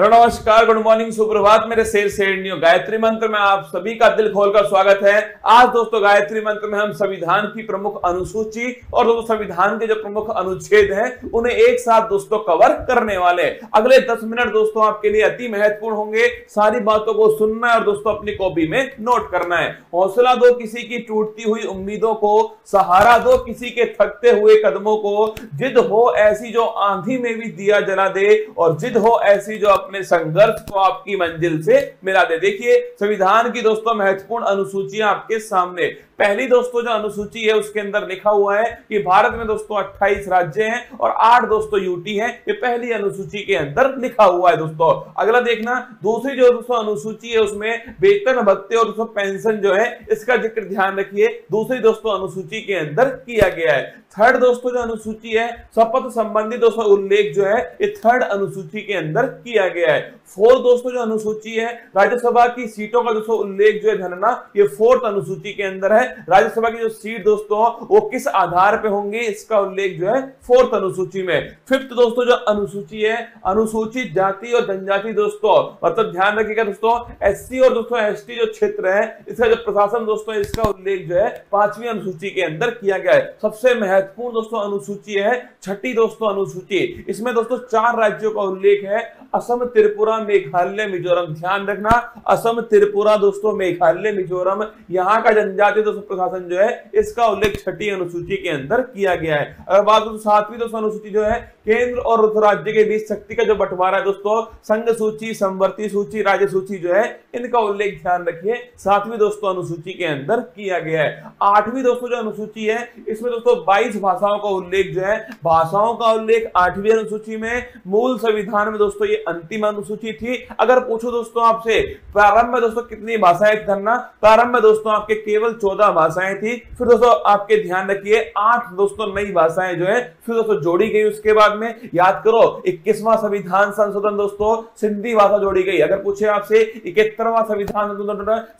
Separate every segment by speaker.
Speaker 1: Hello नमस्कार good morning सुप्रभात मेरे शेर शेरणियों गायत्री मंत्र में आप सभी का दिल खोलकर स्वागत है आज दोस्तों गायत्री मंत्र में हम संविधान की प्रमुख अनुसूची और दोस्तों संविधान के जो प्रमुख अनुच्छेद हैं उन्हें एक साथ दोस्तों कवर करने वाले अगले दस मिनट दोस्तों आपके लिए अति महत्वपूर्ण होंगे सारी बातों को सुनना है और दोस्तों अपनी कॉपी में नोट करना है हौसला दो किसी की टूटती हुई उम्मीदों को सहारा दो किसी के थकते हुए कदमों को जिद हो ऐसी जो आंधी में भी दिया जला दे और जिद हो ऐसी जो अपने संघर्ष को आपकी मंजिल से मिला दे देखिए संविधान की दोस्तों महत्वपूर्ण अनुसूचियां आपके सामने पहली दोस्तों जो अनुसूची है उसके अंदर लिखा हुआ है कि भारत में दोस्तों अट्ठाईस राज्य हैं और आठ दोस्तों यूटी हैं ये पहली अनुसूची के अंदर लिखा हुआ है दोस्तों अगला देखना दूसरी जो दोस्तों अनुसूची है उसमें वेतन भत्ते और दोस्तों पेंशन जो है इसका जिक्र ध्यान रखिए दूसरी दोस्तों अनुसूची के अंदर किया गया है थर्ड दोस्तों जो अनुसूची है शपथ संबंधी दोस्तों उल्लेख जो है ये थर्ड अनुसूची के अंदर किया गया है फोर्थ दोस्तों जो अनुसूची है राज्यसभा की सीटों का दोस्तों उल्लेख जो है धनना ये फोर्थ अनुसूची के अंदर है राज्यसभा की जो सीट दोस्तों वो किस आधार पे होंगे इसका उल्लेख जो है फोर्थ अनुसूची में फिफ्थ दोस्तों जो अनुसूची है अनुसूचित जाति और जनजाति दोस्तों मतलब ध्यान रखिएगा दोस्तों एस और दोस्तों एस जो क्षेत्र है इसका जो प्रशासन दोस्तों इसका उल्लेख जो है पांचवी अनुसूची के अंदर किया गया है सबसे महत्वपूर्ण दोस्तों अनुसूची है छठी दोस्तों अनुसूची इसमें दोस्तों चार राज्यों का उल्लेख है असम त्रिपुरा मेघालय मिजोरम ध्यान रखना असम त्रिपुरा दोस्तों मेघालय मिजोरम यहाँ का जनजातीय दोस्तों प्रशासन जो है इसका उल्लेख छठी अनुसूची के अंदर किया गया है अगर बात तो सातवीं दोस्तों अनुसूची जो है केंद्र और राज्य के बीच शक्ति का जो बंटवारा है दोस्तों संघ सूची संवर्ती सूची राज्य सूची जो है इनका उल्लेख ध्यान रखिए सातवीं दोस्तों अनुसूची के अंदर किया गया है आठवीं दोस्तों जो अनुसूची है इसमें दोस्तों बाईस भाषाओं का उल्लेख जो है भाषाओं का उल्लेख आठवीं अनुसूची में मूल संविधान में दोस्तों ये अंतिम अनुसूची थी अगर पूछो दोस्तों आपसे प्रारंभ में दोस्तों कितनी भाषाएं करना प्रारंभ में दोस्तों आपके केवल चौदह भाषाएं थी फिर दोस्तों आपके ध्यान रखिए आठ दोस्तों नई भाषाएं जो है फिर दोस्तों जोड़ी गई उसके बाद में याद करो इक्कीसवां संविधान संशोधन दोस्तों सिंधी भाषा जोड़ी गई अगर पूछे आपसे इकहत्तरवा संविधान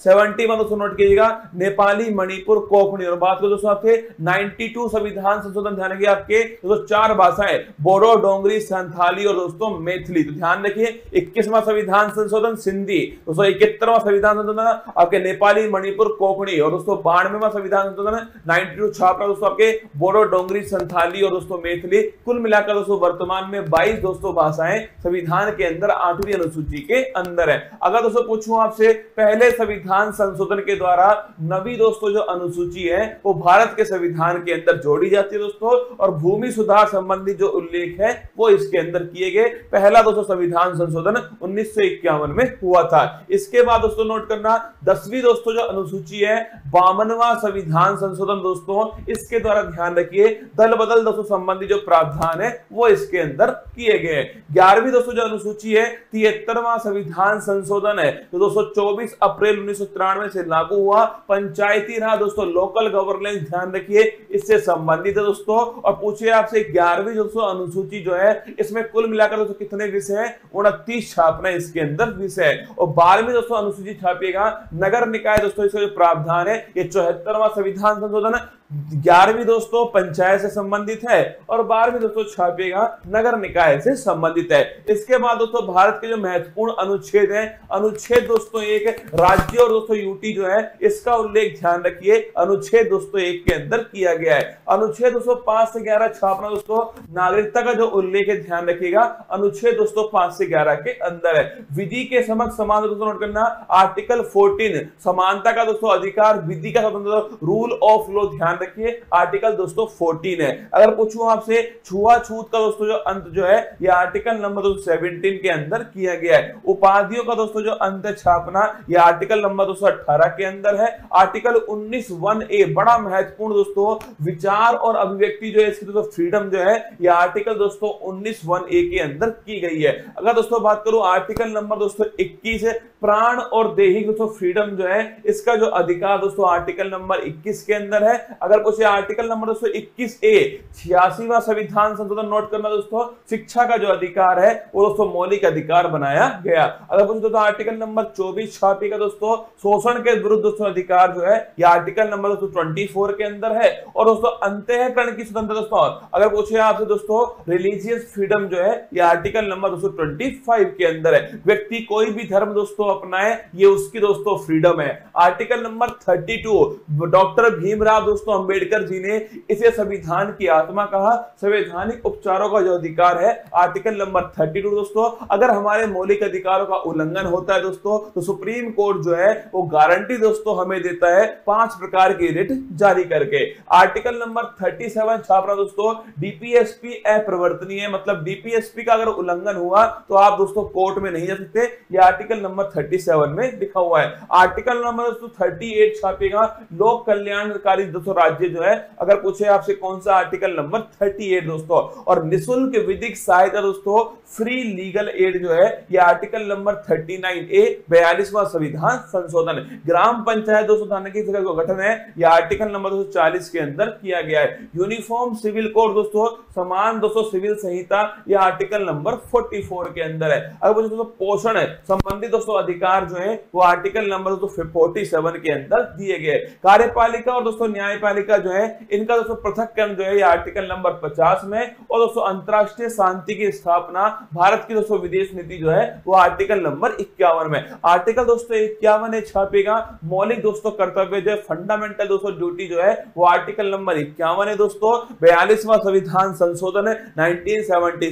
Speaker 1: सेवेंटी वन दोस्तों नोट कीजिएगा नेपाली मणिपुर कोकणी और बात करो दोस्तों आपसे नाइनटी टू संविधान संशोधन ध्यान रखिए आपके दोस्तों चार भाषाएं बोडो डोंगरी संथाली और दोस्तों मैथिली तो ध्यान रखिए इक्कीसवां संविधान संशोधन सिंधी दोस्तों इकहत्तरवा संविधान संशोधन आपके नेपाली मणिपुर कोकणी और दोस्तों बानवे संविधान संशोधन नाइनटी टू छापा दोस्तों आपके बोडो डोंगरी संथाली और दोस्तों मैथिली कुल मिलाकर दोस्तों वर्तमान में 22 दोस्तों भाषाएं संविधान के अंदर आठवीं अनुसूची के अंदर है अगर दोस्तों पूछूं आपसे पहले संविधान संशोधन के द्वारा नवी दोस्तों जो अनुसूची है वो भारत के संविधान के अंदर जोड़ी जाती है दोस्तों और भूमि सुधार संबंधी जो उल्लेख है वो इसके अंदर किए गए पहला दोस्तों संविधान संशोधन उन्नीस में हुआ था इसके बाद दोस्तों नोट करना दसवीं दोस्तों जो अनुसूची है बामनवा संविधान संशोधन दोस्तों इसके द्वारा ध्यान रखिए दल बदल दोस्तों संबंधी जो प्रावधान है वो इसके अंदर किए गए ग्यारहवीं दोस्तों जो अनुसूची है तिहत्तरवा संविधान संशोधन है तो दोस्तों चौबीस अप्रैल उन्नीस से लागू हुआ पंचायती रहा दोस्तों लोकल गवर्नेंस ध्यान रखिए इससे संबंधित है दोस्तों और पूछे आपसे ग्यारहवीं दोस्तों अनुसूची जो है इसमें कुल मिलाकर दोस्तों कितने विषय है उनतीस छापना इसके अंदर विषय है और बारहवीं दोस्तों अनुसूची छापिएगा नगर निकाय दोस्तों इसका जो प्रावधान है ये चौहत्तरवा संविधान संशोधन है ग्यारहवीं दोस्तों पंचायत से संबंधित है और बारहवीं दोस्तों छापेगा नगर निकाय से संबंधित है इसके बाद दोस्तों भारत के जो महत्वपूर्ण अनुच्छेद हैं अनुच्छेद दोस्तों एक राज्य और दोस्तों यूटी जो है इसका उल्लेख ध्यान रखिए अनुच्छेद दोस्तों एक के अंदर किया गया है अनुच्छेद दोस्तों पांच से ग्यारह छापना दोस्तों नागरिकता का जो उल्लेख है ध्यान रखिएगा अनुच्छेद दोस्तों पांच से ग्यारह के अंदर है विधि के समक्ष समान दोस्तों नोट करना आर्टिकल फोर्टीन समानता का दोस्तों अधिकार विधि का रूल ऑफ लॉ ध्यान रखिए आर्टिकल दोस्तों 14 है अगर पूछू आपसे छुआछूत का दोस्तों जो अंत जो है ये आर्टिकल नंबर दोस्तों 17 के अंदर किया गया है उपाधियों का दोस्तों जो अंत छापना ये आर्टिकल नंबर दोस्तों अठारह के अंदर है आर्टिकल उन्नीस वन ए बड़ा महत्वपूर्ण दोस्तों विचार और अभिव्यक्ति जो है इसकी दोस्तों फ्रीडम जो है ये आर्टिकल दोस्तों उन्नीस वन ए के अंदर की गई है अगर दोस्तों बात करूं आर्टिकल नंबर दोस्तों इक्कीस प्राण और देही दोस्तों फ्रीडम जो है इसका जो अधिकार दोस्तों आर्टिकल नंबर 21 के अंदर है अगर पूछे आर्टिकल नंबर दोस्तों इक्कीस ए छियासीवा संविधान संशोधन नोट करना दोस्तों शिक्षा का जो अधिकार है वो दोस्तों मौलिक अधिकार बनाया गया अगर कुछ दोस्तों आर्टिकल नंबर चौबीस छापी का दोस्तों शोषण के विरुद्ध दोस्तों अधिकार जो है ये आर्टिकल नंबर दोस्तों ट्वेंटी के अंदर है और दोस्तों अंतःकरण की स्वतंत्र दोस्तों अगर पूछे आपसे दोस्तों रिलीजियस फ्रीडम जो है ये आर्टिकल नंबर दोस्तों ट्वेंटी के अंदर है व्यक्ति कोई भी धर्म दोस्तों अपनाए ये उसकी दोस्तों फ्रीडम है article number thirty doctor Bhimrao दोस्तों अंबेडकर जी ने इसे संविधान की आत्मा कहा संवैधानिक उपचारों का जो अधिकार है आर्टिकल नंबर 32 दोस्तों अगर हमारे मौलिक अधिकारों का उल्लंघन होता है दोस्तों तो सुप्रीम कोर्ट जो है वो गारंटी दोस्तों हमें देता है पांच प्रकार की रिट जारी करके आर्टिकल नंबर थर्टी सेवन छापरा दोस्तों डीपीएसपी अप्रवर्तनीय मतलब डीपीएसपी का अगर उल्लंघन हुआ तो आप दोस्तों कोर्ट में नहीं जा सकते ये आर्टिकल नंबर थर्टी में लिखा हुआ है आर्टिकल नंबर दोस्तों थर्टी एट छापेगा लोक कल्याणकारी दोस्तों राज्य जो है अगर पूछे आपसे कौन सा आर्टिकल नंबर 38 दोस्तों और निशुल्क विधिक सहायता दोस्तों फ्री लीगल एड जो है ये आर्टिकल नंबर 39 ए बयालीसवा संविधान संशोधन ग्राम पंचायत दोस्तों थाने गठन है ये आर्टिकल नंबर दो के अंदर किया गया है यूनिफॉर्म सिविल कोड दोस्तों समान दोस्तों सिविल संहिता ये आर्टिकल नंबर फोर्टी के अंदर है अगर पूछे दोस्तों पोषण संबंधित दोस्तों अधिकार जो है वो आर्टिकल नंबर दोस्तों फोर्टी के अंदर दिए गए कार्यपालिका और दोस्तों न्यायपालिका अमेरिका जो है इनका दोस्तों पृथककरण जो है ये आर्टिकल नंबर 50 में और दोस्तों अंतरराष्ट्रीय शांति की स्थापना भारत की दोस्तों विदेश नीति जो है वो आर्टिकल नंबर इक्यावन में आर्टिकल दोस्तों इक्यावन है छापेगा मौलिक दोस्तों कर्तव्य जो है फंडामेंटल दोस्तों ड्यूटी जो है वो आर्टिकल नंबर इक्यावन है दोस्तों बयालीसवा संविधान संशोधन नाइनटीन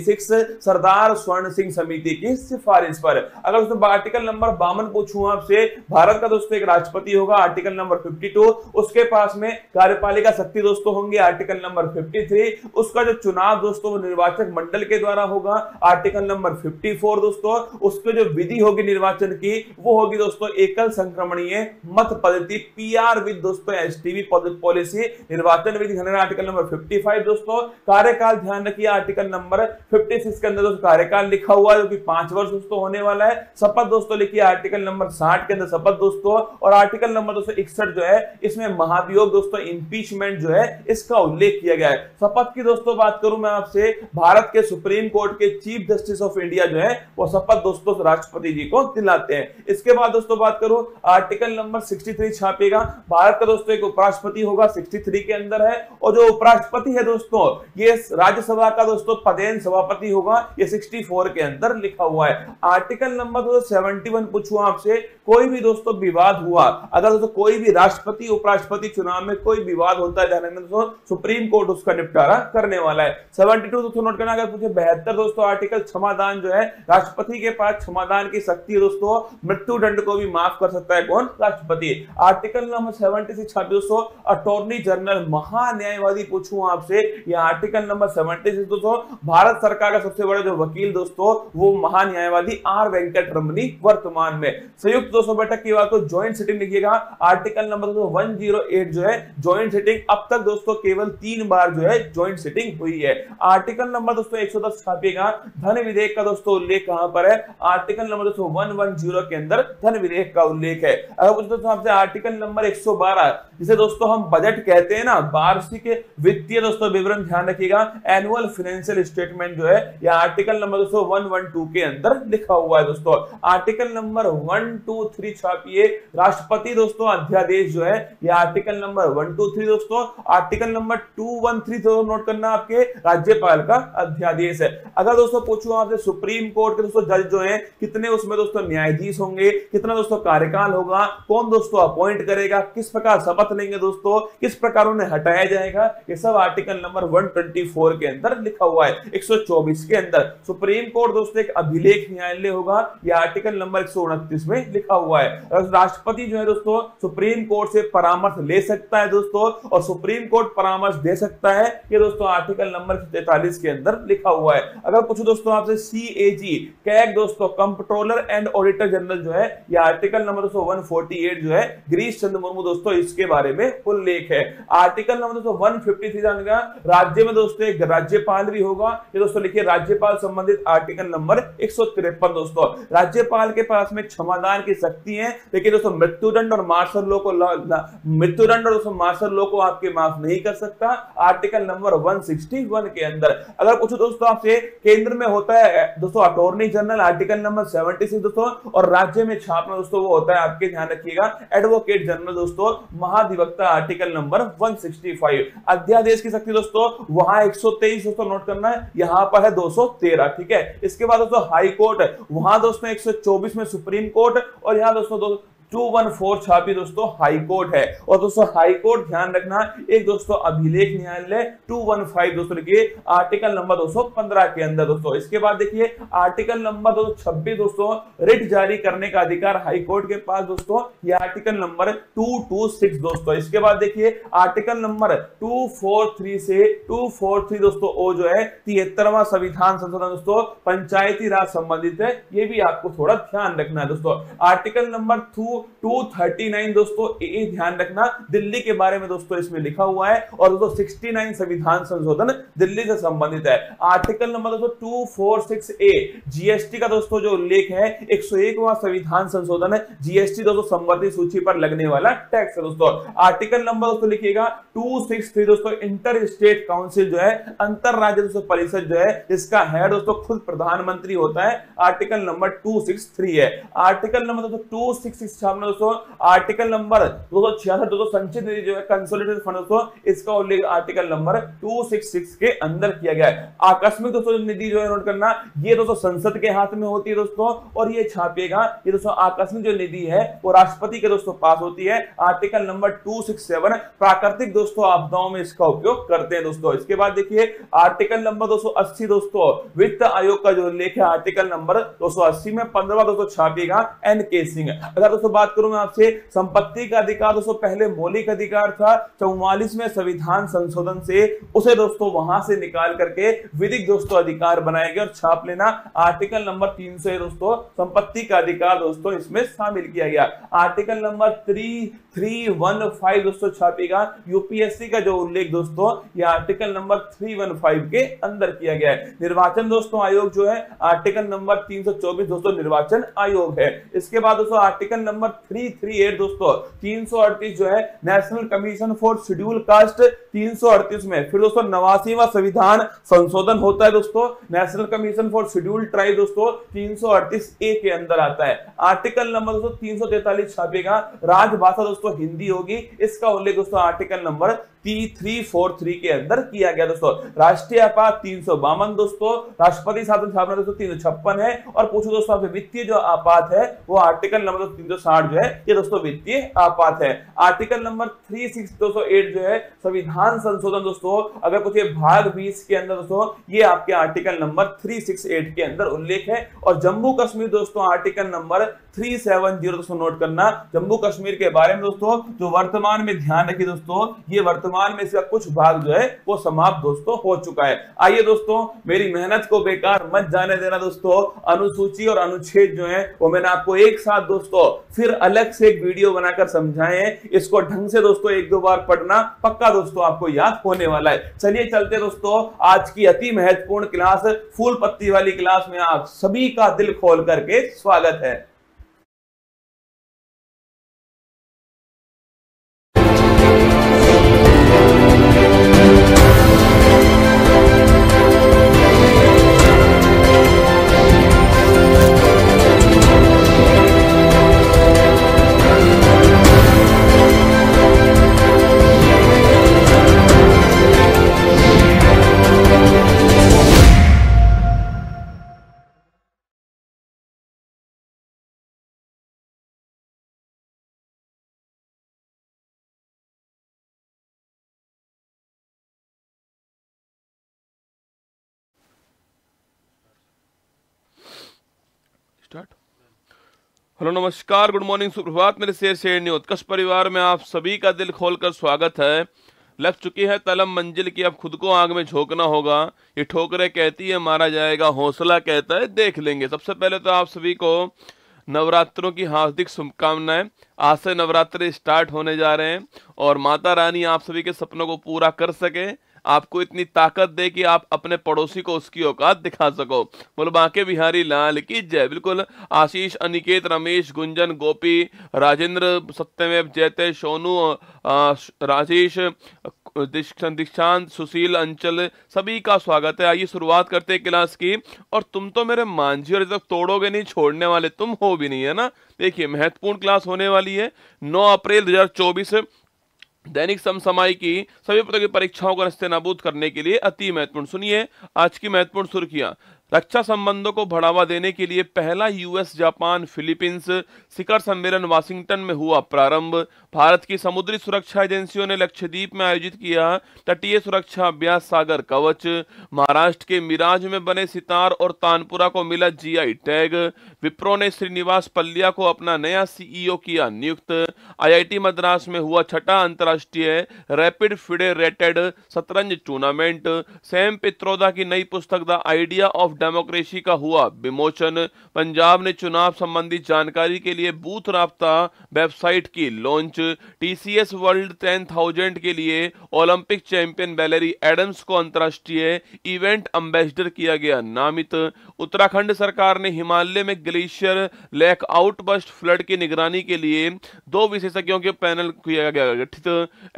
Speaker 1: सरदार स्वर्ण सिंह समिति की सिफारिश पर अगर दोस्तों आर्टिकल नंबर बावन पूछू आपसे भारत का दोस्तों एक राष्ट्रपति होगा आर्टिकल नंबर फिफ्टी उसके पास में कार्यपालिका शक्ति दोस्तों होंगी आर्टिकल नंबर 53 उसका जो चुनाव दोस्तों वो निर्वाचक मंडल के द्वारा होगा आर्टिकल नंबर 54 दोस्तों उसके जो विधि होगी निर्वाचन की वो होगी दोस्तों एकल संक्रमणीय मत पद्धति पीआर विद दोस्तों एसटीवी पॉलिसी निर्वाचन विधि आर्टिकल नंबर 55 दोस्तों कार्यकाल ध्यान रखिए आर्टिकल नंबर 56 के अंदर दोस्तों कार्यकाल लिखा हुआ है जो कि पांच वर्ष दोस्तों होने वाला है शपथ दोस्तों लिखिए आर्टिकल नंबर साठ के अंदर शपथ दोस्तों और आर्टिकल नंबर दोस्तों इकसठ जो है इसमें महाभियोग दोस्तों इंपीचमेंट जो है इसका उल्लेख किया गया है शपथ की दोस्तों बात करूं मैं आपसे भारत के सुप्रीम कोर्ट के चीफ जस्टिस ऑफ इंडिया जो है वो शपथ दोस्तों राष्ट्रपति जी को दिलाते हैं इसके बाद दोस्तों बात करूं आर्टिकल नंबर 63 छापेगा भारत का दोस्तों एक उपराष्ट्रपति होगा 63 के अंदर है और जो उपराष्ट्रपति है दोस्तों ये राज्यसभा का दोस्तों पदेन सभापति होगा ये 64 के अंदर लिखा हुआ है आर्टिकल नंबर दोस्तों 71 पूछूं आपसे कोई भी दोस्तों विवाद हुआ अगर दोस्तों कोई भी राष्ट्रपति उपराष्ट्रपति चुनाव में कोई विवाद होता है ध्यान दोस्तों सुप्रीम कोर्ट उसका निपटारा करने वाला है सेवेंटी टू दोस्तों नोट करना अगर पूछे बेहतर दोस्तों आर्टिकल क्षमादान जो है राष्ट्रपति के पास क्षमादान की शक्ति है दोस्तों मृत्यु दंड को भी माफ कर सकता है कौन राष्ट्रपति आर्टिकल नंबर सेवेंटी सिक्स दोस्तों अटोर्नी जनरल महान्यायवादी पूछू आपसे यह आर्टिकल नंबर सेवेंटी सिक्स दोस्तों भारत सरकार का सबसे बड़ा जो वकील दोस्तों वो महान्यायवादी आर वेंकट रमनी वर्तमान में संयुक्त दोस्तों बैठक की बात तो ज्वाइंट सिटिंग लिखिएगा आर्टिकल नंबर दोस्तों वन जो है ज्वाइंट ज्वाइंट सेटिंग अब तक दोस्तों केवल तीन बार जो है ज्वाइंट सेटिंग हुई है आर्टिकल नंबर दोस्तों एक छापिएगा धन विधेयक का दोस्तों उल्लेख कहां पर है आर्टिकल नंबर दोस्तों वन के अंदर धन विधेयक का उल्लेख है अगर पूछे दोस्तों आपसे आर्टिकल नंबर एक जिसे दोस्तों हम बजट कहते हैं ना वार्षिक वित्तीय दोस्तों विवरण ध्यान रखिएगा एनुअल फाइनेंशियल स्टेटमेंट जो है यह आर्टिकल नंबर दोस्तों 112 के अंदर लिखा हुआ है दोस्तों आर्टिकल नंबर 123 छापिए राष्ट्रपति दोस्तों अध्यादेश जो है यह आर्टिकल नंबर 123 थ्री दोस्तों article number two one three note करना आपके राज्यपाल का अध्यादेश है अगर दोस्तों पूछू आपसे सुप्रीम कोर्ट के दोस्तों जज जो है कितने उसमें दोस्तों न्यायाधीश होंगे कितना दोस्तों कार्यकाल होगा कौन दोस्तों अपॉइंट करेगा किस प्रकार शपथ लेंगे दोस्तों किस प्रकार उन्हें हटाया जाएगा ये सब आर्टिकल नंबर 124 के अंदर लिखा हुआ है 124 के अंदर सुप्रीम कोर्ट दोस्तों एक अभिलेख न्यायालय होगा ये आर्टिकल नंबर एक में लिखा हुआ है राष्ट्रपति जो है दोस्तों सुप्रीम कोर्ट से परामर्श ले सकता है दोस्तों दोस्तों और सुप्रीम कोर्ट परामर्श दे सकता है ये दोस्तों आर्टिकल नंबर तैतालीस के अंदर लिखा हुआ है अगर कुछ दोस्तों आपसे सी ए जी कैग दोस्तों कंप्ट्रोलर एंड ऑडिटर जनरल जो है ये आर्टिकल नंबर दोस्तों वन जो है गिरीश चंद्र मुर्मू दोस्तों इसके बारे में उल्लेख है आर्टिकल नंबर दोस्तों वन फिफ्टी राज्य में दोस्तों एक राज्यपाल भी होगा ये दोस्तों लिखिए राज्यपाल संबंधित आर्टिकल नंबर एक दोस्तों राज्यपाल के पास में क्षमादान की शक्ति है लेकिन दोस्तों मृत्युदंड और मार्शल लो को मृत्युदंड और दोस्तों मार्शल तसल्लो को आपके माफ नहीं कर सकता आर्टिकल नंबर 161 के अंदर अगर कुछ दोस्तों आपसे केंद्र में होता है दोस्तों अटोर्नी जनरल आर्टिकल नंबर 76 दोस्तों और राज्य में छापना दोस्तों वो होता है आपके ध्यान रखिएगा एडवोकेट जनरल दोस्तों महाधिवक्ता आर्टिकल नंबर 165 अध्यादेश की शक्ति दोस्तों वहां 123 दोस्तों नोट करना है यहां पर है 213 ठीक है इसके बाद दोस्तों हाई कोर्ट वहां दोस्तों 124 में सुप्रीम कोर्ट और यहां दोस्तों 214 छापी दोस्तों हाई कोर्ट है और दोस्तों हाई कोर्ट ध्यान रखना एक दोस्तों अभिलेख न्यायालय 215 दोस्तों लिखिए आर्टिकल नंबर 215 के अंदर दोस्तों इसके बाद देखिए आर्टिकल नंबर 226 दोस्तों रिट जारी करने का अधिकार हाई कोर्ट के पास दोस्तों ये आर्टिकल नंबर 226 दोस्तों इसके बाद देखिए आर्टिकल नंबर टू से टू दोस्तों ओ जो है तिहत्तरवा संविधान संशोधन दोस्तों पंचायती राज संबंधित है ये भी आपको थोड़ा ध्यान रखना है दोस्तों आर्टिकल नंबर टू 239 दोस्तों ए ध्यान रखना दिल्ली के बारे में दोस्तों इसमें लिखा हुआ है और दोस्तों 69 संविधान संशोधन दिल्ली से संबंधित है आर्टिकल नंबर दोस्तों 246 ए जीएसटी का दोस्तों जो उल्लेख है 101वां संविधान संशोधन है जीएसटी दोस्तों संवर्धित सूची पर लगने वाला टैक्स है दोस्तों आर्टिकल नंबर दोस्तों लिखिएगा 263 दोस्तों इंटर स्टेट काउंसिल जो है अंतरराज्य दोस्तों परिषद जो है इसका हेड दोस्तों खुद प्रधानमंत्री होता है आर्टिकल नंबर 263 है आर्टिकल नंबर दोस्तों 266 सामने दोस्तों आर्टिकल नंबर दो सौ छियासठ दोस्तों संचित निधि जो है कंसोलिडेटेड फंड दोस्तों इसका उल्लेख आर्टिकल नंबर 266 के अंदर किया गया है आकस्मिक दोस्तों निधि जो है नोट करना ये दोस्तों संसद के हाथ में होती है दोस्तों और ये छापेगा ये दोस्तों आकस्मिक जो निधि है वो राष्ट्रपति के दोस्तों पास होती है आर्टिकल नंबर 267 प्राकृतिक दोस्तों आपदाओं में इसका उपयोग करते हैं दोस्तों इसके बाद देखिए आर्टिकल नंबर 280 दोस्तों वित्त आयोग का जो उल्लेख है आर्टिकल नंबर 280 में पंद्रह दोस्तों छापेगा एन के सिंह अगर दोस्तों बात करूं मैं आपसे संपत्ति का अधिकार दोस्तों पहले मौलिक अधिकार था चौवालीसवें संविधान संशोधन से उसे दोस्तों वहां से निकाल करके विधिक दोस्तों अधिकार बनाया गया और छाप लेना आर्टिकल नंबर तीन से दोस्तों संपत्ति का अधिकार दोस्तों इसमें शामिल किया गया article number three three one five दोस्तों छापेगा यूपीएससी का जो उल्लेख दोस्तों ये article number three one five के अंदर किया गया है निर्वाचन दोस्तों आयोग जो है आर्टिकल नंबर तीन सौ चौबीस दोस्तों निर्वाचन आयोग है इसके बाद दोस्तों article number number three three eight दोस्तों तीन सौ अड़तीस जो है national commission for schedule caste तीन सौ अड़तीस में फिर दोस्तों नवासीवा संविधान संशोधन होता है दोस्तों national commission for schedule tribe दोस्तों तीन सौ अड़तीस ए के अंदर आता है आर्टिकल नंबर दोस्तों तीन सौ तैतालीस छापेगा राजभाषा दोस्तों हिंदी होगी इसका उल्लेख दोस्तों आर्टिकल नंबर टी थ्री के अंदर किया गया दोस्तों राष्ट्रीय आपात तीन सौ बावन दोस्तों राष्ट्रपति शासन स्थापना दोस्तों तीन सौ छप्पन है और पूछो दोस्तों वित्तीय जो आपात है वो आर्टिकल नंबर तीन सौ साठ जो है ये दोस्तों वित्तीय आपात है आर्टिकल नंबर थ्री सिक्स दो सौ एट जो है संविधान संशोधन दोस्तों अगर कुछ भाग बीस के अंदर दोस्तों ये आपके आर्टिकल नंबर थ्री के अंदर उल्लेख है और जम्मू कश्मीर दोस्तों article number three seven zero दोस्तों नोट करना जम्मू कश्मीर के बारे में दोस्तों जो वर्तमान में ध्यान रखिए दोस्तों ये वर्तमान में इसका कुछ भाग जो है वो समाप्त दोस्तों हो चुका है आइए दोस्तों मेरी मेहनत को बेकार मत जाने देना दोस्तों अनुसूची और अनुच्छेद जो है वो मैंने आपको एक साथ दोस्तों फिर अलग से एक वीडियो बनाकर समझाए इसको ढंग से दोस्तों एक दो बार पढ़ना पक्का दोस्तों आपको याद होने वाला है चलिए चलते दोस्तों आज की अति महत्वपूर्ण क्लास फूल पत्ती वाली क्लास में आप सभी का दिल खोल करके स्वागत है हेलो नमस्कार गुड मॉर्निंग सुप्रभात मेरे शेर शेर उत्कर्ष परिवार में आप सभी का दिल खोलकर स्वागत है लग चुकी है तलम मंजिल की अब खुद को आग में झोंकना होगा ये ठोकरे कहती है मारा जाएगा हौसला कहता है देख लेंगे सबसे पहले तो आप सभी को नवरात्रों की हार्दिक शुभकामनाएं आज से नवरात्र स्टार्ट होने जा रहे हैं और माता रानी आप सभी के सपनों को पूरा कर सके आपको इतनी ताकत दे कि आप अपने पड़ोसी को उसकी औकात दिखा सको बोलो बांके बिहारी लाल की जय बिल्कुल आशीष अनिकेत रमेश गुंजन गोपी राजेंद्र सत्यमेव जयते सोनू राजेश दीक्षांत सुशील अंचल सभी का स्वागत है आइए शुरुआत करते हैं क्लास की और तुम तो मेरे मांझी और तक तो तोड़ोगे नहीं छोड़ने वाले तुम हो भी नहीं है ना देखिए महत्वपूर्ण क्लास होने वाली है 9 अप्रैल 2024 दैनिक समसमाई की सभी पदों की परीक्षाओं को रस्ते नबूद करने के लिए अति महत्वपूर्ण सुनिए आज की महत्वपूर्ण सुर्खियां रक्षा संबंधों को बढ़ावा देने के लिए पहला यूएस जापान फिलीपींस शिखर सम्मेलन वाशिंगटन में हुआ प्रारंभ भारत की समुद्री सुरक्षा एजेंसियों ने लक्षद्वीप में आयोजित किया तटीय सुरक्षा अभ्यास सागर कवच महाराष्ट्र के मिराज में बने सितार और तानपुरा को मिला जीआई टैग विप्रो ने श्रीनिवास पल्लिया को अपना नया सीईओ e किया नियुक्त आईआईटी मद्रास में हुआ छठा अंतर्राष्ट्रीय रैपिड फिडरेटेड शतरंज टूर्नामेंट सैम पित्रोदा की नई पुस्तक द आइडिया ऑफ डेमोक्रेसी का हुआ विमोचन पंजाब ने चुनाव संबंधी जानकारी के लिए बूथ रहा वेबसाइट की launch TCS world ten thousand के लिए ओलंपिक चैंपियन बैलरी एडम्स को अंतर्राष्ट्रीय इवेंट एम्बेसडर किया गया नामित उत्तराखंड सरकार ने हिमालय में ग्लेशियर लैक आउटबस्ट फ्लड की निगरानी के लिए दो विशेषज्ञों के पैनल किया गया गठित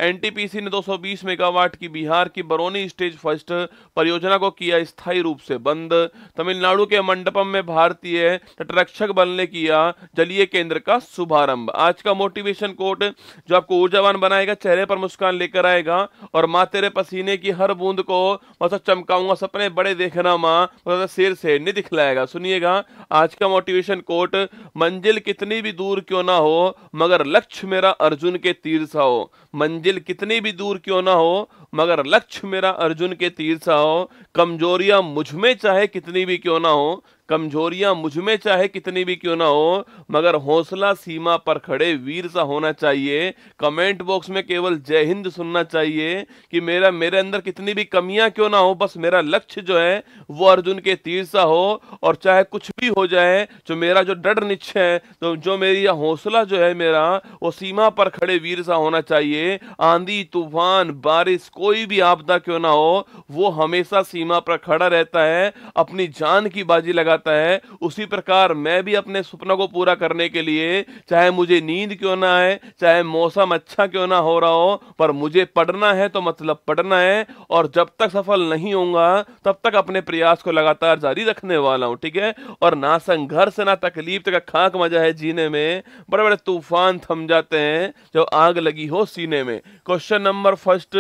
Speaker 1: एनटीपीसी ने 220 मेगावाट की बिहार की बरौनी स्टेज फर्स्ट परियोजना को किया स्थायी रूप से बंद तमिलनाडु के मंडपम में भारतीय तटरक्षक बल ने किया जलीय केंद्र का शुभारंभ आज का मोटिवेशन कोट जो आपको ऊर्जावान बनाएगा चेहरे पर मुस्कान लेकर आएगा और माँ तेरे पसीने की हर बूंद को मतलब चमकाऊंगा सपने बड़े देखना माँ मतलब शेर से नहीं दिखलाएगा सुनिएगा आज का मोटिवेशन कोट मंजिल कितनी भी दूर क्यों ना हो मगर लक्ष्य मेरा अर्जुन के तीर सा हो मंजिल कितनी भी दूर क्यों ना हो मगर लक्ष्य मेरा अर्जुन के तीर सा हो कमजोरियां मुझ में चाहे कितनी भी क्यों ना हो कमजोरियां मुझ में चाहे कितनी भी क्यों ना हो मगर हौसला सीमा पर खड़े वीर सा होना चाहिए कमेंट बॉक्स में केवल जय हिंद सुनना चाहिए कि मेरा मेरे अंदर कितनी भी कमियां क्यों ना हो बस मेरा लक्ष्य जो है वो अर्जुन के तीर सा हो और चाहे कुछ भी हो जाए जो मेरा जो डर निश्चय है तो जो मेरी हौसला जो है मेरा वो सीमा पर खड़े वीर सा होना चाहिए आंधी तूफान बारिश कोई भी आपदा क्यों ना हो वो हमेशा सीमा पर खड़ा रहता है अपनी जान की बाजी लगा जाता है उसी प्रकार मैं भी अपने सपनों को पूरा करने के लिए चाहे मुझे नींद क्यों ना आए चाहे मौसम अच्छा क्यों ना हो रहा हो पर मुझे पढ़ना है तो मतलब पढ़ना है और जब तक सफल नहीं होऊंगा तब तक अपने प्रयास को लगातार जारी रखने वाला हूं ठीक है और ना संघर्ष ना तकलीफ तक तो खाक मजा है जीने में बड़े बड़े तूफान थम जाते हैं जब आग लगी हो सीने में क्वेश्चन नंबर फर्स्ट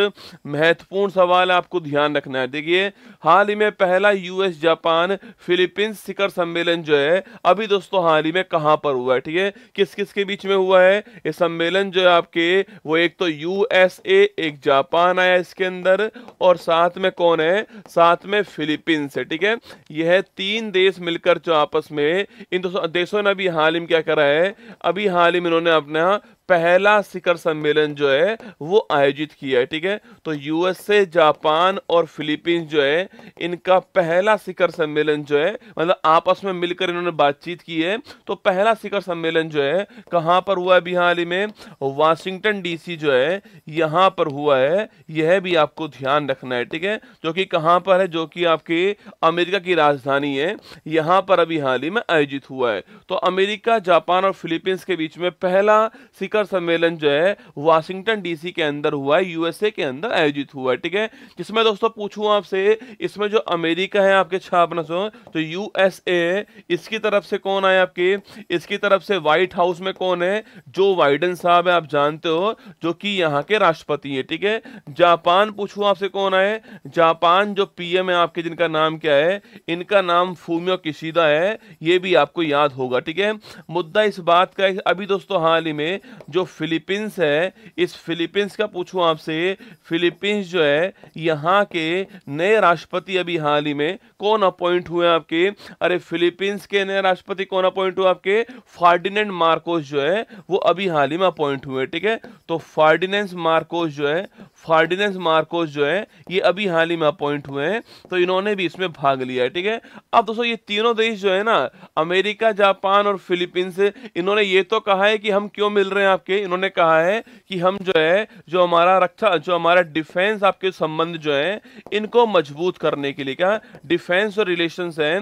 Speaker 1: महत्वपूर्ण सवाल आपको ध्यान रखना है देखिए हाल ही में पहला यूएस जापान फिलीपींस शिखर सम्मेलन जो है अभी दोस्तों हाल ही में कहां पर हुआ है ठीक है किस किस के बीच में हुआ है ये सम्मेलन जो है आपके वो एक तो यूएसए एक जापान आया इसके अंदर और साथ में कौन है साथ में फिलीपींस है ठीक है यह है तीन देश मिलकर जो आपस में इन दोस्तों देशों ने अभी हाल ही में क्या करा है अभी हाल ही में इन्होंने अपना पहला शिखर सम्मेलन जो है वो आयोजित किया है ठीक है तो यूएसए जापान और फिलीपींस जो है इनका पहला शिखर सम्मेलन जो है मतलब आपस में मिलकर इन्होंने बातचीत की है तो पहला शिखर सम्मेलन जो है कहाँ पर हुआ है अभी हाल ही में वाशिंगटन डीसी जो है यहां पर हुआ है यह भी आपको ध्यान रखना है ठीक है जो कि कहाँ पर है जो कि आपकी अमेरिका की राजधानी है यहां पर अभी हाल ही में आयोजित हुआ है तो अमेरिका जापान और फिलीपींस के बीच में पहला शिखर शिखर सम्मेलन जो है वाशिंगटन डीसी के अंदर हुआ है यूएसए के अंदर आयोजित हुआ है ठीक है जिसमें दोस्तों पूछू आपसे इसमें जो अमेरिका है आपके छापना सो तो यूएसए इसकी तरफ से कौन आए आपके इसकी तरफ से व्हाइट हाउस में कौन है जो वाइडन साहब है आप जानते हो जो कि यहाँ के राष्ट्रपति है ठीक है जापान पूछू आपसे कौन आए जापान जो पीएम है आपके जिनका नाम क्या है इनका नाम फूमियो किशीदा है ये भी आपको याद होगा ठीक है मुद्दा इस बात का अभी दोस्तों हाल ही में जो फिलीपींस है इस फिलीपींस का पूछूं आपसे फिलीपींस जो है यहाँ के नए राष्ट्रपति अभी हाल ही में कौन अपॉइंट हुए आपके अरे फिलीपींस के नए राष्ट्रपति कौन अपॉइंट हुए आपके फार्डिनेंट मार्कोस जो है वो अभी हाल ही में अपॉइंट हुए ठीक है तो फार्डिनेंस मार्कोस जो है फार्डिनेंस मार्कोस जो है ये अभी हाल ही में अपॉइंट हुए हैं तो इन्होंने भी इसमें भाग लिया है ठीक है अब दोस्तों ये तीनों देश जो है ना अमेरिका जापान और फिलीपींस इन्होंने ये तो कहा है कि हम क्यों मिल रहे हैं आपके इन्होंने कहा है कि हम जो है जो हमारा रक्षा जो हमारा डिफेंस आपके संबंध जो है इनको मजबूत करने के लिए क्या डिफेंस और रिलेशंस है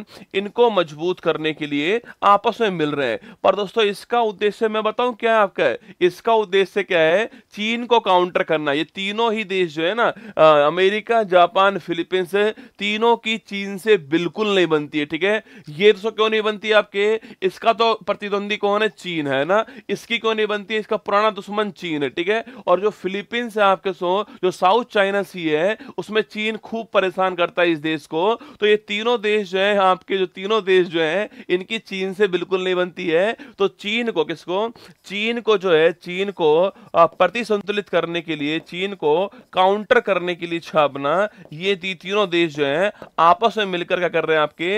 Speaker 1: इनको मजबूत करने के लिए आपस में मिल रहे हैं पर दोस्तों इसका उद्देश्य मैं बताऊं क्या है आपका इसका उद्देश्य क्या है चीन को काउंटर करना ये तीनों ही देश जो है ना आ, अमेरिका जापान फिलीपींस तीनों की चीन से बिल्कुल नहीं बनती है ठीक है ये दोस्तों क्यों नहीं बनती आपके इसका तो प्रतिद्वंदी कौन है चीन है ना इसकी क्यों नहीं बनती ये इसका पुराना दुश्मन चीन है ठीक है और जो फिलीपींस है आपके सो जो साउथ चाइना सी है उसमें चीन खूब परेशान करता है इस देश को तो ये तीनों देश जो है आपके जो तीनों देश जो है इनकी चीन से बिल्कुल नहीं बनती है तो चीन को किसको चीन को जो है चीन को प्रति संतुलित करने के लिए चीन को काउंटर करने के लिए छापना ये तीनों देश जो है आपस में मिलकर क्या कर रहे हैं आपके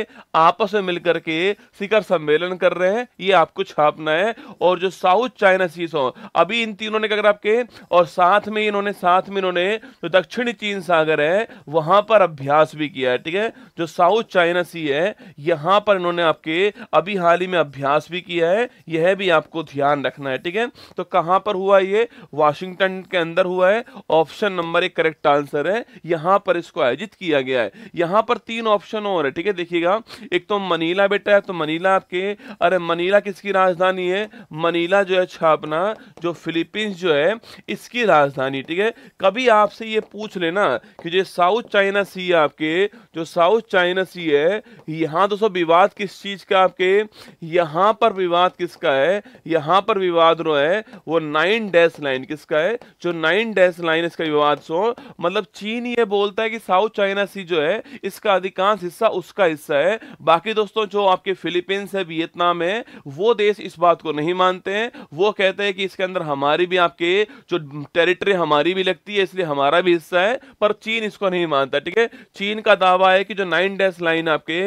Speaker 1: आपस में मिलकर के शिखर सम्मेलन कर रहे हैं ये आपको छापना है और जो साउथ चाइना सी सौ अभी इन तीनों ने अगर करा आपके और साथ में इन्होंने साथ में इन्होंने जो दक्षिण चीन सागर है वहां पर अभ्यास भी किया है ठीक है जो साउथ चाइना सी है यहां पर इन्होंने आपके अभी हाल ही में अभ्यास भी किया है यह भी आपको ध्यान रखना है ठीक है तो कहां पर हुआ ये वाशिंगटन के अंदर हुआ है ऑप्शन नंबर एक करेक्ट आंसर है यहां पर इसको आयोजित किया गया है यहां पर तीन ऑप्शन और है ठीक है देखिएगा एक तो मनीला बेटा है तो मनीला आपके अरे मनीला किसकी राजधानी है मनीला जो है छापना ना जो फिलीपींस जो है इसकी राजधानी ठीक है कभी आपसे ये पूछ लेना कि जो साउथ चाइना सी है आपके जो साउथ चाइना सी है यहाँ दोस्तों विवाद किस चीज़ का आपके यहाँ पर विवाद किसका है यहाँ पर विवाद रो है वो नाइन डैश लाइन किसका है जो नाइन डैश लाइन इसका विवाद सो मतलब चीन ये बोलता है कि साउथ चाइना सी जो है इसका अधिकांश हिस्सा उसका हिस्सा है बाकी दोस्तों जो आपके फिलीपींस है वियतनाम है वो देश इस बात को नहीं मानते हैं वो कहते हैं है कि इसके अंदर हमारी भी आपके जो टेरिटरी हमारी भी लगती है इसलिए हमारा भी हिस्सा है पर चीन इसको नहीं मानता ठीक है चीन का दावा है कि जो नाइन डैश लाइन आपके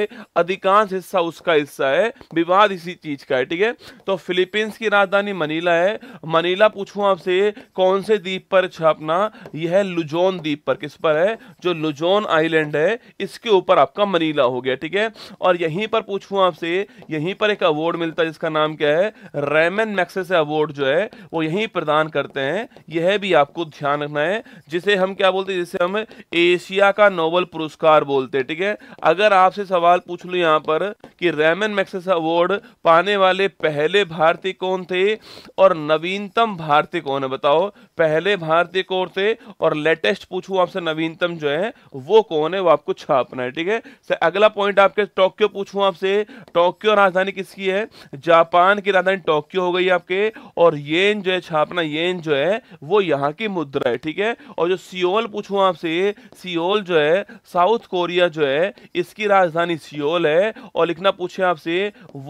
Speaker 1: अधिकांश हिस्सा उसका हिस्सा है विवाद इसी चीज का है ठीक है तो फिलीपींस की राजधानी मनीला है मनीला पूछू आपसे कौन से द्वीप पर छापना यह लुजोन द्वीप पर किस पर है जो लुजोन आईलैंड है इसके ऊपर आपका मनीला हो गया ठीक है और यहीं पर पूछू आपसे यहीं पर एक अवार्ड मिलता है जिसका नाम क्या है रेमन मैक्से अवार्ड जो है है वो यहीं प्रदान करते हैं यह भी आपको ध्यान रखना है जिसे हम क्या बोलते हैं जिसे हम एशिया का नोबल पुरस्कार बोलते हैं ठीक है अगर आपसे सवाल पूछ लो यहाँ पर कि रेमन मैक्सेस अवार्ड पाने वाले पहले भारतीय कौन थे और नवीनतम भारतीय कौन है बताओ पहले भारतीय कौन थे और लेटेस्ट पूछूं आपसे नवीनतम जो है वो कौन है वो आपको छापना है ठीक है तो अगला पॉइंट आपके टोक्यो पूछूं आपसे टोक्यो राजधानी किसकी है जापान की राजधानी टोक्यो हो गई आपके और येन जो है छापना येन जो है वो यहाँ की मुद्रा है ठीक है और जो सियोल पूछूँ आपसे सियोल जो है साउथ कोरिया जो है इसकी राजधानी सियोल है और लिखना पूछे आपसे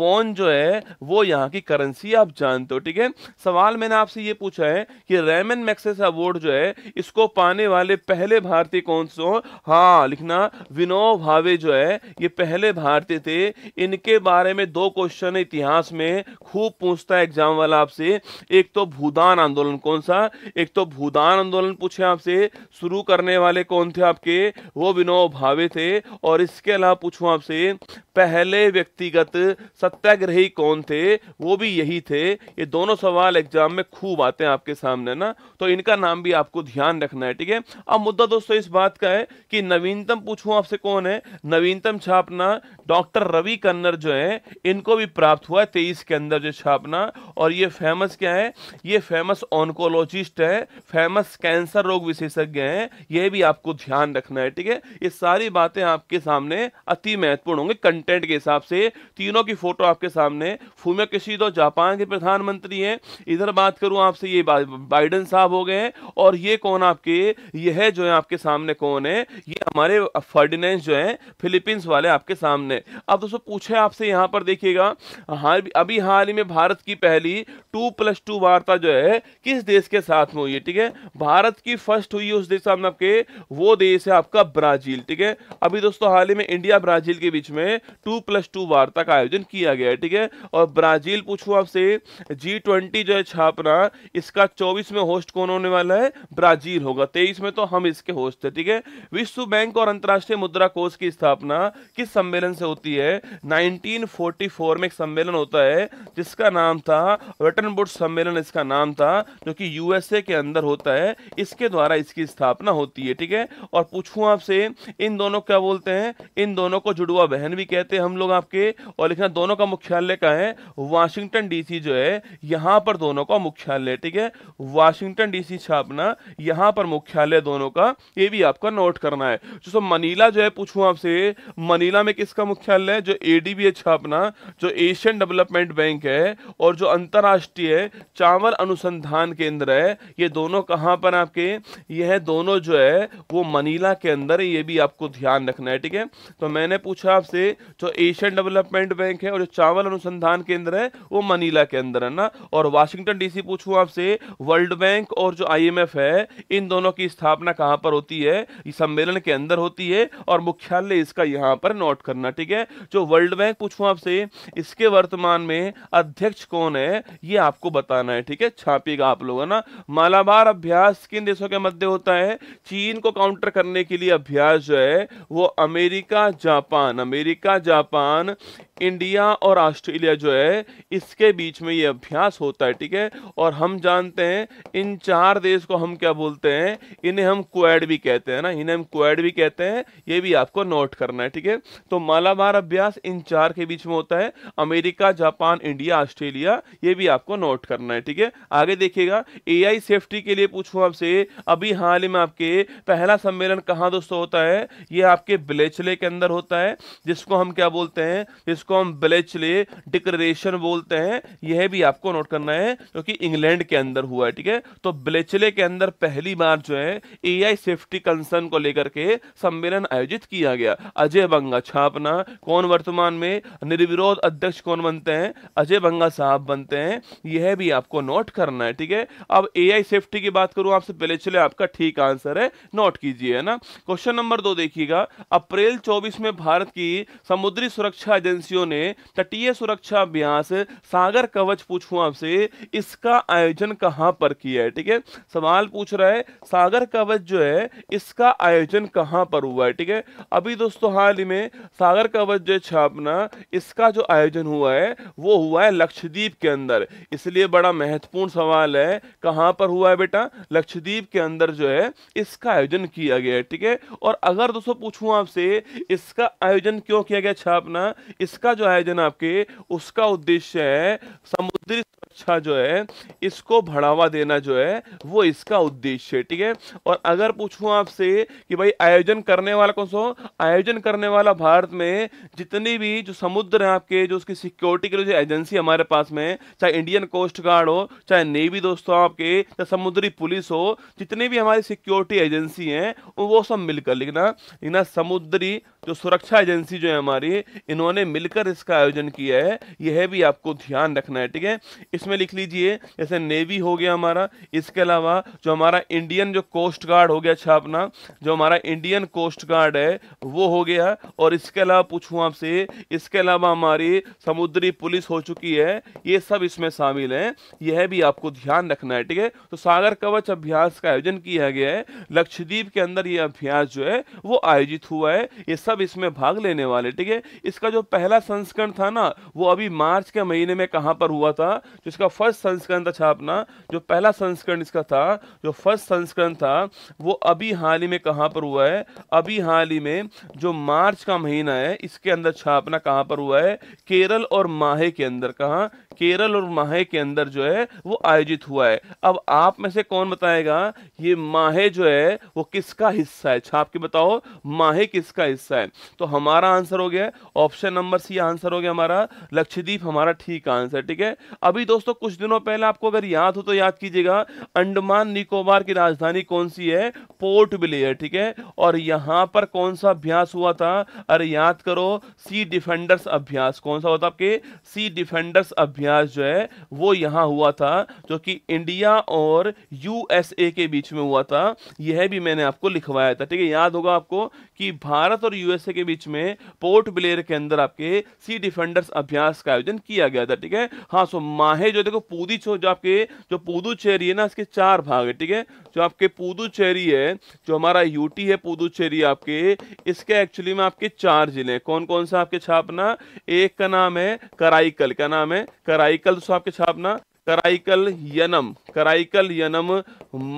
Speaker 1: वोन जो है वो यहाँ की करेंसी आप जानते हो ठीक है सवाल मैंने आपसे ये पूछा है कि रेमन मैक्सेस अवार्ड जो है इसको पाने वाले पहले भारतीय कौन से हो हाँ लिखना विनोद भावे जो है ये पहले भारतीय थे इनके बारे में दो क्वेश्चन इतिहास में खूब पूछता है एग्जाम वाला आपसे एक तो भूदान आंदोलन कौन सा एक तो भूदान आंदोलन पूछे आपसे शुरू करने वाले कौन थे आपके वो विनोद भावे थे और इसके अलावा पूछूं आपसे पहले व्यक्तिगत सत्याग्रही कौन थे वो भी यही थे ये दोनों सवाल एग्जाम में खूब आते हैं आपके सामने ना तो इनका नाम भी आपको ध्यान रखना है ठीक है अब मुद्दा दोस्तों इस बात का है कि नवीनतम पूछूं आपसे कौन है नवीनतम छापना डॉक्टर रवि कन्नर जो है इनको भी प्राप्त हुआ है तेईस के अंदर जो छापना और ये फेमस क्या है ये फेमस ऑनकोलॉजिस्ट है फेमस कैंसर रोग विशेषज्ञ हैं ये भी आपको ध्यान रखना है ठीक है ये सारी बातें आपके सामने अति महत्वपूर्ण होंगे कंटेंट के हिसाब से तीनों की फोटो आपके सामने फूमे तो जापान के प्रधानमंत्री हैं इधर बात करूं आपसे ये बाइडन साहब हो गए हैं और ये कौन आपके यह जो है आपके सामने कौन है ये हमारे फर्डिनेंस जो है फिलीपींस वाले आपके सामने अब दोस्तों पूछे आपसे यहाँ पर देखिएगा अभी हाल ही में भारत की पहली टू प्लस प्लस टू वार्ता जो है किस देश के साथ में हुई है ठीक है भारत की फर्स्ट हुई है उस देश सामने आपके वो देश है आपका ब्राजील ठीक है अभी दोस्तों हाल ही में इंडिया ब्राजील के बीच में टू प्लस टू वार्ता का आयोजन किया गया है ठीक है और ब्राजील पूछू आपसे जी ट्वेंटी जो है छापना इसका चौबीस में होस्ट कौन होने वाला है ब्राजील होगा तेईस में तो हम इसके होस्ट है ठीक है विश्व बैंक और अंतर्राष्ट्रीय मुद्रा कोष की स्थापना किस सम्मेलन से होती है नाइनटीन में एक सम्मेलन होता है जिसका नाम था वेटन बुट्स सम्मेलन इसका नाम था जो कि यूएसए के अंदर होता है इसके द्वारा इसकी स्थापना होती है ठीक है और पूछूँ आपसे इन दोनों क्या बोलते हैं इन दोनों को जुड़वा बहन भी कहते हैं हम लोग आपके और लिखना दोनों का मुख्यालय का है वाशिंगटन डीसी जो है यहां पर दोनों का मुख्यालय ठीक है वाशिंगटन डीसी छापना यहां पर मुख्यालय दोनों का ये भी आपका नोट करना है जो सो मनीला जो है पूछू आपसे मनीला में किसका मुख्यालय जो एडीबी छापना जो एशियन डेवलपमेंट बैंक है और जो अंतरराष्ट्रीय है चावल अनुसंधान केंद्र है ये दोनों कहाँ पर आपके यह दोनों जो है वो मनीला के अंदर है ये भी आपको ध्यान रखना है ठीक है तो मैंने पूछा आपसे जो एशियन डेवलपमेंट बैंक है और जो चावल अनुसंधान केंद्र है वो मनीला के अंदर है ना और वाशिंगटन डीसी पूछूँ आपसे वर्ल्ड बैंक और जो आई है इन दोनों की स्थापना कहाँ पर होती है सम्मेलन के अंदर होती है और मुख्यालय इसका यहाँ पर नोट करना ठीक है जो वर्ल्ड बैंक पूछूँ आपसे इसके वर्तमान में अध्यक्ष कौन है ये आपको बता बताना है ठीक है छापिएगा आप लोग है ना मालाबार अभ्यास किन देशों के मध्य होता है चीन को काउंटर करने के लिए अभ्यास जो है वो America Japan America Japan India और ऑस्ट्रेलिया जो है इसके बीच में ये अभ्यास होता है ठीक है और हम जानते हैं इन चार देश को हम क्या बोलते हैं इन्हें हम क्वेड भी कहते हैं ना इन्हें हम क्वेड भी कहते हैं ये भी आपको नोट करना है ठीक है तो मालाबार अभ्यास इन चार के बीच में होता है अमेरिका जापान इंडिया ऑस्ट्रेलिया ये भी आपको नोट करना है ठीक है आगे देखिएगा एआई सेफ्टी के लिए पूछूं आपसे अभी हाल ही में आपके पहला सम्मेलन कहाँ दोस्तों होता है ये आपके ब्लेचले के अंदर होता है जिसको हम क्या बोलते हैं जिसको हम ब्लेचले डिक्रेशन बोलते हैं यह भी आपको नोट करना है क्योंकि इंग्लैंड के अंदर हुआ है ठीक है तो ब्लेचले के अंदर पहली बार जो है ए सेफ्टी कंसर्न को लेकर के सम्मेलन आयोजित किया गया अजय बंगा छापना कौन वर्तमान में निर्विरोध अध्यक्ष कौन बनते हैं अजय बंगा साहब बनते हैं यह भी भी आपको नोट करना है ठीक है अब एआई सेफ्टी की बात करूं आपसे पहले चले आपका ठीक आंसर है नोट कीजिए है ना क्वेश्चन नंबर दो देखिएगा अप्रैल चौबीस में भारत की समुद्री सुरक्षा एजेंसियों ने तटीय सुरक्षा अभ्यास सागर कवच पूछू आपसे इसका आयोजन कहां पर किया है ठीक है सवाल पूछ रहा है सागर कवच जो है इसका आयोजन कहां पर हुआ है ठीक है अभी दोस्तों हाल ही में सागर कवच जो छापना इसका जो आयोजन हुआ है वो हुआ है लक्षद्वीप के अंदर इसलिए बड़ा महत्वपूर्ण सवाल है कहां पर हुआ है बेटा लक्षद्वीप के अंदर जो है इसका आयोजन किया गया है ठीक है और अगर दोस्तों पूछू आपसे इसका आयोजन क्यों किया गया छापना इसका जो आयोजन आपके उसका उद्देश्य है समुद्री अच्छा जो है इसको बढ़ावा देना जो है वो इसका उद्देश्य है ठीक है और अगर पूछूं आपसे कि भाई आयोजन करने वाला कौन सो आयोजन करने वाला भारत में जितनी भी जो समुद्र है आपके जो उसकी सिक्योरिटी के लिए जो एजेंसी हमारे पास में चाहे इंडियन कोस्ट गार्ड हो चाहे नेवी दोस्तों आपके या समुद्री पुलिस हो जितनी भी हमारी सिक्योरिटी एजेंसी है वो सब मिलकर लिखना लिखना समुद्री जो सुरक्षा एजेंसी जो है हमारी इन्होंने मिलकर इसका आयोजन किया है यह भी आपको ध्यान रखना है ठीक है इस इसमें लिख लीजिए जैसे नेवी हो गया हमारा इसके अलावा जो हमारा इंडियन जो कोस्ट गार्ड हो गया छापना अच्छा जो हमारा इंडियन कोस्ट गार्ड है वो हो गया और इसके अलावा पूछूँ आपसे इसके अलावा हमारी समुद्री पुलिस हो चुकी है ये सब इसमें शामिल है यह भी आपको ध्यान रखना है ठीक है तो सागर कवच अभ्यास का आयोजन किया गया है लक्षद्वीप के अंदर यह अभ्यास जो है वो आयोजित हुआ है ये सब इसमें भाग लेने वाले ठीक है इसका जो पहला संस्करण था ना वो अभी मार्च के महीने में कहां पर हुआ था जो इसका फर्स्ट संस्करण था छापना अच्छा जो पहला संस्करण इसका था जो फर्स्ट संस्करण था वो अभी हाल ही में कहाँ पर हुआ है अभी हाल ही में जो मार्च का महीना है इसके अंदर छापना कहाँ पर हुआ है केरल और माहे के अंदर कहाँ केरल और माहे के अंदर जो है वो आयोजित हुआ है अब आप में से कौन बताएगा ये माहे जो है वो किसका हिस्सा है छाप अच्छा, के बताओ माहे किसका हिस्सा है तो हमारा आंसर हो गया ऑप्शन नंबर सी आंसर हो गया हमारा लक्षदीप हमारा ठीक आंसर ठीक है अभी दोस्तों दोस्तों कुछ दिनों पहले आपको अगर याद हो तो याद कीजिएगा अंडमान निकोबार की राजधानी कौन सी है पोर्ट ब्लेयर ठीक है और यहां पर कौन सा अभ्यास हुआ था अरे याद करो सी डिफेंडर्स अभ्यास कौन सा होता आपके सी डिफेंडर्स अभ्यास जो है वो यहां हुआ था जो कि इंडिया और यूएसए के बीच में हुआ था यह भी मैंने आपको लिखवाया था ठीक है याद होगा आपको कि भारत और यूएसए के बीच में पोर्ट ब्लेयर के अंदर आपके सी डिफेंडर्स अभ्यास का आयोजन किया गया था ठीक है हाँ सो माहे जो देखो पुदुचेरी जो आपके जो पुदुचेरी है ना इसके चार भाग है ठीक है जो आपके पुदुचेरी है जो हमारा यूटी है पुदुचेरी आपके इसके एक्चुअली में आपके चार जिले कौन कौन सा आपके छापना एक का नाम है कराईकल क्या नाम है कराईकल दोस्तों आपके छापना कराईकल यनम कराईकल यनम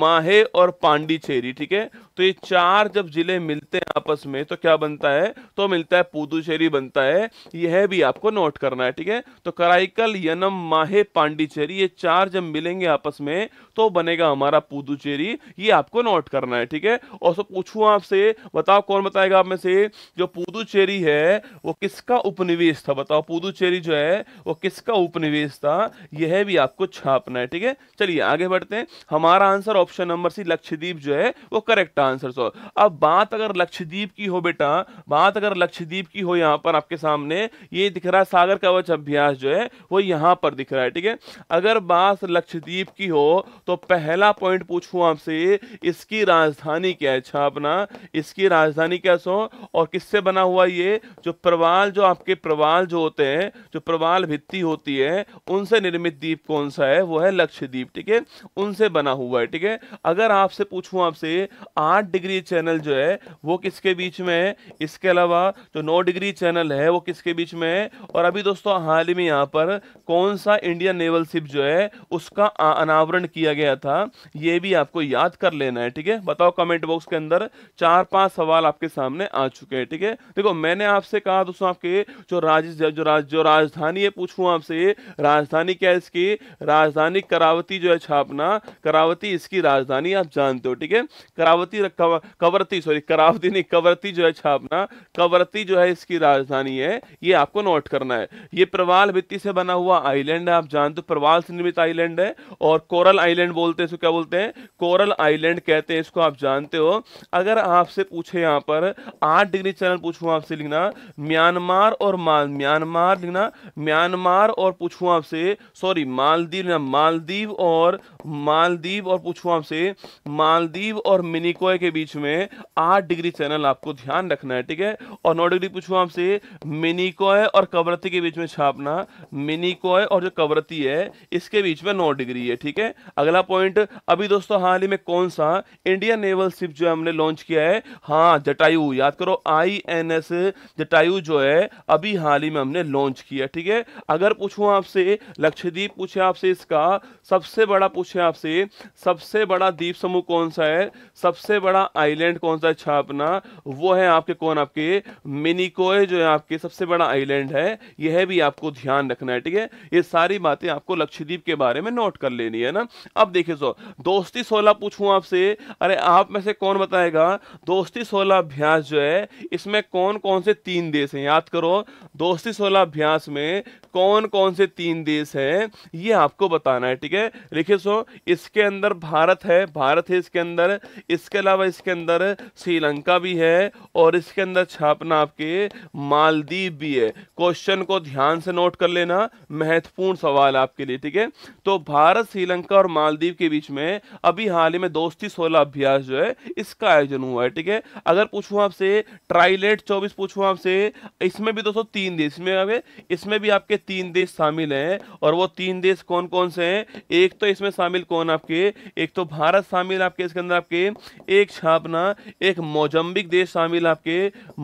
Speaker 1: माहे और पांडिचेरी ठीक है तो ये चार जब जिले मिलते हैं आपस में तो क्या बनता है तो मिलता है पुदुचेरी बनता है यह भी आपको नोट करना है ठीक है तो कराईकल यनम माहे पांडिचेरी ये चार जब मिलेंगे आपस में तो बनेगा हमारा पुदुचेरी ये आपको नोट करना है ठीक है और सब पूछू आपसे बताओ कौन बताएगा आप में से जो पुदुचेरी है वो किसका उपनिवेश था बताओ पुदुचेरी जो है वो किसका उपनिवेश था यह भी आपको छापना है ठीक है चलिए आगे बढ़ते हैं हमारा answer option number C Lakshadweep जो है वो करेक्ट आंसर सो अब बात अगर लक्षद्वीप की हो बेटा बात अगर लक्षद्वीप की हो यहाँ पर आपके सामने ये दिख रहा है सागर कवच अभ्यास जो है वो यहाँ पर दिख रहा है ठीक है अगर बात लक्षद्वीप की हो तो पहला पॉइंट पूछूँ आपसे इसकी राजधानी क्या है अच्छा अपना इसकी राजधानी क्या सो और किससे बना हुआ ये जो प्रवाल जो आपके प्रवाल जो होते हैं जो प्रवाल भित्ती होती है उनसे निर्मित द्वीप कौन सा है वो है लक्षद्वीप ठीक है उनसे बना हुआ है ठीक है अगर आपसे पूछूं आपसे आज आठ डिग्री चैनल जो है वो किसके बीच में है इसके अलावा जो नौ डिग्री चैनल है वो किसके बीच में है और अभी दोस्तों हाल ही में यहाँ पर कौन सा इंडियन नेवल शिप जो है उसका अनावरण किया गया था ये भी आपको याद कर लेना है ठीक है बताओ कमेंट बॉक्स के अंदर चार पांच सवाल आपके सामने आ चुके हैं ठीक है देखो मैंने आपसे कहा दोस्तों आपके जो राज जो राज जो राजधानी है पूछू आपसे राजधानी क्या है इसकी राजधानी करावती जो है छापना करावती इसकी राजधानी आप जानते हो ठीक है करावती कवरती सॉरी करावती नहीं कवरती जो है छापना कवरती जो है इसकी राजधानी है ये आपको नोट करना है ये प्रवाल भित्ती से बना हुआ आइलैंड है आप जानते हो प्रवाल से निर्मित आइलैंड है और कोरल आइलैंड बोलते हैं इसको क्या बोलते हैं कोरल आइलैंड कहते हैं इसको आप जानते हो अगर आपसे पूछे यहाँ पर आठ डिग्री चैनल पूछू आपसे लिखना म्यांमार और माल म्यांमार लिखना म्यांमार और पूछू आपसे सॉरी मालदीव मालदीव और मालदीव और पूछू आपसे मालदीव और मिनिकोय नब्बे के बीच में आठ डिग्री चैनल आपको ध्यान रखना है ठीक है और नौ डिग्री पूछू आपसे मिनीकॉय और कवरती के बीच में छापना मिनीकॉय और जो कवरती है इसके बीच में नौ डिग्री है ठीक है अगला पॉइंट अभी दोस्तों हाल ही में कौन सा इंडियन नेवल शिप जो हमने लॉन्च किया है हाँ जटायु याद करो आई एन एस जटायु जो है अभी हाल ही में हमने लॉन्च किया ठीक है अगर पूछू आपसे लक्षद्वीप पूछे आपसे इसका सबसे बड़ा पूछे आपसे सबसे बड़ा द्वीप समूह कौन सा है सबसे बड़ा आइलैंड कौन सा अच्छा अपना वो है आपके कौन आपके मिनिकोय जो है आपके सबसे बड़ा आइलैंड है यह भी आपको ध्यान रखना है ठीक है ये सारी बातें आपको लक्षद्वीप के बारे में नोट कर लेनी है ना अब देखिए सो दोस्ती सोलह पूछूं आपसे अरे आप में से कौन बताएगा दोस्ती सोलह अभ्यास जो है इसमें कौन कौन से तीन देश हैं याद करो दोस्ती सोलह अभ्यास में कौन कौन से तीन देश हैं ये आपको बताना है ठीक है लिखे सो इसके अंदर भारत है भारत है इसके अंदर इसके अलावा अलावा इसके अंदर श्रीलंका भी है और इसके अंदर छापना आपके मालदीव भी है क्वेश्चन को ध्यान से नोट कर लेना महत्वपूर्ण सवाल आपके लिए ठीक है तो भारत श्रीलंका और मालदीव के बीच में अभी हाल ही में दोस्ती सोलह अभ्यास जो है इसका आयोजन हुआ है ठीक है अगर पूछूं आपसे ट्राइलेट चौबीस पूछूं आपसे इसमें भी दोस्तों तीन देश में इसमें भी आपके तीन देश शामिल हैं और वो तीन देश कौन कौन से हैं एक तो इसमें शामिल कौन आपके एक तो भारत शामिल आपके इसके अंदर आपके एक छापना एक मोजम्बिक देश शामिल आपके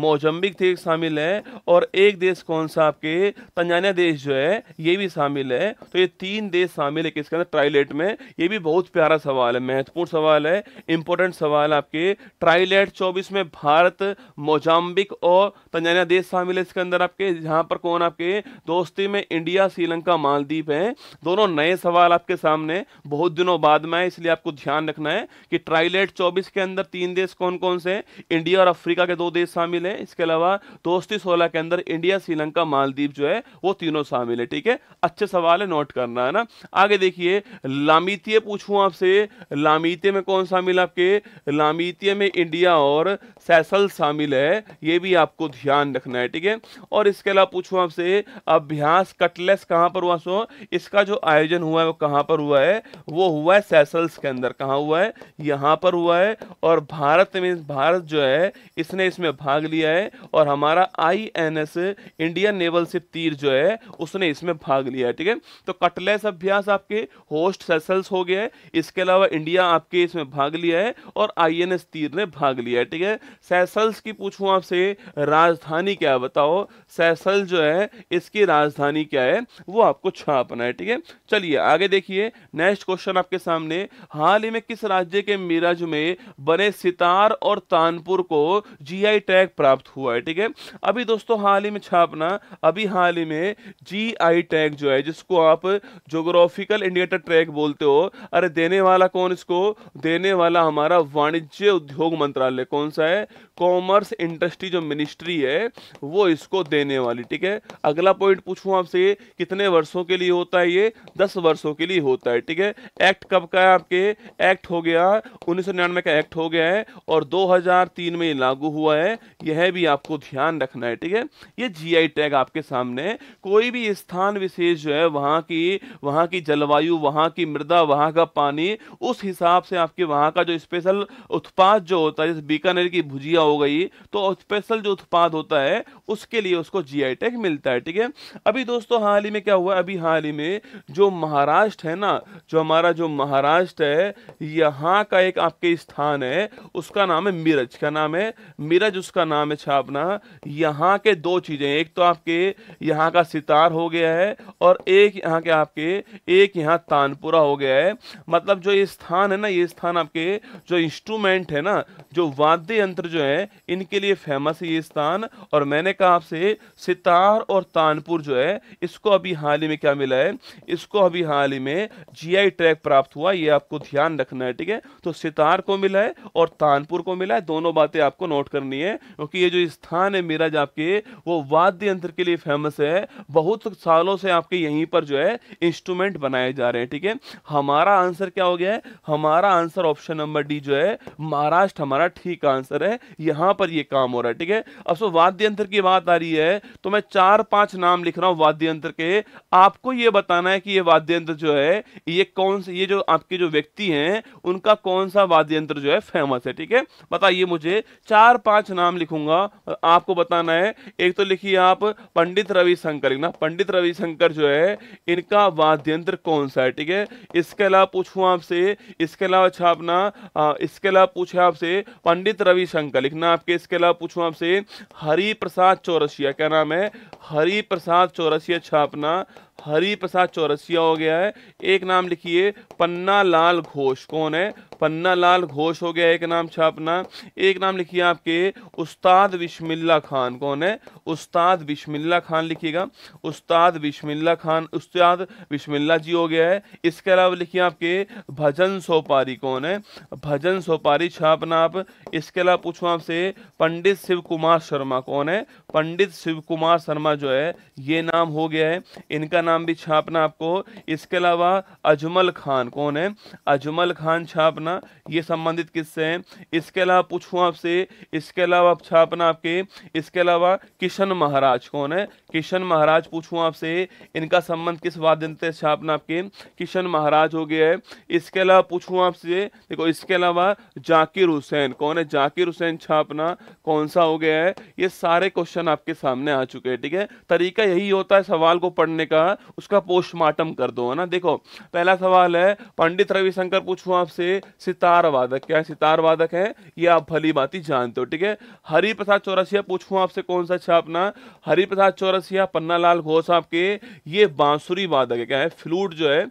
Speaker 1: मोजम्बिक देश शामिल है और एक देश कौन सा आपके तंजानिया देश जो है ये भी शामिल है तो ये तीन देश शामिल है किसके अंदर ट्राइलेट में ये भी बहुत प्यारा सवाल है महत्वपूर्ण सवाल है इंपॉर्टेंट सवाल आपके ट्राइलेट चौबीस में भारत मोजाम्बिक और तंजानिया देश शामिल है इसके अंदर आपके यहाँ पर कौन आपके दोस्ती में इंडिया श्रीलंका मालदीप है दोनों नए सवाल आपके सामने बहुत दिनों बाद में है इसलिए आपको ध्यान रखना है कि ट्राइलेट चौबीस के अंदर तीन देश कौन कौन से हैं इंडिया और अफ्रीका के दो देश शामिल हैं इसके अलावा दोस्ती सोलह के अंदर इंडिया श्रीलंका मालदीव जो है वो तीनों शामिल है ठीक है अच्छे सवाल है नोट करना है ना आगे देखिए लामितीय पूछूं आपसे लामितीय में कौन शामिल आपके लामितीय में इंडिया और सैसल शामिल है ये भी आपको ध्यान रखना है ठीक है और इसके अलावा पूछूं आपसे अभ्यास कटलेस कहाँ पर हुआ सो इसका जो आयोजन हुआ है वो कहाँ पर हुआ है वो हुआ है सैसल्स के अंदर कहाँ हुआ है यहाँ पर हुआ है और भारत में भारत जो है इसने इसमें भाग लिया है और हमारा I N S Indian naval ship Tir जो है उसने इसमें भाग लिया है ठीक है तो कटलेस अभ्यास आपके होस्ट सेसल्स हो गया है इसके अलावा इंडिया आपके इसमें भाग लिया है और आई एन एस तीर ने भाग लिया है ठीक है सेसल्स की पूछूँ आपसे राजधानी क्या है बताओ सेसल जो है इसकी राजधानी क्या है वो आपको छापना है ठीक है चलिए आगे देखिए नेक्स्ट क्वेश्चन आपके सामने हाल ही में किस राज्य के मिराज में बने सितार और तानपुर को जीआई टैग प्राप्त हुआ है ठीक है अभी दोस्तों हाल ही में छापना अभी हाल ही में जीआई टैग जो है जिसको आप जोग्राफिकल इंडिकेटर टैग बोलते हो अरे देने वाला कौन इसको देने वाला हमारा वाणिज्य उद्योग मंत्रालय कौन सा है कॉमर्स इंडस्ट्री जो मिनिस्ट्री है वो इसको देने वाली ठीक है अगला पॉइंट पूछूँ आपसे कितने वर्षों के लिए होता है ये दस वर्षों के लिए होता है ठीक है एक्ट कब का है आपके एक्ट हो गया उन्नीस का एक्ट हो गया है और 2003 में ये लागू हुआ है यह भी आपको ध्यान रखना है ठीक है ये जी टैग आपके सामने कोई भी स्थान विशेष जो है वहाँ की वहाँ की जलवायु वहाँ की मृदा वहाँ का पानी उस हिसाब से आपके वहाँ का जो स्पेशल उत्पाद जो होता है जैसे बीकानेर की भुजिया हो गई तो स्पेशल जो उत्पाद होता है उसके लिए उसको जीआई टैग मिलता है ठीक है अभी दोस्तों हाल ही में क्या हुआ अभी हाल ही में जो महाराष्ट्र है ना जो हमारा जो महाराष्ट्र है यहाँ का एक आपके स्थान है उसका नाम है मिरज क्या नाम है मिरज उसका नाम है छापना यहाँ के दो चीज़ें एक तो आपके यहाँ का सितार हो गया है और एक यहाँ के आपके एक यहाँ तानपुरा हो गया है मतलब जो ये स्थान है ना ये स्थान आपके जो इंस्ट्रूमेंट है ना जो वाद्य यंत्र जो है है इनके लिए फेमस है ये स्थान और मैंने कहा आपसे सितार और तानपुर जो है इसको अभी हाल ही में क्या मिला है इसको अभी हाल ही में जीआई ट्रैक प्राप्त हुआ ये आपको ध्यान रखना है ठीक है तो सितार को मिला है और तानपुर को मिला है दोनों बातें आपको नोट करनी है क्योंकि ये जो स्थान है मीराज आपके वो वाद्य यंत्र के लिए फेमस है बहुत सालों से आपके यहीं पर जो है इंस्ट्रूमेंट बनाए जा रहे हैं ठीक है हमारा आंसर क्या हो गया है हमारा आंसर ऑप्शन नंबर डी जो है महाराष्ट्र हमारा ठीक आंसर है यहां पर ये काम हो रहा है ठीक है अब सो वाद्य यंत्र की बात आ रही है तो मैं चार पांच नाम लिख रहा हूं वाद्य यंत्र के आपको ये बताना है कि ये वाद्य यंत्र जो है ये कौन सा ये जो आपके जो व्यक्ति हैं उनका कौन सा वाद्य यंत्र जो है फेमस है ठीक है बताइए मुझे चार पांच नाम लिखूंगा आपको बताना है एक तो लिखिए आप पंडित रविशंकर ना पंडित रविशंकर जो है इनका वाद्य यंत्र कौन सा है ठीक है इसके अलावा पूछू आपसे इसके अलावा छापना अच्छा इसके अलावा पूछे आपसे पंडित रविशंकर लिखना आपके इसके अलावा पूछू आपसे हरि प्रसाद चौरसिया क्या नाम है हरि प्रसाद चौरसिया छापना हरी प्रसाद चौरसिया हो गया है एक नाम लिखिए पन्ना लाल घोष कौन है पन्ना लाल घोष हो गया एक नाम छापना एक नाम लिखिए आपके उस्ताद बिशमिल्ला खान कौन है उस्ताद बिशमिल्ला खान लिखिएगा उस्ताद बिशमिल्ला खान उस्ताद बिशमिल्ला जी हो गया है इसके अलावा लिखिए आपके भजन सोपारी कौन है भजन सोपारी छापना आप इसके अलावा पूछूँ आपसे पंडित शिव कुमार शर्मा कौन है पंडित शिव कुमार शर्मा जो है ये नाम हो गया है इनका नाम भी छापना आपको इसके अलावा अजमल खान कौन है अजमल खान छापना ये संबंधित किससे है इसके अलावा पूछूँ आपसे इसके अलावा आप छापना आपके इसके अलावा किशन महाराज कौन है किशन महाराज पूछू आपसे इनका संबंध किस वाद्य से छापना आपके किशन महाराज हो गया है इसके अलावा पूछूँ आपसे देखो इसके अलावा जाकिर हुसैन कौन है जाकिर हुसैन छापना कौन सा हो गया है ये सारे क्वेश्चन क्वेश्चन आपके सामने आ चुके हैं ठीक है तरीका यही होता है सवाल को पढ़ने का उसका पोस्टमार्टम कर दो है ना देखो पहला सवाल है पंडित रविशंकर पूछू आपसे सितार वादक क्या है सितार वादक है ये आप भली बात जानते हो ठीक है हरिप्रसाद चौरसिया पूछू आपसे कौन सा अपना हरिप्रसाद चौरसिया पन्नालाल घोष आपके ये बांसुरी वादक है क्या है फ्लूट जो है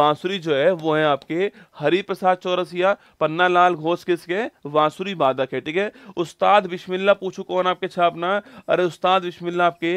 Speaker 1: बांसुरी जो है वो है आपके हरिप्रसाद चौरसिया पन्नालाल घोष किसके बांसुरी वादक है ठीक है उस्ताद बिस्मिल्ला पूछू कौन आपके छापना अरे उस्ताद बिस्मिल्ला आपके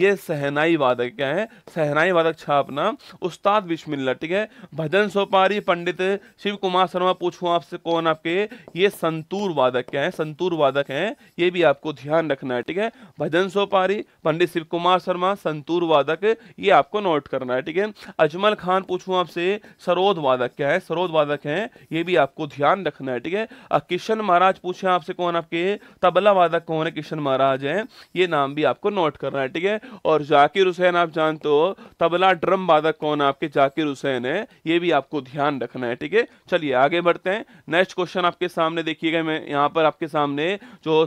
Speaker 1: ये सहनाई वादक क्या है सहनाई वादक छापना उस्ताद बिस्मिल्ला ठीक है भजन सोपारी पंडित शिव कुमार शर्मा पूछूँ आपसे कौन आपके ये संतूर वादक क्या है संतूर वादक हैं ये भी आपको ध्यान रखना है ठीक है भजन सोपारी पंडित शिव कुमार शर्मा संतूर वादक ये आपको नोट करना है ठीक है अजमल खान पूछूँ आपसे सरोद वादक क्या है सरोद वादक हैं ये भी आपको ध्यान रखना है ठीक है किशन महाराज पूछे आपसे कौन आपके तबला वादक कौन है किशन महाराज हैं ये नाम भी आपको नोट करना है ठीक है और जाकिर हुसैन आप जानते हो तबला ड्रम वादक कौन आपके जाकिर हुसैन है ये भी आपको ध्यान रखना है ठीक है चलिए आगे बढ़ते हैं नेक्स्ट क्वेश्चन आपके सामने देखिएगा मैं यहाँ पर आपके सामने जो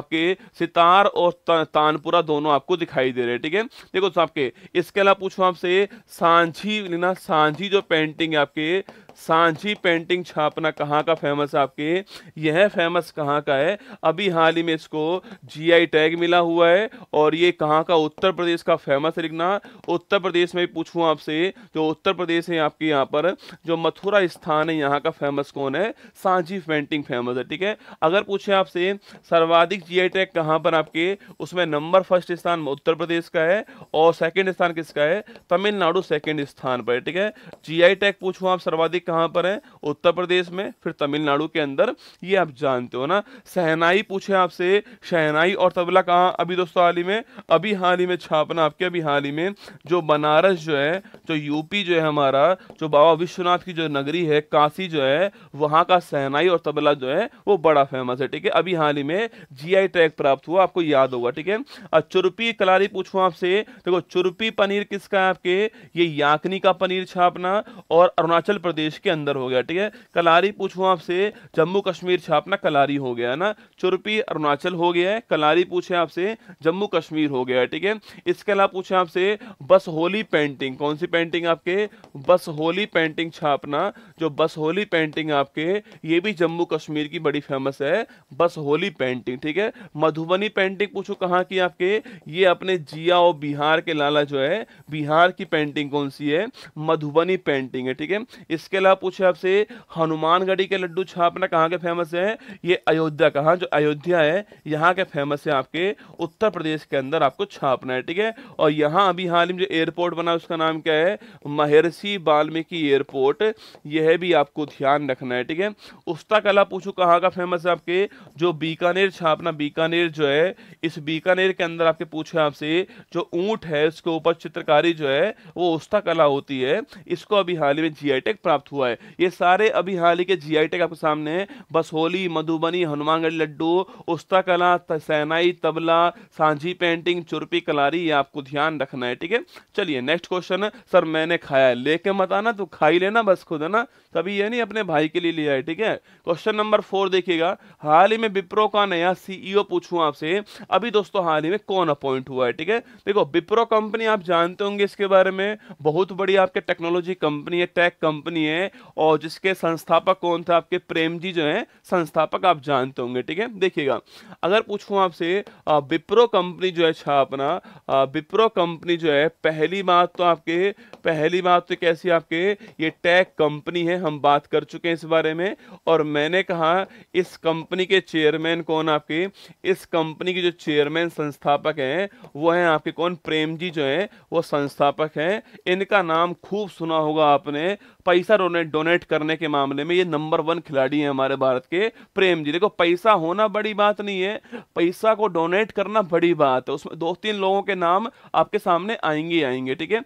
Speaker 1: आपके सितार और तानपुरा दोनों आपको दिखाई दे रहे हैं ठीक है देखो आपके इसके अलावा पूछो आपसे सांझी लेना सांझी जो पेंटिंग है आपके सांझी पेंटिंग छापना कहाँ का फेमस है आपके यह फेमस कहाँ का है अभी हाल ही में इसको जीआई टैग मिला हुआ है और ये कहाँ का उत्तर प्रदेश का फेमस है लिखना उत्तर प्रदेश में पूछूँ आपसे जो उत्तर प्रदेश है आपके यहाँ पर जो मथुरा स्थान है यहाँ का फेमस कौन है सांझी पेंटिंग फेमस है ठीक है अगर पूछे आपसे सर्वाधिक आई टैग कहाँ पर आपके उसमें नंबर फर्स्ट स्थान उत्तर प्रदेश का है और सेकेंड स्थान किसका है तमिलनाडु सेकेंड स्थान पर ठीक है जीआई टैग पूछूं आप सर्वाधिक कहाँ पर है उत्तर प्रदेश में फिर तमिलनाडु के अंदर ये आप जानते हो ना शहनाई पूछे आपसे शहनाई और तबला कहाँ अभी दोस्तों हाल ही में अभी हाल ही में छापना आपके अभी हाल ही में जो बनारस जो है जो यूपी जो है हमारा जो बाबा विश्वनाथ की जो नगरी है काशी जो है वहाँ का सहनाई और तबला जो है वो बड़ा फेमस है ठीक है अभी हाल ही में जीआई टैग प्राप्त हुआ आपको याद होगा ठीक है और चुरपी कलारी पूछूँ आपसे देखो चुरपी पनीर किसका है आपके ये याकनी का पनीर छापना और अरुणाचल प्रदेश देश के अंदर हो गया ठीक है कलारी पूछूँ आपसे जम्मू कश्मीर छापना कलारी हो गया ना चुरपी अरुणाचल हो गया है कलारी पूछे आपसे जम्मू कश्मीर हो गया ठीक है इसके अलावा पूछे आपसे बस होली पेंटिंग कौन सी पेंटिंग आपके बस होली पेंटिंग छापना जो बस होली पेंटिंग आपके ये भी जम्मू कश्मीर की बड़ी फेमस है बस होली पेंटिंग ठीक है मधुबनी पेंटिंग पूछो कहाँ की आपके ये अपने जिया और बिहार के लाला जो है बिहार की पेंटिंग कौन सी है मधुबनी पेंटिंग है ठीक है इसके अगला पूछे आपसे हनुमानगढ़ी के लड्डू छापना कहाँ के फेमस है ये अयोध्या कहाँ जो अयोध्या है यहाँ के फेमस है आपके उत्तर प्रदेश के अंदर आपको छापना है ठीक है और यहाँ अभी हाल में जो एयरपोर्ट बना उसका नाम क्या है महर्षि वाल्मीकि एयरपोर्ट यह भी आपको ध्यान रखना है ठीक है उसका कला पूछू कहाँ का फेमस है आपके जो बीकानेर छापना बीकानेर जो है इस बीकानेर के अंदर आपके पूछे आपसे जो ऊँट है उसके ऊपर चित्रकारी जो है वो उसका कला होती है इसको अभी हाल ही में जी प्राप्त हुआ हुआ है ये सारे अभी हाल ही के जी आई टेक आपके सामने हैं होली मधुबनी हनुमानगढ़ी लड्डू उस्ता कला सैनाई तबला सांझी पेंटिंग चुरपी कलारी ये आपको ध्यान रखना है ठीक है चलिए नेक्स्ट क्वेश्चन सर मैंने खाया है लेके मत आना तो खा ही लेना बस खुद है ना तभी ये नहीं अपने भाई के लिए लिया है ठीक है क्वेश्चन नंबर फोर देखिएगा हाल ही में विप्रो का नया सीईओ e पूछूं आपसे अभी दोस्तों हाल ही में कौन अपॉइंट हुआ है ठीक है देखो विप्रो कंपनी आप जानते होंगे इसके बारे में बहुत बड़ी आपके टेक्नोलॉजी कंपनी है टेक कंपनी है है और जिसके संस्थापक कौन थे आपके प्रेम जी जो है संस्थापक आप जानते होंगे ठीक है देखिएगा अगर पूछूँ आपसे विप्रो कंपनी जो है अच्छा अपना विप्रो कंपनी जो है पहली बात तो आपके पहली बात तो कैसी आपके ये टैग कंपनी है हम बात कर चुके हैं इस बारे में और मैंने कहा इस कंपनी के चेयरमैन कौन आपके इस कंपनी के जो चेयरमैन संस्थापक हैं वो हैं आपके कौन प्रेम जी जो हैं वो संस्थापक हैं इनका नाम खूब सुना होगा आपने पैसा डोनेट करने के मामले में ये नंबर वन खिलाड़ी हैं हमारे भारत के प्रेम जी देखो पैसा होना बड़ी बात नहीं है पैसा को डोनेट करना बड़ी बात है उसमें दो तीन लोगों के नाम आपके सामने आएंगे आएंगे ठीक है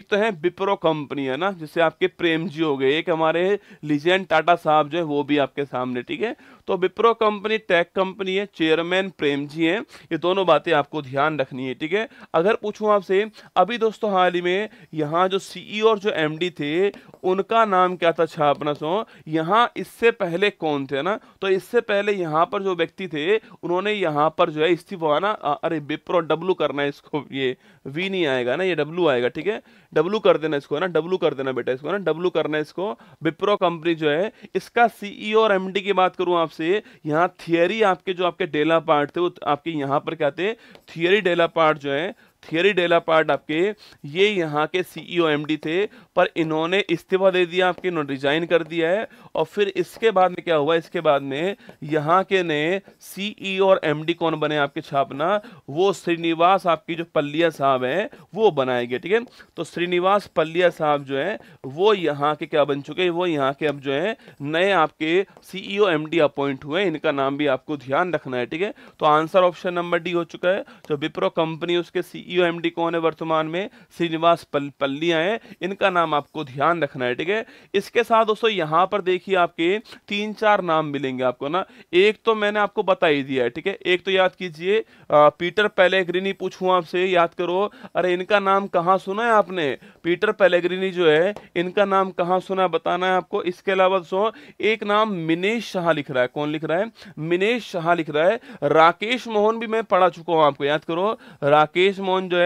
Speaker 1: एक तो है बिप्रो कंपनी है ना जिससे आपके प्रेम जी हो गए एक हमारे लीजेंड टाटा साहब जो है वो भी आपके सामने ठीक है तो विप्रो कंपनी टेक कंपनी है चेयरमैन प्रेम जी हैं ये दोनों बातें आपको ध्यान रखनी है ठीक है अगर पूछूं आपसे अभी दोस्तों हाल ही में यहाँ जो सीई e और जो एमडी थे उनका नाम क्या था छापना सो यहाँ इससे पहले कौन थे ना तो इससे पहले यहाँ पर जो व्यक्ति थे उन्होंने यहाँ पर जो है इस्तीफा ना अरे विप्रो डब्लू करना है इसको ये वी नहीं आएगा ना ये डब्लू आएगा ठीक है डब्लू कर देना इसको ना डब्लू कर देना बेटा इसको ना डब्लू करना इसको विप्रो कंपनी जो है इसका सीई e और एम की बात करूँ आपसे से यहाँ थियरी आपके जो आपके डेला पार्ट थे वो आपके यहाँ पर क्या थे थियरी डेला पार्ट जो है थियरी डेला पार्ट आपके ये यहाँ के सीईओ एमडी e थे पर इन्होंने इस्तीफा दे दिया आपके इन्होंने रिजाइन कर दिया है और फिर इसके बाद में क्या हुआ इसके बाद में यहाँ के ने सीईओ e और एमडी कौन बने आपके छापना वो श्रीनिवास आपकी जो पल्लिया साहब हैं वो बनाए गए ठीक है तो श्रीनिवास पल्लिया साहब जो है वो यहाँ के क्या बन चुके हैं वो यहाँ के अब जो है नए आपके सी ई अपॉइंट हुए इनका नाम भी आपको ध्यान रखना है ठीक है तो आंसर ऑप्शन नंबर डी हो चुका है जो तो विप्रो कंपनी उसके सीईओ ईओएमडी कौन है वर्तमान में श्रीनिवास पल्लिया है इनका नाम आपको ध्यान रखना है ठीक है इसके साथ दोस्तों यहां पर देखिए आपके तीन चार नाम मिलेंगे आपको ना एक तो मैंने आपको बता ही दिया है ठीक है एक तो याद कीजिए पीटर पेलेग्रिनी पूछू आपसे याद करो अरे इनका नाम कहाँ सुना है आपने पीटर पेलेग्रिनी जो है इनका नाम कहाँ सुना है बताना है आपको इसके अलावा दोस्तों एक नाम मिनेश शाह लिख रहा है कौन लिख रहा है मिनेश शाह लिख रहा है राकेश मोहन भी मैं पढ़ा चुका हूं आपको याद करो राकेश मोहन अपन जो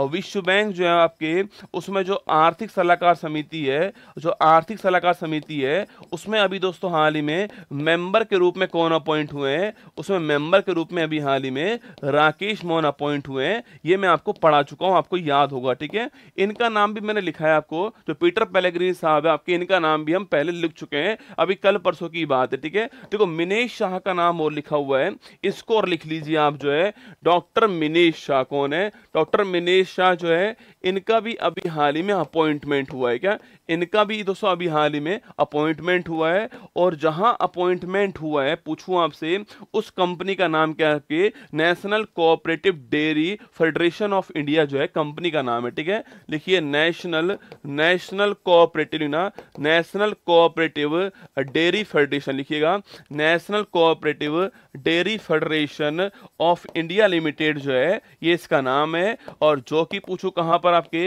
Speaker 1: है विश्व बैंक जो है आपके उसमें जो आर्थिक सलाहकार समिति है जो आर्थिक सलाहकार समिति है उसमें अभी दोस्तों हाल ही में मेंबर के रूप में कौन अपॉइंट हुए हैं उसमें मेंबर के रूप में अभी हाल ही में राकेश मोहन अपॉइंट हुए हैं ये मैं आपको पढ़ा चुका हूँ आपको याद होगा ठीक है इनका नाम भी मैंने लिखा है आपको जो पीटर पेलेग्रीन साहब है आपके इनका नाम भी हम पहले लिख चुके हैं अभी कल परसों की बात है ठीक है देखो मिनेश शाह का नाम और लिखा हुआ है इसको और लिख लीजिए आप जो है डॉक्टर मिनेश शाह कौन है डॉक्टर मिनेश शाह जो है इनका भी अभी हाल ही में अपॉइंटमेंट हुआ है क्या इनका भी दोस्तों अभी हाल ही में अपॉइंटमेंट हुआ है और जहां अपॉइंटमेंट हुआ है पूछूं आपसे उस कंपनी का नाम क्या है national cooperative dairy federation of India जो है कंपनी का नाम है ठीक है लिखिए national national cooperative no national cooperative dairy federation लिखिएगा national cooperative dairy federation of India limited जो है ये इसका नाम है हैं और जो कि पूछो कहाँ पर आपके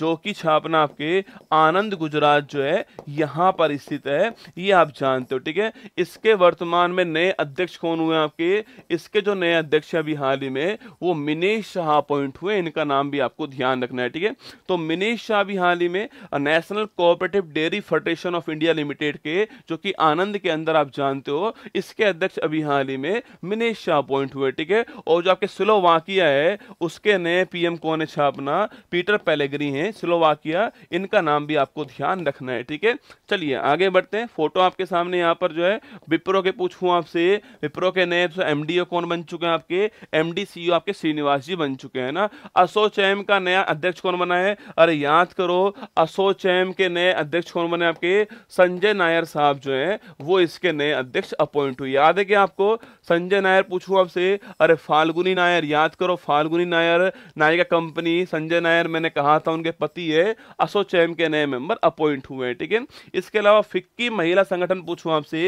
Speaker 1: जो कि छापना आपके आनंद गुजरात जो है यहाँ पर स्थित है ये आप जानते हो ठीक है इसके वर्तमान में नए अध्यक्ष कौन हुए आपके इसके जो नए अध्यक्ष अभी हाल ही में वो मिनेश शाह अपॉइंट हुए इनका नाम भी आपको ध्यान रखना है ठीक है तो मिनेश शाह भी हाल ही में national cooperative dairy federation of India limited के जो कि आनंद के अंदर आप जानते हो इसके अध्यक्ष अभी हाल ही में मिनेश शाह अपॉइंट हुए ठीक है और जो आपके स्लोवाकिया है उसके नए हैं पीएम कौन है छापना पीटर पेलेगरी हैं स्लोवाकिया इनका नाम भी आपको ध्यान रखना है ठीक है चलिए आगे बढ़ते हैं फोटो आपके सामने यहाँ पर जो है विप्रो के पूछूँ आपसे विप्रो के नए एम तो डी कौन बन चुके हैं आपके एम डी e आपके श्रीनिवास जी बन चुके हैं ना असोचैम का नया अध्यक्ष कौन बना है अरे याद करो असोचैम के नए अध्यक्ष कौन बने आपके संजय नायर साहब जो है वो इसके नए अध्यक्ष अपॉइंट हुए याद है कि आपको संजय नायर पूछूँ आपसे अरे फाल्गुनी नायर याद करो फाल्गुनी नायर नायिका कंपनी संजय नायर मैंने कहा था उनके पति है असोचैम के नए मेंबर अपॉइंट हुए हैं ठीक है इसके अलावा फिक्की महिला संगठन पूछूं आपसे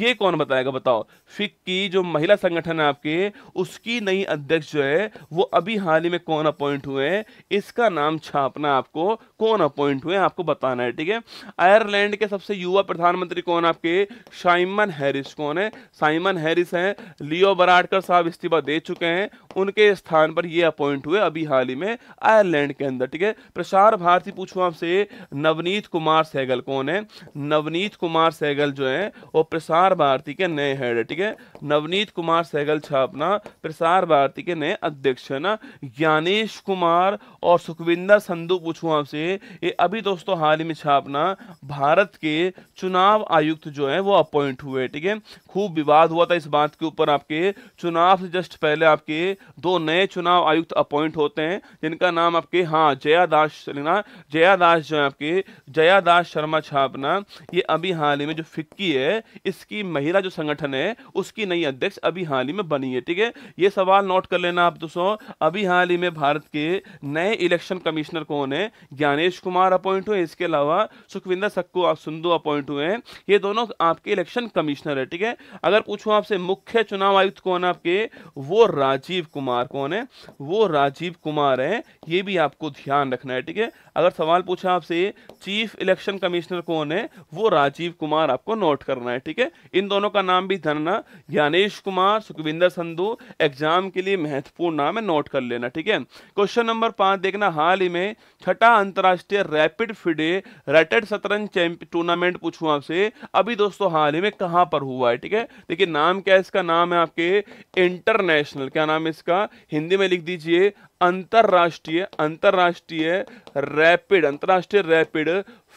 Speaker 1: ये कौन बताएगा बताओ फिक्की जो महिला संगठन है आपके उसकी नई अध्यक्ष जो है वो अभी हाल ही में कौन अपॉइंट हुए हैं इसका नाम छापना आपको कौन अपॉइंट हुए आपको बताना है ठीक है आयरलैंड के सबसे युवा प्रधानमंत्री कौन आपके साइमन हैरिस कौन है साइमन हैरिस हैं लियो बराडकर साहब इस्तीफा दे चुके हैं उनके स्थान पर ये अपॉइंट हुए हुए अभी हाल ही में आयरलैंड के अंदर ठीक है प्रसार भारती पूछूँ आपसे नवनीत कुमार सहगल कौन है नवनीत कुमार सहगल जो है वो प्रसार भारती के नए हेड है ठीक है नवनीत कुमार सहगल छापना प्रसार भारती के नए अध्यक्ष है ना ज्ञानेश कुमार और सुखविंदर संधु पूछूँ आपसे ये अभी दोस्तों हाल ही में छापना भारत के चुनाव आयुक्त जो है वो अपॉइंट हुए ठीक है खूब विवाद हुआ था इस बात के ऊपर आपके चुनाव से जस्ट पहले आपके दो नए चुनाव आयुक्त अपॉइंट होते हैं जिनका नाम आपके हाँ जयादास जया जयादास जो है आपके जयादास शर्मा छापना ये अभी हाल ही में जो फिक्की है इसकी महिला जो संगठन है उसकी नई अध्यक्ष अभी हाल ही में बनी है ठीक है ये सवाल नोट कर लेना आप दोस्तों अभी हाल ही में भारत के नए इलेक्शन कमिश्नर कौन है ज्ञानेश कुमार अपॉइंट हुए इसके अलावा सुखविंदर सक्कू आप सुंदू अपॉइंट हुए हैं ये दोनों आपके इलेक्शन कमिश्नर है ठीक है अगर पूछूं आपसे मुख्य चुनाव आयुक्त कौन आपके वो राजीव कुमार कौन है वो राजीव कुमार है ये भी आपको ध्यान रखना है ठीक है अगर सवाल पूछा आपसे चीफ इलेक्शन कमिश्नर कौन है वो राजीव कुमार आपको नोट करना है ठीक है इन दोनों का नाम भी धनना ज्ञानेश कुमार सुखविंदर संधु एग्जाम के लिए महत्वपूर्ण नाम है नोट कर लेना ठीक है क्वेश्चन नंबर पांच देखना हाल ही में छठा अंतरराष्ट्रीय रैपिड फिडे रैटेड शतरंज टूर्नामेंट पूछू आपसे अभी दोस्तों हाल ही में कहां पर हुआ है ठीक ठीक है देखिए नाम क्या है इसका नाम है आपके इंटरनेशनल क्या नाम है इसका हिंदी में लिख दीजिए अंतरराष्ट्रीय अंतरराष्ट्रीय रैपिड अंतरराष्ट्रीय रैपिड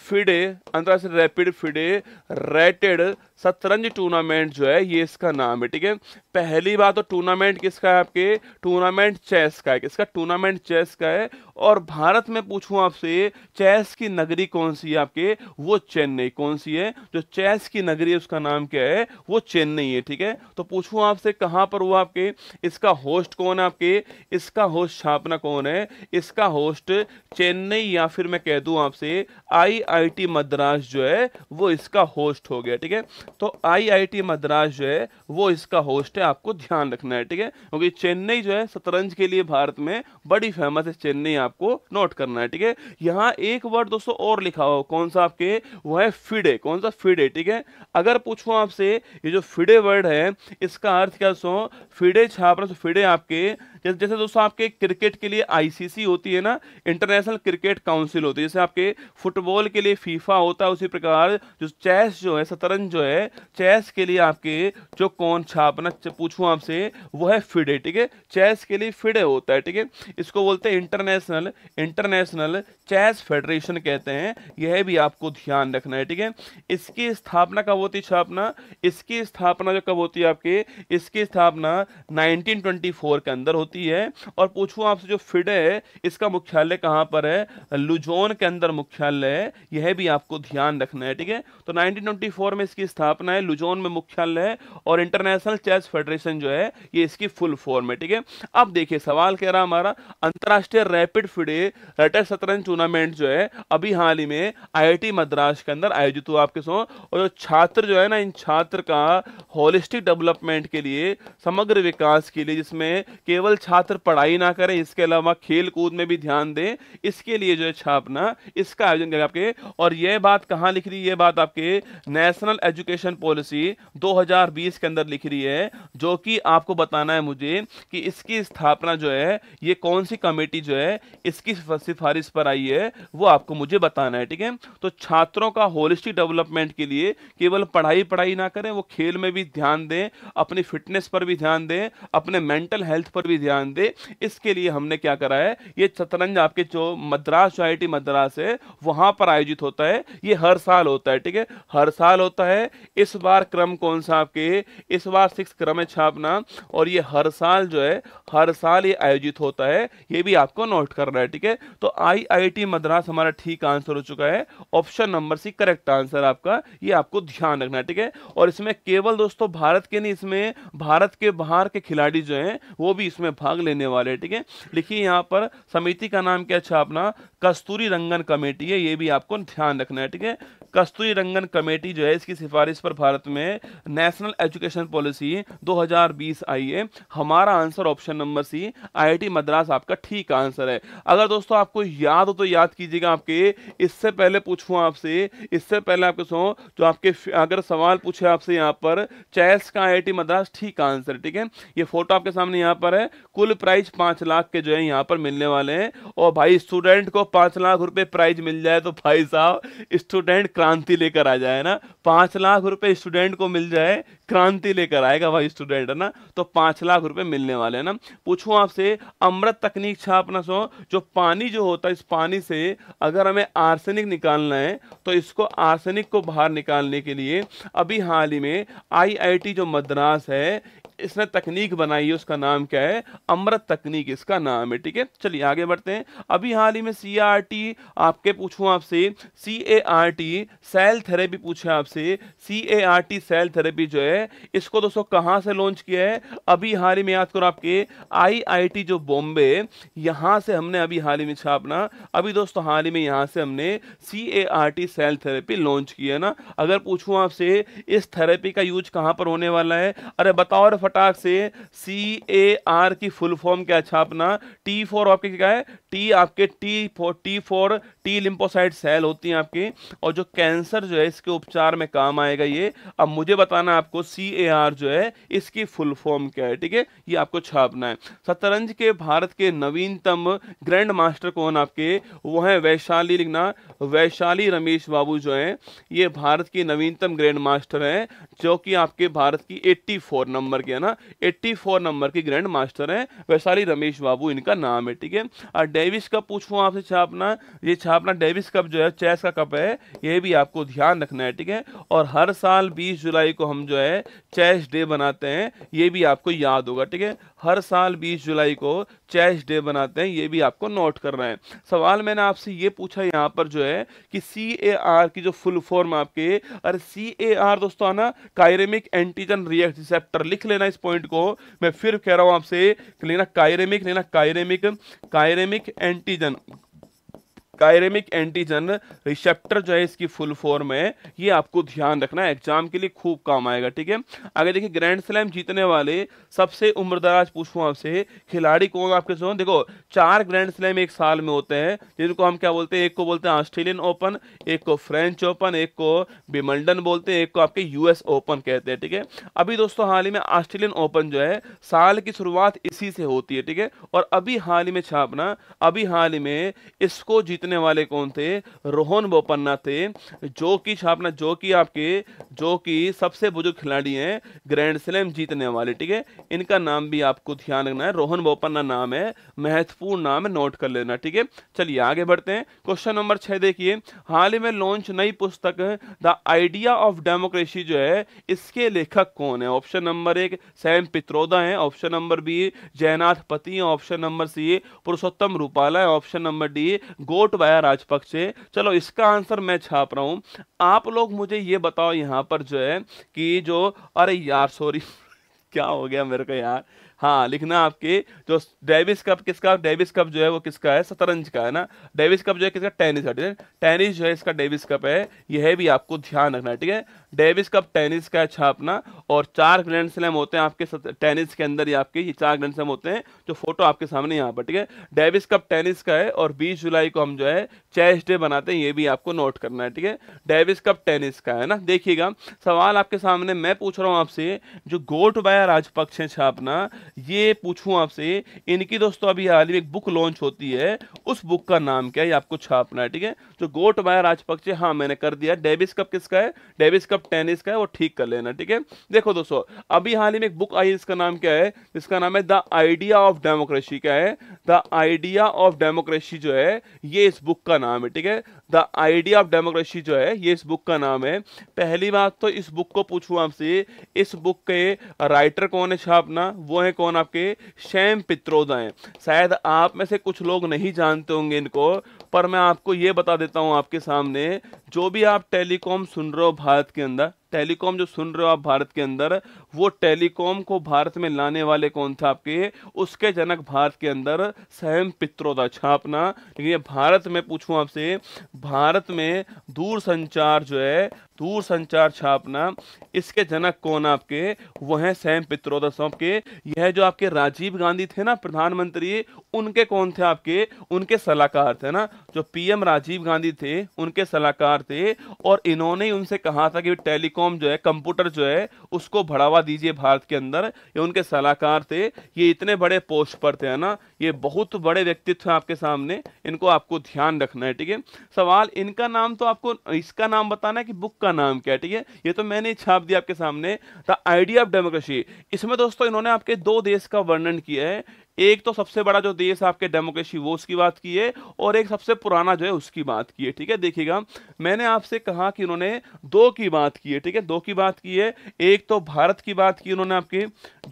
Speaker 1: फिडे अंतरराष्ट्रीय रैपिड फिडे रेटेड शतरंज टूर्नामेंट जो है ये इसका नाम है ठीक है पहली बात तो टूर्नामेंट किसका है आपके टूर्नामेंट चेस का है किसका टूर्नामेंट चेस का है और भारत में पूछूं आपसे चेस की नगरी कौन सी है आपके वो चेन्नई कौन सी है जो चेस की नगरी है उसका नाम क्या है वो चेन्नई है ठीक है तो पूछूँ आपसे कहाँ पर हुआ आपके इसका होस्ट कौन है आपके इसका होस्ट छापना कौन है इसका होस्ट चेन्नई या फिर मैं कह दू आपसे आई आईआईटी मद्रास जो है वो इसका होस्ट हो गया ठीक है तो आईआईटी मद्रास जो है वो इसका होस्ट है आपको ध्यान रखना है ठीक है क्योंकि चेन्नई जो है शतरंज के लिए भारत में बड़ी फेमस है चेन्नई आपको नोट करना है ठीक है यहाँ एक वर्ड दोस्तों और लिखा हो कौन सा आपके वो है फिडे कौन सा फिडे ठीक है अगर पूछूँ आपसे ये जो फिडे वर्ड है इसका अर्थ क्या सो फिडे छाप फिडे तो आपके जैसे दोस्तों आपके क्रिकेट के लिए आईसीसी होती है ना इंटरनेशनल क्रिकेट काउंसिल होती है जैसे आपके फुटबॉल के लिए फीफा होता है उसी प्रकार जो चेस जो है शतरंज जो है चेस के लिए आपके जो कौन छापना पूछूँ आपसे वो है फिडे ठीक है चेस के लिए फिडे होता है ठीक है इसको बोलते हैं इंटरनेशनल इंटरनेशनल चेस फेडरेशन कहते हैं यह भी आपको ध्यान रखना है ठीक है इसकी स्थापना कब होती है छापना इसकी स्थापना जो कब होती है आपके इसकी स्थापना 1924 के अंदर होती होती है और पूछूँ आपसे जो फिडे है इसका मुख्यालय कहां पर है लुजोन के अंदर मुख्यालय है यह भी आपको ध्यान रखना है ठीक है तो 1924 में इसकी स्थापना है लुजोन में मुख्यालय है और इंटरनेशनल चेस फेडरेशन जो है ये इसकी फुल फॉर्म है ठीक है अब देखिए सवाल कह रहा हमारा अंतर्राष्ट्रीय रैपिड फिडे रटर शतरंज टूर्नामेंट जो है अभी हाल ही में आई मद्रास के अंदर आयोजित हुआ आपके सो और जो छात्र जो है ना इन छात्र का होलिस्टिक डेवलपमेंट के लिए समग्र विकास के लिए जिसमें केवल छात्र पढ़ाई ना करें इसके अलावा खेल कूद में भी ध्यान दें इसके लिए जो है छापना इसका आयोजन करें आपके और यह बात कहाँ लिख रही है ये बात आपके नेशनल एजुकेशन पॉलिसी 2020 के अंदर लिख रही है जो कि आपको बताना है मुझे कि इसकी स्थापना जो है ये कौन सी कमेटी जो है इसकी सिफारिश पर आई है वो आपको मुझे बताना है ठीक है तो छात्रों का होलिस्टिक डेवलपमेंट के लिए केवल पढ़ाई पढ़ाई ना करें वो खेल में भी ध्यान दें अपनी फिटनेस पर भी ध्यान दें अपने मेंटल हेल्थ पर भी ध्यान ध्यान दे इसके लिए हमने क्या करा है ये शतरंज आपके जो मद्रास आई मद्रास है वहां पर आयोजित होता है ये हर साल होता है ठीक है हर साल होता है इस बार क्रम कौन सा आपके इस बार सिक्स क्रम है छापना और ये हर साल जो है हर साल ये आयोजित होता है ये भी आपको नोट करना है ठीक है तो आई आईआईटी मद्रास हमारा ठीक आंसर हो चुका है option number C correct answer आपका ये आपको ध्यान रखना है ठीक है और इसमें केवल दोस्तों भारत के नहीं इसमें भारत के बाहर के खिलाड़ी जो हैं वो भी इसमें भाग लेने वाले ठीक है लिखिए यहाँ पर समिति का नाम क्या छापना अच्छा, कस्तूरी रंगन कमेटी है ये भी आपको ध्यान रखना है ठीक है कस्तूरी रंगन कमेटी जो है इसकी सिफारिश पर भारत में नेशनल एजुकेशन पॉलिसी 2020 आई है हमारा answer option number C IIT Madras आपका ठीक आंसर है अगर दोस्तों आपको याद हो तो याद कीजिएगा आपके इससे पहले पूछूँ आपसे इससे पहले आपके सो जो आपके अगर सवाल पूछे आपसे यहाँ पर चैस का आई मद्रास ठीक आंसर ठीक है ये फोटो आपके सामने यहाँ पर है कुल प्राइज पांच लाख के जो है यहाँ पर मिलने वाले हैं और भाई स्टूडेंट को पांच लाख रुपए प्राइज मिल जाए तो भाई साहब स्टूडेंट क्रांति लेकर आ जाए ना पांच लाख रुपए स्टूडेंट को मिल जाए क्रांति लेकर आएगा भाई स्टूडेंट है ना तो पांच लाख रुपए मिलने वाले हैं ना पूछूं आपसे अमृत तकनीक छापना सो जो पानी जो होता है इस पानी से अगर हमें आर्सेनिक निकालना है तो इसको आर्सेनिक को बाहर निकालने के लिए अभी हाल ही में आईआईटी जो मद्रास है इसने तकनीक बनाई है उसका नाम क्या है अमृत तकनीक इसका नाम है ठीक है चलिए आगे बढ़ते हैं अभी हाल ही में सी आर टी आपके पूछूँ आपसे C A R T cell therapy पूछे आपसे C A R T cell therapy जो है इसको दोस्तों कहाँ से लॉन्च किया है अभी हाल ही में याद करो आपके आई आई टी जो बॉम्बे यहाँ से हमने अभी हाल ही में छापना अभी दोस्तों हाल ही में यहाँ से हमने C A R T cell therapy launch की है ना अगर पूछूँ आपसे इस थेरेपी का यूज कहाँ पर होने वाला है अरे बताओ अरे फटाक से सी ए आर की फुल फॉर्म क्या छापना टी फोर आपके क्या है टी आपके T four T four T lymphocyte cell होती हैं आपके और जो कैंसर जो है इसके उपचार में काम आएगा ये अब मुझे बताना आपको सी ए आर जो है इसकी फुल फॉर्म क्या है ठीक है ये आपको छापना है शतरंज के भारत के नवीनतम ग्रैंड मास्टर कौन आपके वो है वैशाली लिखना वैशाली रमेश बाबू जो है ये भारत के नवीनतम ग्रैंड मास्टर हैं जो कि आपके भारत की एट्टी नंबर के है ना 84 नंबर की ग्रैंड मास्टर है वैशाली रमेश बाबू इनका नाम है ठीक है और डेविस कप पूछूँ आपसे छापना ये छापना डेविस कप जो है चेस का कप है ये भी आपको ध्यान रखना है ठीक है और हर साल बीस जुलाई को हम जो है चेस डे बनाते हैं ये भी आपको याद होगा ठीक है हर साल 20 जुलाई को चैश डे बनाते हैं ये भी आपको नोट करना है सवाल मैंने आपसे ये पूछा यहाँ पर जो है कि सी ए आर की जो फुल फॉर्म आपके अरे सी ए आर दोस्तों आना कायरेमिक एंटीजन रिएक्ट रिसेप्टर लिख लेना इस पॉइंट को मैं फिर कह रहा हूँ आपसे लेना कायरेमिक लेना कायरेमिक कायरेमिक एंटीजन डायरेमिक एंटीजन रिसेप्टर जो है इसकी फुल फॉर्म है ये आपको ध्यान रखना है एग्जाम के लिए खूब काम आएगा ठीक है आगे देखिए ग्रैंड स्लैम जीतने वाले सबसे उम्रदराज पूछूँ आपसे खिलाड़ी कौन आपके जो देखो चार ग्रैंड स्लैम एक साल में होते हैं जिनको हम क्या बोलते हैं एक को बोलते हैं ऑस्ट्रेलियन ओपन एक को फ्रेंच ओपन एक को बिमल्डन बोलते हैं एक को आपके यूएस ओपन कहते हैं ठीक है थीके? अभी दोस्तों हाल ही में ऑस्ट्रेलियन ओपन जो है साल की शुरुआत इसी से होती है ठीक है और अभी हाल ही में छापना अभी हाल ही में इसको जीतने लिखने वाले कौन थे रोहन बोपन्ना थे जो कि छापना जो कि आपके जो कि सबसे बुजुर्ग खिलाड़ी हैं ग्रैंड स्लैम जीतने वाले ठीक है इनका नाम भी आपको ध्यान रखना है रोहन बोपन्ना नाम है महत्वपूर्ण नाम है नोट कर लेना ठीक है चलिए आगे बढ़ते हैं क्वेश्चन नंबर छः देखिए हाल ही में लॉन्च नई पुस्तक द आइडिया ऑफ डेमोक्रेसी जो है इसके लेखक कौन है ऑप्शन नंबर एक सैम पित्रोदा है ऑप्शन नंबर बी जयनाथ पति option number C Purushottam Rupala है option number D Gotabaya Rajapaksa चलो इसका आंसर मैं छाप रहा हूं आप लोग मुझे ये बताओ यहां पर जो है कि जो अरे यार सॉरी क्या हो गया मेरे को यार हाँ लिखना आपके जो डेविस कप किसका डेविस कप जो है वो किसका है शतरंज का है ना डेविस कप जो है किसका टेनिस का टेनिस जो है इसका डेविस कप है यह भी आपको ध्यान रखना है ठीक है डेविस कप टेनिस का है छापना अच्छा और चार ग्रैंड स्लैम होते हैं आपके टेनिस के अंदर ही आपके ये चार ग्रैंड स्लैम होते हैं जो फोटो आपके सामने यहाँ पर ठीक है डेविस कप टेनिस का है और बीस जुलाई को हम जो है चेस डे बनाते हैं ये भी आपको नोट करना है ठीक है डेविस कप टेनिस का है ना देखिएगा सवाल आपके सामने मैं पूछ रहा हूँ आपसे जो गोट बाया राजपक्ष है छापना अच्छा ये पूछूं आपसे इनकी दोस्तों अभी हाल ही में एक बुक लॉन्च होती है उस बुक का नाम क्या है ये आपको छापना है ठीक है जो गोट माया राजपक्षे हाँ मैंने कर दिया डेविस कप किसका है डेविस कप टेनिस का है वो ठीक कर लेना ठीक है देखो दोस्तों अभी हाल ही में एक बुक आई इसका नाम क्या है इसका नाम है द आइडिया ऑफ डेमोक्रेसी क्या है द आइडिया ऑफ डेमोक्रेसी जो है ये इस बुक का नाम है ठीक है द आइडिया ऑफ डेमोक्रेसी जो है ये इस बुक का नाम है पहली बात तो इस बुक को पूछू आपसे इस बुक के राइटर कौन है छापना वो है कौन कौन आपके शैम पित्रोदा हैं शायद आप में से कुछ लोग नहीं जानते होंगे इनको पर मैं आपको ये बता देता हूँ आपके सामने जो भी आप टेलीकॉम सुन रहे हो भारत के अंदर टेलीकॉम जो सुन रहे हो आप भारत के अंदर वो टेलीकॉम को भारत में लाने वाले कौन थे आपके उसके जनक भारत के अंदर सहम पित्रोदा छापना अच्छा, लेकिन ये भारत में पूछूं आपसे भारत में दूर संचार जो है दूर संचार छापना इसके जनक कौन आपके वो हैं सैम पित्रोदा के यह जो आपके राजीव गांधी थे ना प्रधानमंत्री उनके कौन थे आपके उनके सलाहकार थे ना जो पीएम राजीव गांधी थे उनके सलाहकार थे और इन्होंने उनसे कहा था कि टेलीकॉम प्लेटफॉर्म जो है कंप्यूटर जो है उसको बढ़ावा दीजिए भारत के अंदर ये उनके सलाहकार थे ये इतने बड़े पोस्ट पर थे है ना ये बहुत बड़े व्यक्तित्व हैं आपके सामने इनको आपको ध्यान रखना है ठीक है सवाल इनका नाम तो आपको इसका नाम बताना है कि बुक का नाम क्या है ठीक है ये तो मैंने छाप दिया आपके सामने द आइडिया ऑफ डेमोक्रेसी इसमें दोस्तों इन्होंने आपके दो देश का वर्णन किया है एक तो सबसे बड़ा जो देश है आपके डेमोक्रेसी वो उसकी बात की है और एक सबसे पुराना जो है उसकी बात की है ठीक है देखिएगा मैंने आपसे कहा कि इन्होंने दो की बात की है ठीक है दो की बात की है एक तो भारत की बात की उन्होंने आपकी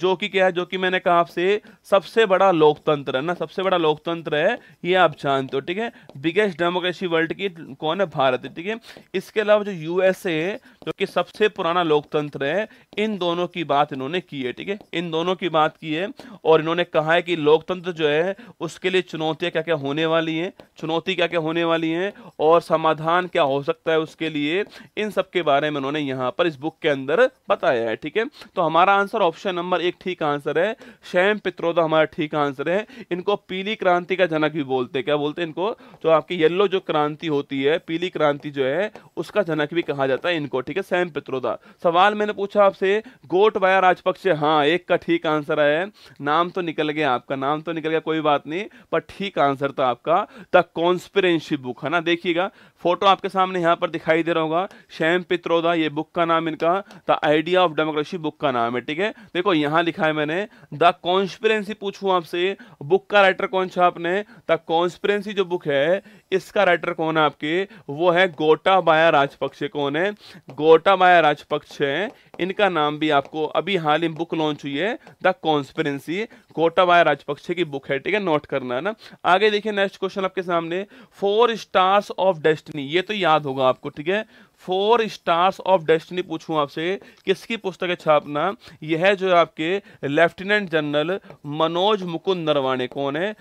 Speaker 1: जो कि क्या है जो कि मैंने कहा आपसे सबसे बड़ा लोकतंत्र है ना सबसे बड़ा लोकतंत्र है ये आप जानते हो ठीक है बिगेस्ट डेमोक्रेसी वर्ल्ड की कौन है भारत ठीक है इसके अलावा जो यूएसए है जो कि सबसे पुराना लोकतंत्र है इन दोनों की बात इन्होंने की है ठीक है इन दोनों की बात की है और इन्होंने कहा है कि कि लोकतंत्र जो है उसके लिए चुनौतियाँ क्या क्या होने वाली हैं चुनौती क्या क्या होने वाली हैं और समाधान क्या हो सकता है उसके लिए इन सब के बारे में उन्होंने यहाँ पर इस बुक के अंदर बताया है ठीक है तो हमारा आंसर ऑप्शन नंबर एक ठीक आंसर है शैम पित्रोदा हमारा ठीक आंसर है इनको पीली क्रांति का जनक भी बोलते हैं क्या बोलते हैं इनको जो आपकी येल्लो जो क्रांति होती है पीली क्रांति जो है उसका जनक भी कहा जाता है इनको ठीक है शैम पित्रोदा सवाल मैंने पूछा आपसे गोट वाया राजपक्ष हाँ एक का ठीक आंसर है नाम तो निकल गया आपका नाम तो निकल गया कोई बात नहीं पर ठीक आंसर तो आपका द कॉन्स्पिरेंसी बुक है ना देखिएगा फोटो आपके सामने यहाँ पर दिखाई दे रहा होगा शैम पित्रोदा ये बुक का नाम इनका the idea of democracy book का नाम है ठीक है देखो यहाँ लिखा है मैंने द कॉन्स्पिरेंसी पूछू आपसे बुक का राइटर कौन सा आपने द कॉन्स्पिरेंसी जो बुक है इसका राइटर कौन है आपके वो है गोटा बाया राजपक्षे कौन है गोटा बाया राजपक्षे है इनका नाम भी आपको अभी हाल ही बुक लॉन्च हुई है द कॉन्स्पिरेंसी गोटाबाया राजपक्षे की बुक है ठीक है नोट करना है ना आगे देखिए नेक्स्ट क्वेश्चन आपके सामने फोर स्टार्स ऑफ डेस्ट नहीं ये तो याद होगा आपको ठीक है फोर स्टार्स ऑफ डेस्टिनी पूछूं आपसे किसकी पुस्तक है छापना यह है जो आपके लेफ्टिनेंट जनरल मनोज मुकुंद नरवाणे कौन है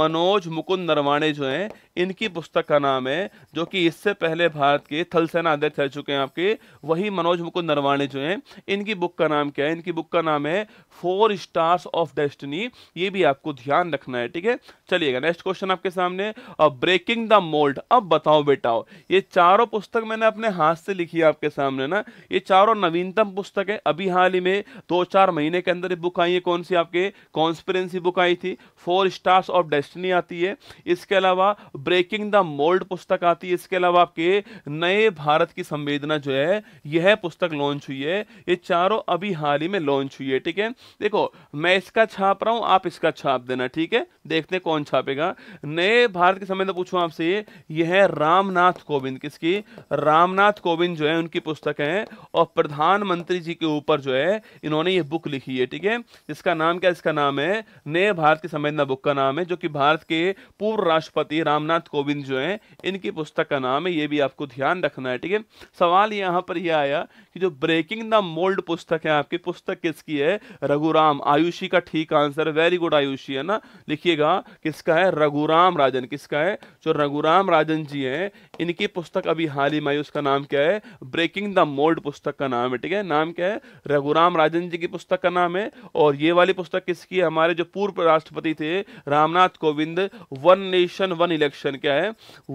Speaker 1: मनोज मुकुंद नरवाणे जो हैं इनकी पुस्तक का नाम है जो कि इससे पहले भारत के थल सेना अध्यक्ष रह चुके हैं आपके वही मनोज मुकुंद नरवाणे जो हैं इनकी बुक का नाम क्या है इनकी बुक का नाम है फोर स्टार्स ऑफ डेस्टिनी ये भी आपको ध्यान रखना है ठीक है चलिएगा नेक्स्ट क्वेश्चन आपके सामने ब्रेकिंग द मोल्ड अब बताओ बेटाओ ये चारों पुस्तक मैंने अपने हाथ हाथ से लिखी है आपके सामने ना ये चारों नवीनतम पुस्तक है अभी हाल ही में दो चार महीने के अंदर बुक आई है कौन सी आपके कॉन्स्परेंसी बुक आई थी फोर स्टार्स ऑफ डेस्टनी आती है इसके अलावा ब्रेकिंग द मोल्ड पुस्तक आती है इसके अलावा आपके नए भारत की संवेदना जो है यह पुस्तक लॉन्च हुई है ये चारों अभी हाल ही में लॉन्च हुई है ठीक है देखो मैं इसका छाप रहा हूं आप इसका छाप देना ठीक है देखते कौन छापेगा नए भारत की संवेदना पूछू आपसे यह है रामनाथ कोविंद किसकी रामनाथ रामनाथ कोविंद जो है उनकी पुस्तक है और प्रधानमंत्री जी के ऊपर जो है इन्होंने ये बुक लिखी है ठीक है इसका नाम क्या इसका नाम है नए भारत की संवेदना बुक का नाम है जो कि भारत के पूर्व राष्ट्रपति रामनाथ कोविंद जो है इनकी पुस्तक का नाम है ये भी आपको ध्यान रखना है ठीक है सवाल यहाँ पर यह आया कि जो ब्रेकिंग द मोल्ड पुस्तक है आपकी पुस्तक किसकी है रघुराम आयुषी का ठीक आंसर वेरी गुड आयुषी है ना लिखिएगा किसका है रघुराम राजन किसका है जो रघुराम राजन जी हैं इनकी पुस्तक अभी हाल ही में उसका नाम क्या है ब्रेकिंग द मोल्ड पुस्तक का नाम है ठीक है नाम क्या है रघुराम राजन जी की पुस्तक का नाम है और ये वाली पुस्तक किसकी है हमारे जो पूर्व राष्ट्रपति थे Ramnath Kovind one nation one election क्या है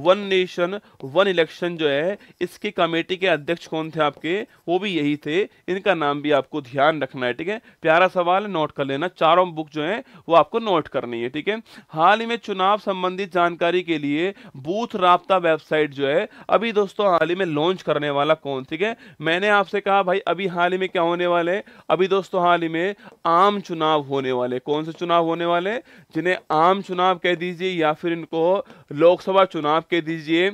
Speaker 1: वन नेशन वन इलेक्शन जो है इसकी कमेटी के अध्यक्ष कौन थे आपके वो भी यही थे इनका नाम भी आपको ध्यान रखना है ठीक है प्यारा सवाल नोट कर लेना चारों बुक जो है वो आपको नोट करनी है ठीक है हाल ही में चुनाव संबंधित जानकारी के लिए बूथ रबता वेबसाइट जो है अभी दोस्तों हाल ही में लॉन्च करने वाला कौन ठीक है मैंने आपसे कहा भाई अभी हाल ही में क्या होने वाले अभी दोस्तों हाल ही में आम चुनाव होने वाले कौन से चुनाव होने वाले जिन्हें आम चुनाव कह दीजिए या फिर इनको लोकसभा चुनाव कह दीजिए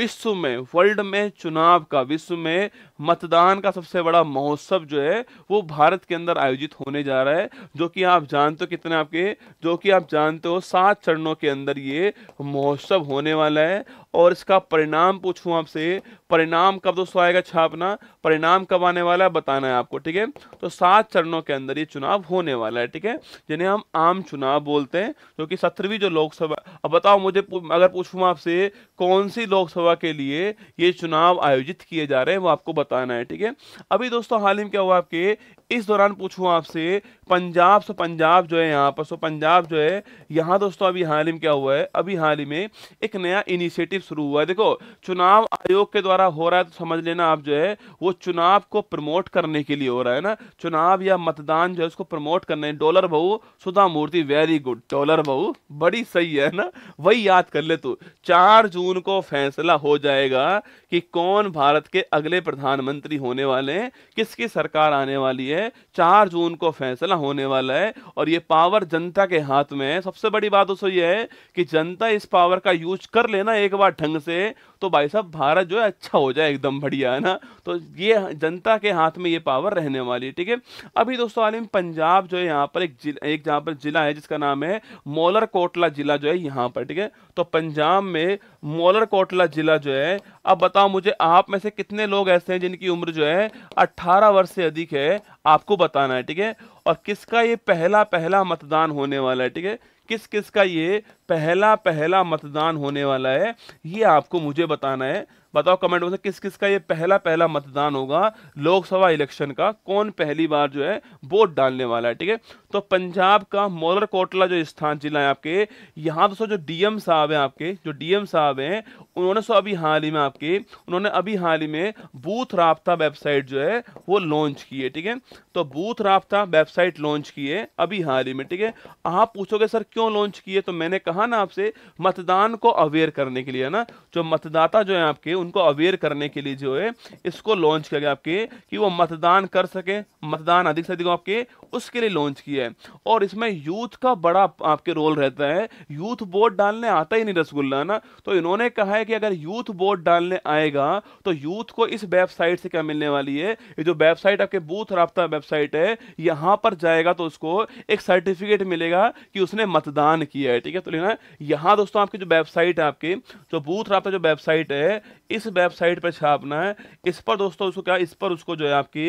Speaker 1: विश्व में वर्ल्ड में चुनाव का विश्व में मतदान का सबसे बड़ा महोत्सव जो है वो भारत के अंदर आयोजित होने जा रहा है जो कि आप जानते हो कितने आपके जो कि आप जानते हो सात चरणों के अंदर ये महोत्सव होने वाला है और इसका परिणाम पूछूं आपसे परिणाम कब दोस्तों आएगा छापना परिणाम कब आने वाला है बताना है आपको ठीक है तो सात चरणों के अंदर ये चुनाव होने वाला है ठीक है जिन्हें हम आम चुनाव बोलते हैं जो कि सत्रहवीं जो लोकसभा अब बताओ मुझे अगर पूछूं आपसे कौन सी लोकसभा के लिए ये चुनाव आयोजित किए जा रहे हैं वो आपको बताना है ठीक है अभी दोस्तों हाल ही में क्या हुआ आपके इस दौरान पूछू आपसे पंजाब सो पंजाब जो है यहाँ पर सो पंजाब जो है यहाँ दोस्तों अभी हाल ही में क्या हुआ है अभी हाल ही में एक नया इनिशिएटिव शुरू हुआ है देखो चुनाव आयोग के द्वारा हो रहा है तो समझ लेना आप जो है वो चुनाव को प्रमोट करने के लिए हो रहा है ना चुनाव या मतदान जो है उसको प्रमोट करने डॉलर बहू Sudha Murty very good dollar बहू बड़ी सही है ना वही याद कर ले तू चार जून को फैसला हो जाएगा कि कौन भारत के अगले प्रधानमंत्री होने वाले हैं किसकी सरकार आने वाली है है चार जून को फैसला होने वाला है और ये पावर जनता के हाथ में है सबसे बड़ी बात उसको ये है कि जनता इस पावर का यूज कर लेना एक बार ढंग से तो भाई साहब भारत जो है अच्छा हो जाए एकदम बढ़िया है ना तो ये जनता के हाथ में ये पावर रहने वाली है ठीक है अभी दोस्तों आलिम पंजाब जो है यहाँ पर एक जिला एक जहाँ पर जिला है जिसका नाम है मोलर कोटला जिला जो है यहाँ पर ठीक है तो पंजाब में मोलर कोटला जिला जो है अब बताओ मुझे आप में से कितने लोग ऐसे हैं जिनकी उम्र जो है 18 वर्ष से अधिक है आपको बताना है ठीक है और किसका ये पहला पहला मतदान होने वाला है ठीक है किस किस का ये पहला पहला मतदान होने वाला है ये आपको मुझे बताना है बताओ कमेंट बॉक्स में किस किस का ये पहला पहला मतदान होगा लोकसभा इलेक्शन का कौन पहली बार जो है वोट डालने वाला है ठीक है तो पंजाब का मोलर कोटला जो स्थान जिला है आपके यहाँ दोस्तों जो डीएम साहब हैं आपके जो डीएम साहब हैं उन्होंने सो अभी हाल ही में आपके उन्होंने अभी हाल ही में बूथ राबता वेबसाइट जो है वो लॉन्च की है ठीक है तो बूथ राबता वेबसाइट लॉन्च की है अभी हाल ही में ठीक है आप पूछोगे सर क्यों लॉन्च किए तो मैंने कहा कहा ना आपसे मतदान को अवेयर करने के लिए ना जो मतदाता जो है आपके उनको अवेयर करने के लिए जो है इसको लॉन्च किया गया आपके कि वो मतदान कर सके मतदान अधिक से अधिक आपके उसके लिए लॉन्च किया है और इसमें यूथ का बड़ा आपके रोल रहता है यूथ बोर्ड डालने आता ही नहीं रसगुल्ला ना तो इन्होंने कहा है कि अगर यूथ बोर्ड डालने आएगा तो यूथ को इस वेबसाइट से क्या मिलने वाली है ये जो वेबसाइट आपके बूथ रहा वेबसाइट है यहां पर जाएगा तो उसको एक सर्टिफिकेट मिलेगा कि उसने मतदान किया है ठीक है तो हैं यहाँ दोस्तों आपकी जो वेबसाइट है आपकी जो बूथ रहा जो वेबसाइट है इस वेबसाइट पर छापना है इस पर दोस्तों उसको क्या इस पर उसको जो है आपकी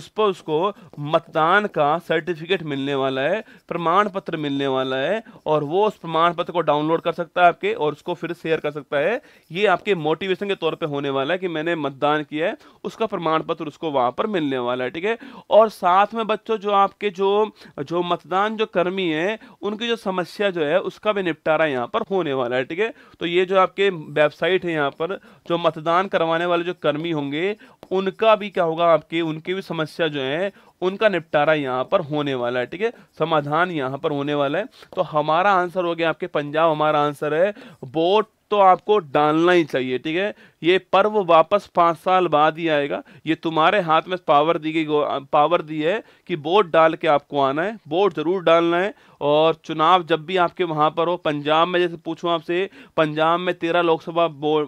Speaker 1: उस पर उसको मतदान का सर्टिफिकेट मिलने वाला है प्रमाण पत्र मिलने वाला है और वो उस प्रमाण पत्र को डाउनलोड कर सकता है आपके और उसको फिर शेयर कर सकता है ये आपके मोटिवेशन के तौर पर होने वाला है कि मैंने मतदान किया है उसका प्रमाण पत्र उसको वहाँ पर मिलने वाला है ठीक है और साथ में बच्चों जो आपके जो जो मतदान जो कर्मी है उनकी जो समस्या जो है उसका भी निपटारा यहाँ पर होने वाला है ठीक है तो ये जो आपके वेबसाइट है यहाँ पर जो मतदान करवाने वाले जो कर्मी होंगे उनका भी क्या होगा आपके उनकी भी समस्या जो है उनका निपटारा यहाँ पर होने वाला है ठीक है समाधान यहाँ पर होने वाला है तो हमारा आंसर हो गया आपके पंजाब हमारा आंसर है वोट तो आपको डालना ही चाहिए ठीक है ये पर्व वापस पांच साल बाद ही आएगा ये तुम्हारे हाथ में पावर दी गई पावर दी है कि वोट डाल के आपको आना है वोट ज़रूर डालना है और चुनाव जब भी आपके वहां पर हो पंजाब में जैसे पूछूं आपसे पंजाब में तेरह लोकसभा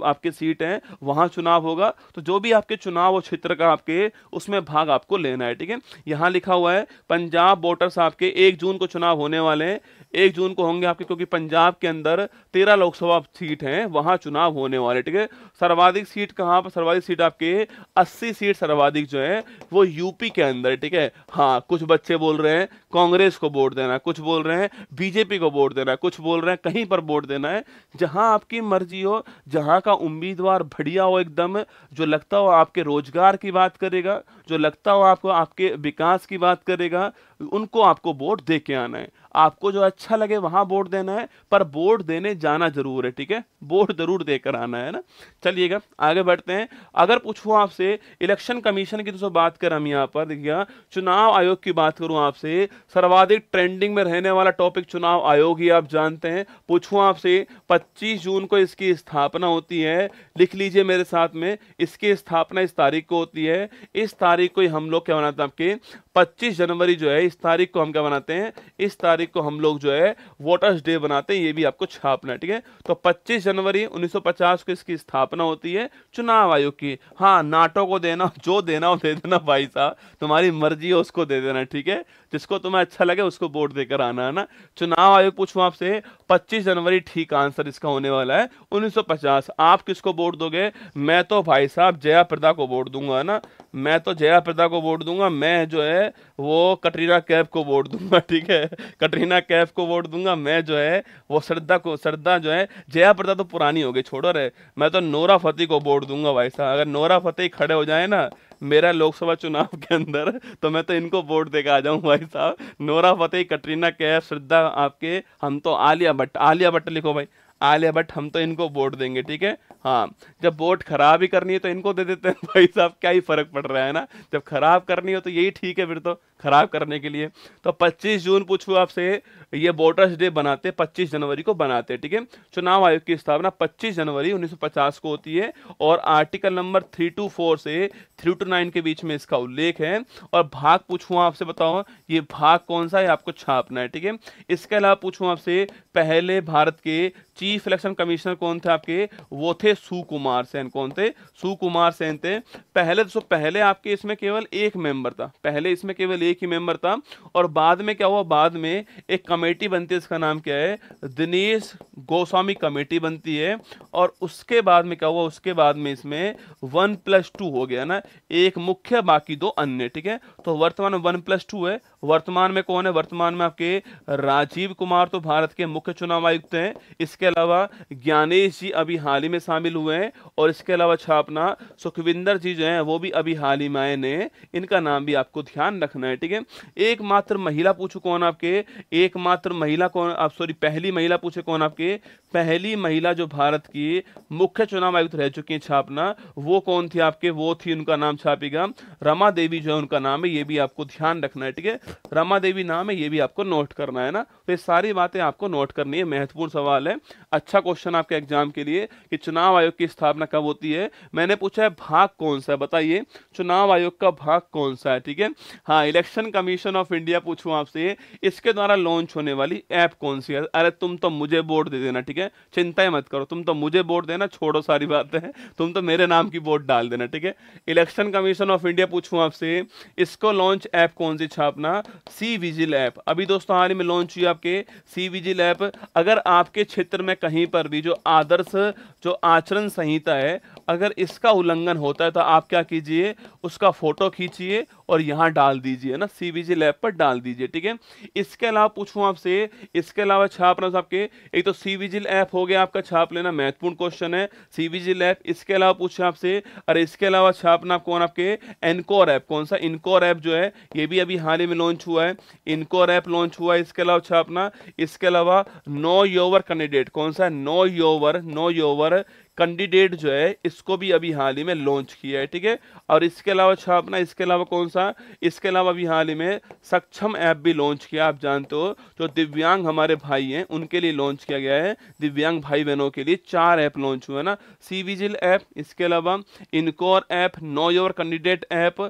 Speaker 1: आपके सीट हैं वहां चुनाव होगा तो जो भी आपके चुनाव क्षेत्र का आपके उसमें भाग आपको लेना है ठीक है यहाँ लिखा हुआ है पंजाब वोटर्स आपके एक जून को चुनाव होने वाले हैं एक जून को होंगे आपके क्योंकि पंजाब के अंदर तेरह लोकसभा सीट हैं वहाँ चुनाव होने वाले ठीक है सर सर्वाधिक सीट कहाँ पर सर्वाधिक सीट आपके 80 सीट सर्वाधिक जो है वो यूपी के अंदर ठीक है हाँ कुछ बच्चे बोल रहे हैं कांग्रेस को वोट देना कुछ बोल रहे हैं बीजेपी को वोट देना कुछ बोल रहे हैं कहीं पर वोट देना है जहां आपकी मर्जी हो जहां का उम्मीदवार बढ़िया हो एकदम जो लगता हो आपके रोजगार की बात करेगा जो लगता हो आपको आपके विकास की बात करेगा उनको आपको वोट दे आना है आपको जो अच्छा लगे वहां वोट देना है पर वोट देने जाना जरूर है ठीक है वोट जरूर देकर आना है ना चलिएगा आगे बढ़ते हैं अगर पूछूँ आपसे इलेक्शन कमीशन की तो बात कर हम यहाँ पर देखिए हाँ, चुनाव आयोग की बात करूँ आपसे सर्वाधिक ट्रेंडिंग में रहने वाला टॉपिक चुनाव आयोग ही आप जानते हैं पूछूँ आपसे पच्चीस जून को इसकी स्थापना होती है लिख लीजिए मेरे साथ में इसकी स्थापना इस तारीख को होती है इस तारीख को हम लोग क्या बनाते हैं आपके 25 जनवरी जो है इस तारीख को हम क्या बनाते हैं इस तारीख को हम लोग जो है वोटर्स डे बनाते हैं ये भी आपको छापना है ठीक है तो 25 जनवरी 1950 को इसकी स्थापना होती है चुनाव आयोग की हाँ नाटो को देना जो देना हो दे देना भाई साहब तुम्हारी मर्जी है उसको दे देना ठीक है जिसको तुम्हें अच्छा लगे उसको वोट देकर आना है ना चुनाव आयोग पूछू आपसे 25 जनवरी ठीक आंसर इसका होने वाला है 1950 आप किसको वोट दोगे मैं तो भाई साहब जया प्रदा को वोट दूंगा है ना मैं तो जया प्रदा को वोट दूंगा मैं जो है वो कटरीना कैफ को वोट दूंगा ठीक है कटरीना कैफ को वोट दूंगा मैं जो है वो श्रद्धा को श्रद्धा जो है जया प्रदा तो पुरानी हो गई छोड़ो रे मैं तो नोरा फतेह को वोट दूंगा भाई साहब अगर नोरा फतेह खड़े हो जाए ना मेरा लोकसभा चुनाव के अंदर तो मैं तो इनको वोट देकर आ जाऊँ भाई साहब नोरा फतेह कटरीना कैफ श्रद्धा आपके हम तो आलिया भट्ट आलिया भट्ट लिखो भाई आलिया भट्ट हम तो इनको वोट देंगे ठीक है हाँ जब वोट खराब ही करनी है तो इनको दे देते हैं भाई साहब क्या ही फर्क पड़ रहा है ना जब खराब करनी हो तो यही ठीक है फिर तो ख़राब करने के लिए तो 25 जून पूछू आपसे ये वोटर्स डे बनाते 25 जनवरी को बनाते ठीक है चुनाव आयोग की स्थापना 25 जनवरी 1950 को होती है और आर्टिकल नंबर 324 से 329 के बीच में इसका उल्लेख है और भाग पूछू आपसे बताओ ये भाग कौन सा है आपको छापना है ठीक है इसके अलावा पूछू आपसे पहले भारत के चीफ इलेक्शन कमिश्नर कौन थे आपके वो थे सुकुमार सेन कौन थे सुकुमार सेन थे पहले तो पहले आपके इसमें केवल एक मेंबर था पहले इसमें केवल एक एक ही मेंबर था और बाद में क्या हुआ बाद में एक कमेटी बनती है इसका नाम क्या है दिनेश गोस्वामी कमेटी बनती है और उसके बाद में क्या हुआ उसके बाद में इसमें वन प्लस टू हो गया ना एक मुख्य बाकी दो अन्य ठीक है तो वर्तमान में वन प्लस टू है वर्तमान में कौन है वर्तमान में आपके राजीव कुमार तो भारत के मुख्य चुनाव आयुक्त हैं इसके अलावा ज्ञानेश जी अभी हाल ही में शामिल हुए हैं और इसके अलावा छापना सुखविंदर जी जो हैं वो भी अभी हाल ही में आए ने इनका नाम भी आपको ध्यान रखना है ठीक है एकमात्र महिला पूछू कौन आपके एकमात्र महिला कौन आप सॉरी पहली महिला पूछे कौन आपके पहली महिला जो भारत की मुख्य चुनाव आयुक्त रह चुकी है छापना वो कौन थी आपके वो थी उनका नाम छापेगा रमा देवी जो है उनका नाम है ये भी आपको ध्यान रखना है ठीक है रमा देवी नाम है ये भी आपको नोट करना है ना तो ये सारी बातें आपको नोट करनी है महत्वपूर्ण सवाल है अच्छा क्वेश्चन आपके एग्जाम के लिए कि चुनाव आयोग की स्थापना कब होती है मैंने पूछा है भाग कौन सा है बताइए चुनाव आयोग का भाग कौन सा है ठीक है हाँ election election commission of India पूछूं आपसे इसके द्वारा लॉन्च होने वाली ऐप कौन सी है अरे तुम तो मुझे वोट दे देना ठीक है चिंता मत करो तुम तो मुझे वोट देना छोड़ो सारी बात है तुम तो मेरे नाम की वोट डाल देना ठीक है इलेक्शन कमीशन ऑफ इंडिया पूछूं आपसे इसको लॉन्च ऐप कौन सी छापना सी विजिल ऐप अभी दोस्तों हाल ही में लॉन्च हुई आपके सी विजिल ऐप अगर आपके क्षेत्र में कहीं पर भी जो आदर्श जो आचरण संहिता है अगर इसका उल्लंघन होता है तो आप क्या कीजिए उसका फोटो खींचिए और यहाँ डाल दीजिए ना सी बी लैब पर डाल दीजिए ठीक है इसके अलावा पूछूँ आपसे इसके अलावा छापना आपके एक तो सी विजिल ऐप हो गया आपका छाप लेना महत्वपूर्ण क्वेश्चन है सी विजिल ऐप इसके अलावा पूछा आपसे अरे इसके अलावा छापना कौन आपके एनकोर ऐप कौन सा इनकोर ऐप जो है ये भी अभी हाल ही में लॉन्च हुआ है इनकोर ऐप लॉन्च हुआ है इसके अलावा छापना इसके अलावा नो योवर कैंडिडेट कौन सा know your know your candidate जो है इसको भी अभी हाल ही में लॉन्च किया है ठीक है और इसके अलावा छापना अपना इसके अलावा कौन सा इसके अलावा अभी हाल ही में सक्षम ऐप भी लॉन्च किया आप जानते हो जो दिव्यांग हमारे भाई हैं उनके लिए लॉन्च किया गया है दिव्यांग भाई बहनों के लिए चार ऐप लॉन्च हुए ना सी विजिल ऐप इसके अलावा encore app know your candidate app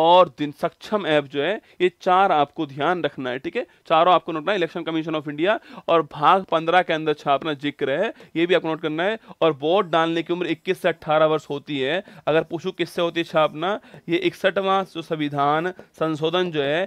Speaker 1: और दिन सक्षम ऐप जो है ये चार आपको ध्यान रखना है ठीक है चारों आपको नोट करना इलेक्शन कमीशन ऑफ इंडिया और भाग पंद्रह के अंदर छापना जिक्र है ये भी आपको नोट करना है और बोर्ड डालने की उम्र 21 से 18 वर्ष होती है अगर पूछूँ किससे होती है छापना ये इकसठवां जो संविधान संशोधन जो है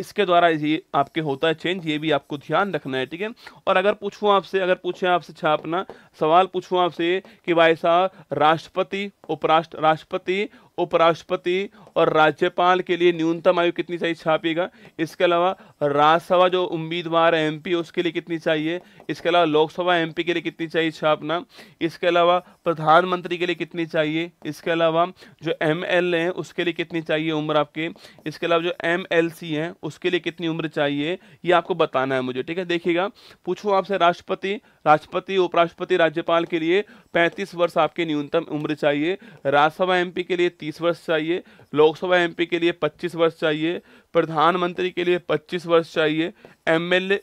Speaker 1: इसके द्वारा ये आपके होता है चेंज ये भी आपको ध्यान रखना है ठीक है और अगर पूछूँ आपसे अगर पूछे आपसे छापना सवाल पूछूँ आपसे कि भाई साहब राष्ट्रपति उपराष्ट्र राष्ट्रपति उपराष्ट्रपति और राज्यपाल के लिए न्यूनतम आयु कितनी चाहिए छापिएगा इसके अलावा राज्यसभा जो उम्मीदवार है एमपी उसके लिए कितनी चाहिए इसके अलावा लोकसभा एमपी के लिए कितनी चाहिए छापना इसके अलावा प्रधानमंत्री के लिए कितनी चाहिए इसके अलावा जो एम एल हैं उसके लिए कितनी चाहिए उम्र आपके इसके अलावा जो एम एल सी हैं उसके लिए कितनी उम्र चाहिए ये आपको बताना है मुझे ठीक है देखिएगा पूछूँ आपसे राष्ट्रपति राष्ट्रपति उपराष्ट्रपति राज्यपाल के लिए पैंतीस वर्ष आपके न्यूनतम उम्र चाहिए राज्यसभा एमपी के लिए तीस तीस वर्ष चाहिए लोकसभा एमपी के लिए पच्चीस वर्ष चाहिए प्रधानमंत्री के लिए पच्चीस वर्ष चाहिए एमएलए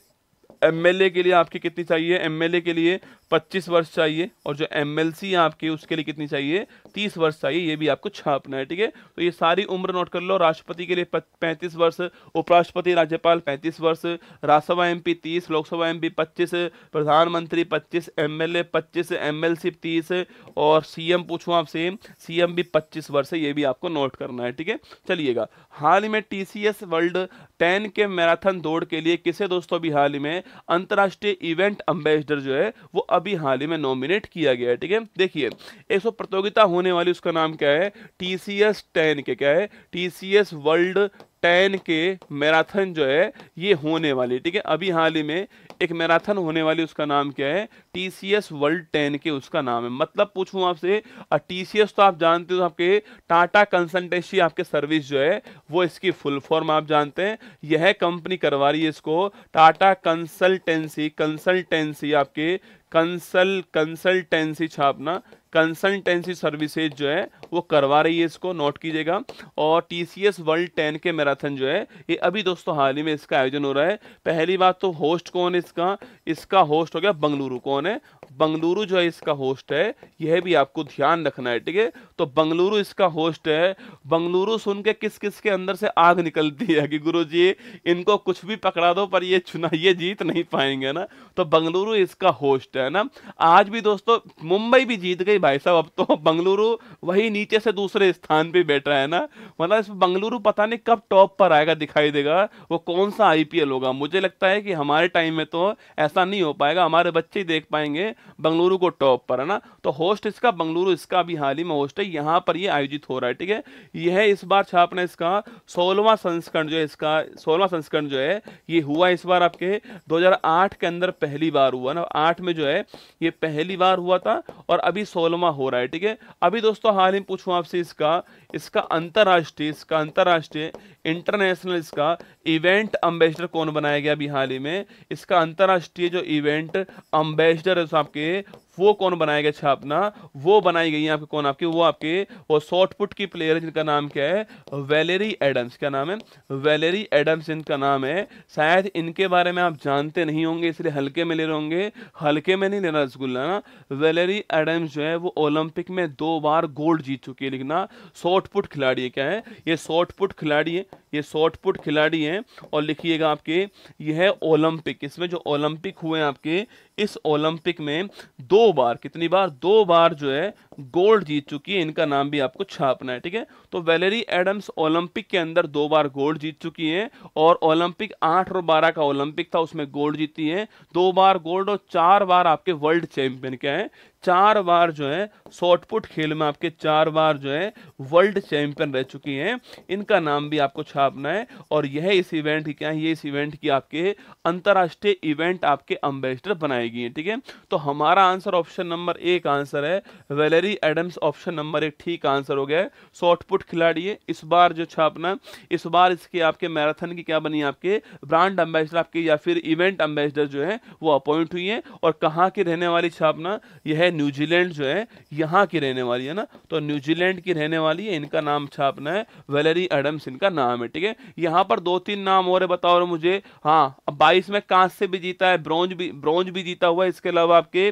Speaker 1: एमएलए के लिए आपकी कितनी चाहिए एमएलए के लिए पच्चीस वर्ष चाहिए और जो एम एल सी आपकी उसके लिए कितनी चाहिए तीस वर्ष चाहिए ये भी आपको छापना है ठीक है तो ये सारी उम्र नोट कर लो राष्ट्रपति के लिए पैंतीस वर्ष उपराष्ट्रपति राज्यपाल पैंतीस वर्ष राज्यसभा एम पी तीस लोकसभा एम पी पच्चीस प्रधानमंत्री पच्चीस एम एल ए पच्चीस एम एल सी तीस और सी एम पूछू आपसे सी एम भी पच्चीस वर्ष है ये भी आपको नोट करना है ठीक है चलिएगा हाल ही में T C S world ten के मैराथन दौड़ के लिए किसे दोस्तों भी हाल ही में अंतर्राष्ट्रीय इवेंट अम्बेसडर जो है वो अभी हाल ही में नॉमिनेट किया गया है ठीक है देखिए एक सौ प्रतियोगिता होने वाली उसका नाम क्या है टी सी एस टेन के क्या है T C S world ten के मैराथन जो है ये होने वाली ठीक है अभी हाल ही में एक मैराथन होने वाली उसका नाम क्या है T C S world ten के उसका नाम है मतलब पूछूं आपसे टी सी एस तो आप जानते हो आपके टाटा कंसल्टेंसी आपके सर्विस जो है वो इसकी फुल फॉर्म आप जानते हैं यह कंपनी करवा रही है इसको टाटा कंसल्टेंसी कंसल्टेंसी आपके कंसल कंसल्टेंसी छापना कंसल्टेंसी सर्विसेज जो है वो करवा रही है इसको नोट कीजिएगा और T C S world ten के मैराथन जो है ये अभी दोस्तों हाल ही में इसका आयोजन हो रहा है पहली बात तो होस्ट कौन है इसका इसका होस्ट हो गया बंगलुरु कौन है बंगलुरु जो है इसका होस्ट है यह भी आपको ध्यान रखना है ठीक है तो बंगलुरु इसका होस्ट है बंगलुरु सुन के किस किस के अंदर से आग निकलती है कि गुरु जी इनको कुछ भी पकड़ा दो पर ये चुना ये जीत नहीं पाएंगे ना तो बंगलुरु इसका होस्ट सकते हैं ना आज भी दोस्तों मुंबई भी जीत गई भाई साहब अब तो बंगलुरु वही नीचे से दूसरे स्थान पे बैठा है ना मतलब इस बंगलुरु पता नहीं कब टॉप पर आएगा दिखाई देगा वो कौन सा आईपीएल होगा मुझे लगता है कि हमारे टाइम में तो ऐसा नहीं हो पाएगा हमारे बच्चे ही देख पाएंगे बंगलुरु को टॉप पर है ना तो होस्ट इसका बंगलुरु इसका भी हाल ही में होस्ट है यहाँ पर ये आयोजित हो रहा है ठीक है यह इस बार छापना इसका सोलवा संस्करण जो है इसका सोलवा संस्करण जो है ये हुआ इस बार आपके 2008 के अंदर पहली बार हुआ ना आठ में जो है ये पहली बार हुआ था और अभी सोलवा हो रहा है ठीक है अभी दोस्तों हाल ही पूछूँ आपसे इसका इसका अंतर्राष्ट्रीय इसका अंतर्राष्ट्रीय इंटरनेशनल इसका इवेंट अम्बेसडर कौन बनाया गया अभी हाल ही में इसका अंतर्राष्ट्रीय जो इवेंट अम्बेसडर है आपके वो कौन बनाया गया अच्छा अपना वो बनाई गई है आपके कौन आपके वो आपके वो शॉर्ट पुट की प्लेयर है जिनका नाम क्या है वेलेरी एडम्स क्या नाम है वेलेरी एडम्स इनका नाम है शायद इनके बारे में आप जानते नहीं होंगे इसलिए हल्के में ले रहे होंगे हल्के में नहीं लेना रसगुल्ला ना वेलेरी एडम्स जो है वो ओलंपिक में दो बार गोल्ड जीत चुकी है लिखना शॉर्ट पुट खिलाड़ी है क्या है ये शॉर्ट पुट खिलाड़ी है ये शॉर्ट पुट खिलाड़ी है और लिखिएगा आपके यह है ओलंपिक इसमें जो ओलंपिक हुए हैं आपके इस ओलंपिक में दो बार कितनी बार दो बार जो है गोल्ड जीत चुकी है इनका नाम भी आपको छापना है ठीक है तो वेलेरी एडम्स ओलंपिक के अंदर दो बार गोल्ड जीत चुकी है और ओलंपिक आठ और बारह का ओलंपिक था उसमें गोल्ड जीती है दो बार गोल्ड और चार बार आपके वर्ल्ड चैंपियन क्या है चार बार जो है शॉर्टपुट खेल में आपके चार बार जो है वर्ल्ड चैंपियन रह चुकी हैं इनका नाम भी आपको छापना है और यह इस इवेंट की क्या है ये इस इवेंट की आपके अंतर्राष्ट्रीय इवेंट आपके अम्बेसडर बनाएगी है ठीक है तो हमारा आंसर ऑप्शन नंबर एक आंसर है वेलेरी एडम्स ऑप्शन नंबर एक ठीक आंसर हो गया है शॉर्टपुट खिलाड़ी है इस बार जो छापना इस बार इसके आपके मैराथन की क्या बनी आपके ब्रांड अम्बेसडर आपके या फिर इवेंट अम्बेसडर जो है वो अपॉइंट हुई है और कहाँ की रहने वाली छापना यह है न्यूजीलैंड जो है यहाँ की रहने वाली है ना तो न्यूजीलैंड की रहने वाली है इनका नाम छापना है वेलरी एडम्स इनका नाम है ठीक है यहाँ पर दो तीन नाम और है बताओ मुझे हाँ बाईस में कांस्य भी जीता है ब्रॉन्ज भी ब्रॉन्ज भी जीता हुआ है इसके अलावा आपके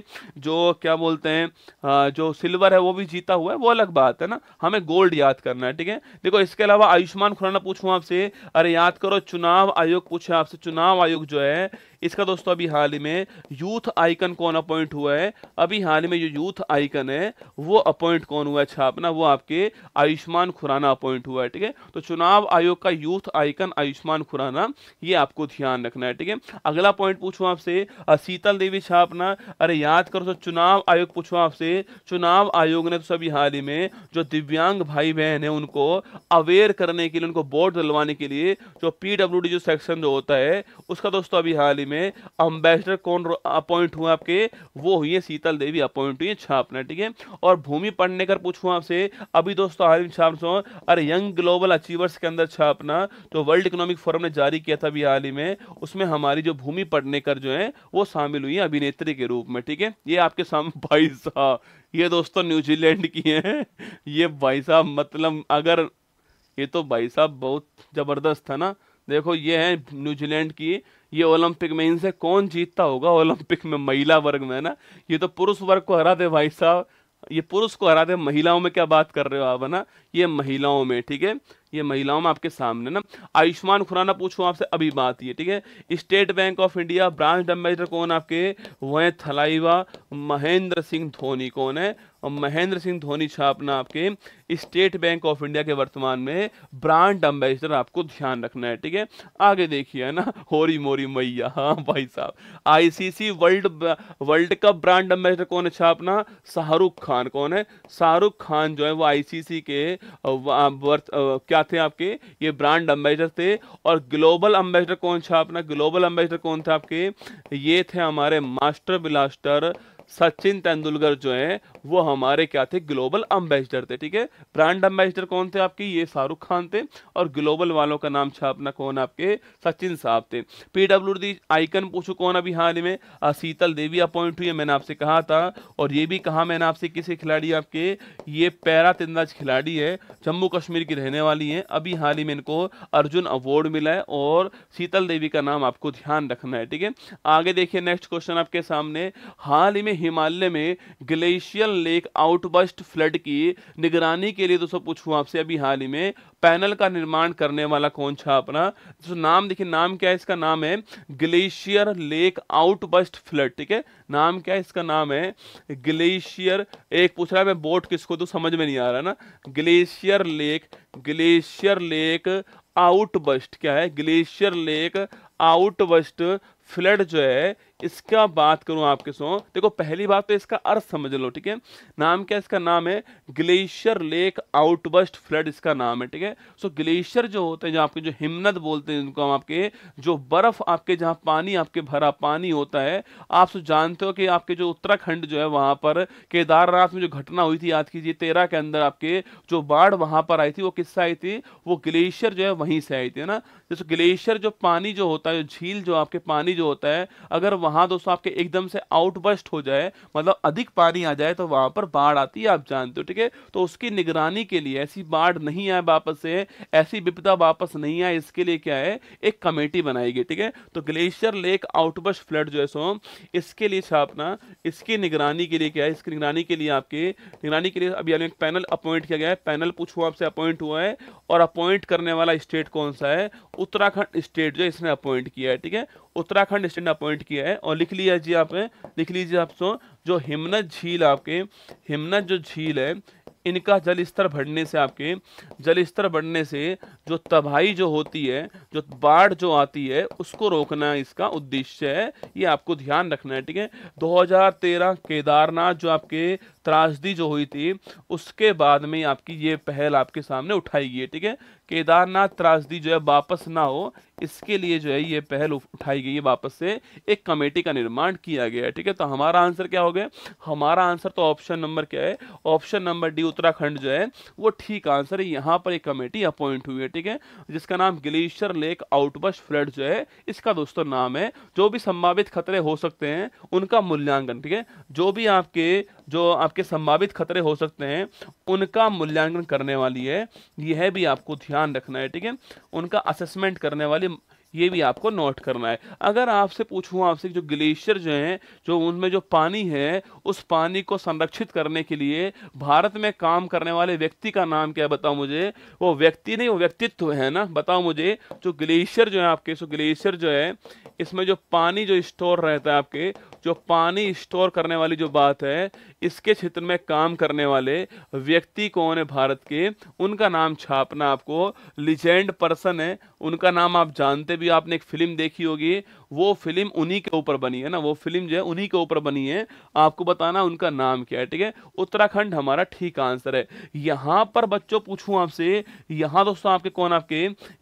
Speaker 1: जो क्या बोलते हैं जो सिल्वर है वो भी जीता हुआ है वो अलग बात है ना हमें गोल्ड याद करना है ठीक है देखो इसके अलावा आयुष्मान खुराना पूछूँ आपसे अरे याद करो चुनाव आयोग पूछे आपसे चुनाव आयोग जो है इसका दोस्तों अभी हाल ही में यूथ आइकन कौन अपॉइंट हुआ है अभी हाल ही में जो यूथ आइकन है वो अपॉइंट कौन हुआ है छापना अच्छा, वो आपके आयुष्मान खुराना अपॉइंट हुआ है ठीक है तो चुनाव आयोग का यूथ आइकन आयुष्मान खुराना ये आपको ध्यान रखना है ठीक है अगला पॉइंट पूछूँ आपसे शीतल देवी छापना अरे याद करो तो चुनाव आयोग पूछूँ आपसे चुनाव आयोग ने तो सभी हाल ही में जो दिव्यांग भाई बहन है उनको अवेयर करने के लिए उनको बोर्ड दिलवाने के लिए जो पीडब्ल्यू जो सेक्शन जो होता है उसका दोस्तों अभी हाल ही दिल्ली में अम्बेसडर कौन अपॉइंट हुआ आपके वो हुई है शीतल देवी अपॉइंट हुई है छापना ठीक है और भूमि पढ़ने कर पूछूँ आपसे अभी दोस्तों हाल ही छाप सो अरे यंग ग्लोबल अचीवर्स के अंदर छापना जो वर्ल्ड इकोनॉमिक फोरम ने जारी किया था अभी हाल ही में उसमें हमारी जो भूमि पढ़नेकर जो है वो शामिल हुई है अभिनेत्री के रूप में ठीक है ये आपके सामने भाई साहब ये दोस्तों न्यूजीलैंड की है ये भाई साहब मतलब अगर ये तो भाई साहब बहुत ज़बरदस्त था ना देखो ये है न्यूजीलैंड की ये ओलंपिक में इनसे कौन जीतता होगा ओलंपिक में महिला वर्ग में ना ये तो पुरुष वर्ग को हरा दे भाई साहब ये पुरुष को हरा दे महिलाओं में क्या बात कर रहे हो आप है ना ये महिलाओं में ठीक है ये महिलाओं में आपके सामने ना आयुष्मान खुराना पूछो आपसे अभी बात ये ठीक है State Bank of India branch ambassador कौन आपके वह थलाइवा महेंद्र सिंह धोनी कौन है और महेंद्र सिंह धोनी छापना आपके स्टेट बैंक ऑफ इंडिया के वर्तमान में ब्रांड एम्बेसडर आपको ध्यान रखना है ठीक है आगे देखिए ना होरी मोरी मैया हाँ भाई साहब ICC world world cup brand ambassador कौन है अपना शाहरुख खान कौन है शाहरुख खान जो है वो आईसीसी के वर्थ क्या थे आपके ये ब्रांड एम्बेसडर थे और ग्लोबल एम्बेसडर कौन छापना ग्लोबल एम्बेसडर कौन थे आपके ये थे हमारे मास्टर ब्लास्टर सचिन तेंदुलकर जो हैं वो हमारे क्या थे ग्लोबल अम्बेसडर थे ठीक है ब्रांड अम्बेसडर कौन थे आपके ये शाहरुख खान थे और ग्लोबल वालों का नाम छापना कौन आपके सचिन साहब थे पीडब्ल्यू डी आइकन पूछो कौन अभी हाल ही में शीतल देवी अपॉइंट हुई है मैंने आपसे कहा था और ये भी कहा मैंने आपसे किसी खिलाड़ी आपके ये पैरा तिंदाज खिलाड़ी है जम्मू कश्मीर की रहने वाली है अभी हाल ही में इनको अर्जुन अवार्ड मिला है और शीतल देवी का नाम आपको ध्यान रखना है ठीक है आगे देखिए नेक्स्ट क्वेश्चन आपके सामने हाल ही में हिमालय में ग्लेशियल लेक आउटबस्ट फ्लड की निगरानी के लिए दोस्तों पूछूं आपसे अभी हाल ही में पैनल का निर्माण करने वाला कौन सा अपना तो नाम देखिए नाम क्या है इसका नाम है ग्लेशियर लेक आउटबस्ट फ्लड ठीक है नाम क्या है इसका नाम है ग्लेशियर एक पूछ रहा है बोट किसको तो समझ में नहीं आ रहा ना glacier lake glacier lake outburst क्या है ग्लेशियर लेक आउटबस्ट फ्लड जो है इसका बात करूं आपके सो देखो पहली बात तो इसका अर्थ समझ लो ठीक है नाम क्या इसका नाम है ग्लेशियर लेक आउटबस्ट फ्लड इसका नाम है ठीक है सो ग्लेशियर जो होते हैं जो आपके जो हिमनद बोलते हैं जिनको हम आपके जो बर्फ आपके जहां पानी आपके भरा पानी होता है आप सो जानते हो कि आपके जो उत्तराखंड जो है वहां पर केदारनाथ में जो घटना हुई थी याद कीजिए तेरह के अंदर आपके जो बाढ़ वहां पर आई थी वो किससे आई थी वो ग्लेशियर जो है वहीं से आई थी है ना जैसे ग्लेशियर जो पानी जो होता है झील जो आपके पानी जो होता है अगर वहां दोस्तों आपके एकदम से आउटबस्ट हो जाए मतलब अधिक पानी आ जाए तो वहां पर बाढ़ आती है आप जानते हो ठीक है तो उसकी निगरानी के लिए ऐसी बाढ़ नहीं आए वापस से ऐसी विपदा वापस नहीं आए इसके लिए क्या है एक कमेटी बनाई गई ठीक है तो ग्लेशियर लेक आउटबस्ट फ्लड जो है सो इसके लिए छापना इसकी निगरानी के लिए क्या है इसकी निगरानी के लिए आपके निगरानी के लिए अभी एक पैनल अपॉइंट किया गया है पैनल पूछो आपसे अपॉइंट हुआ है और अपॉइंट करने वाला स्टेट कौन सा है उत्तराखंड स्टेट जो है इसने अपॉइंट किया है ठीक है उत्तराखंड स्टेट ने अपॉइंट किया है और लिख लिया जी आपने लिख लीजिए आप सो जो हिमनत झील आपके हिमनत जो झील है इनका जल स्तर बढ़ने से आपके जल स्तर बढ़ने से जो तबाही जो होती है जो बाढ़ जो आती है उसको रोकना इसका उद्देश्य है ये आपको ध्यान रखना है ठीक है 2013 केदारनाथ जो आपके त्रासदी जो हुई थी उसके बाद में आपकी ये पहल आपके सामने उठाई गई है ठीक है केदारनाथ त्रासदी जो है वापस ना हो इसके लिए जो है ये पहल उठाई गई है वापस से एक कमेटी का निर्माण किया गया है ठीक है तो हमारा आंसर क्या हो गया हमारा आंसर तो ऑप्शन नंबर क्या है ऑप्शन नंबर डी उत्तराखंड जो है वो ठीक आंसर है यहाँ पर एक कमेटी अपॉइंट हुई है ठीक है जिसका नाम ग्लेशियर लेक आउटबस्ट फ्लड जो है इसका दोस्तों नाम है जो भी संभावित खतरे हो सकते हैं उनका मूल्यांकन ठीक है जो भी आपके जो आपके संभावित खतरे हो सकते हैं उनका मूल्यांकन करने वाली है यह भी आपको ध्यान रखना है ठीक है उनका असेसमेंट करने वाली ये भी आपको नोट करना है अगर आपसे पूछूं आपसे जो ग्लेशियर जो हैं जो उनमें जो पानी है उस पानी को संरक्षित करने के लिए भारत में काम करने वाले व्यक्ति का नाम क्या बताओ मुझे वो व्यक्ति नहीं वो व्यक्तित्व है ना बताओ मुझे जो ग्लेशियर जो है आपके सो ग्लेशियर जो है इसमें जो पानी जो स्टोर रहता है आपके जो पानी स्टोर करने वाली जो बात है इसके क्षेत्र में काम करने वाले व्यक्ति कौन है भारत के उनका नाम छापना आपको लिजेंड पर्सन है उनका नाम आप जानते भी भी आपने एक फिल्म देखी होगी वो फिल्म उन्हीं के ऊपर बनी है ना वो फिल्म जो है उन्हीं के ऊपर बनी है आपको बताना उनका नाम क्या है ठीक है उत्तराखंड हमारा ठीक आंसर है यहां पर बच्चों पूछूं आपसे यहां दोस्तों आपके कौन आपके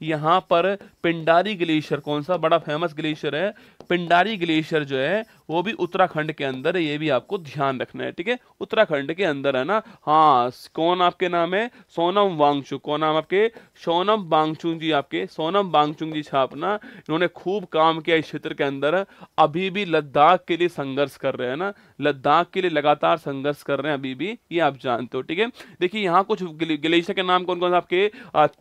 Speaker 1: यहां पर पिंडारी ग्लेशियर कौन सा बड़ा फेमस ग्लेशियर है पिंडारी ग्लेशियर जो है वो भी उत्तराखंड के अंदर है ये भी आपको ध्यान रखना है ठीक है उत्तराखंड के अंदर है ना हाँ कौन आपके नाम है सोनम वांगचू कौन नाम आपके सोनम बांगचुंग जी आपके सोनम बांगचुंग जी छापना इन्होंने खूब काम किया इस क्षेत्र के अंदर अभी भी लद्दाख के लिए संघर्ष कर रहे हैं ना लद्दाख के लिए लगातार संघर्ष कर रहे हैं अभी भी ये आप जानते हो ठीक है देखिए यहाँ कुछ ग्लेशियर के नाम कौन कौन सा आपके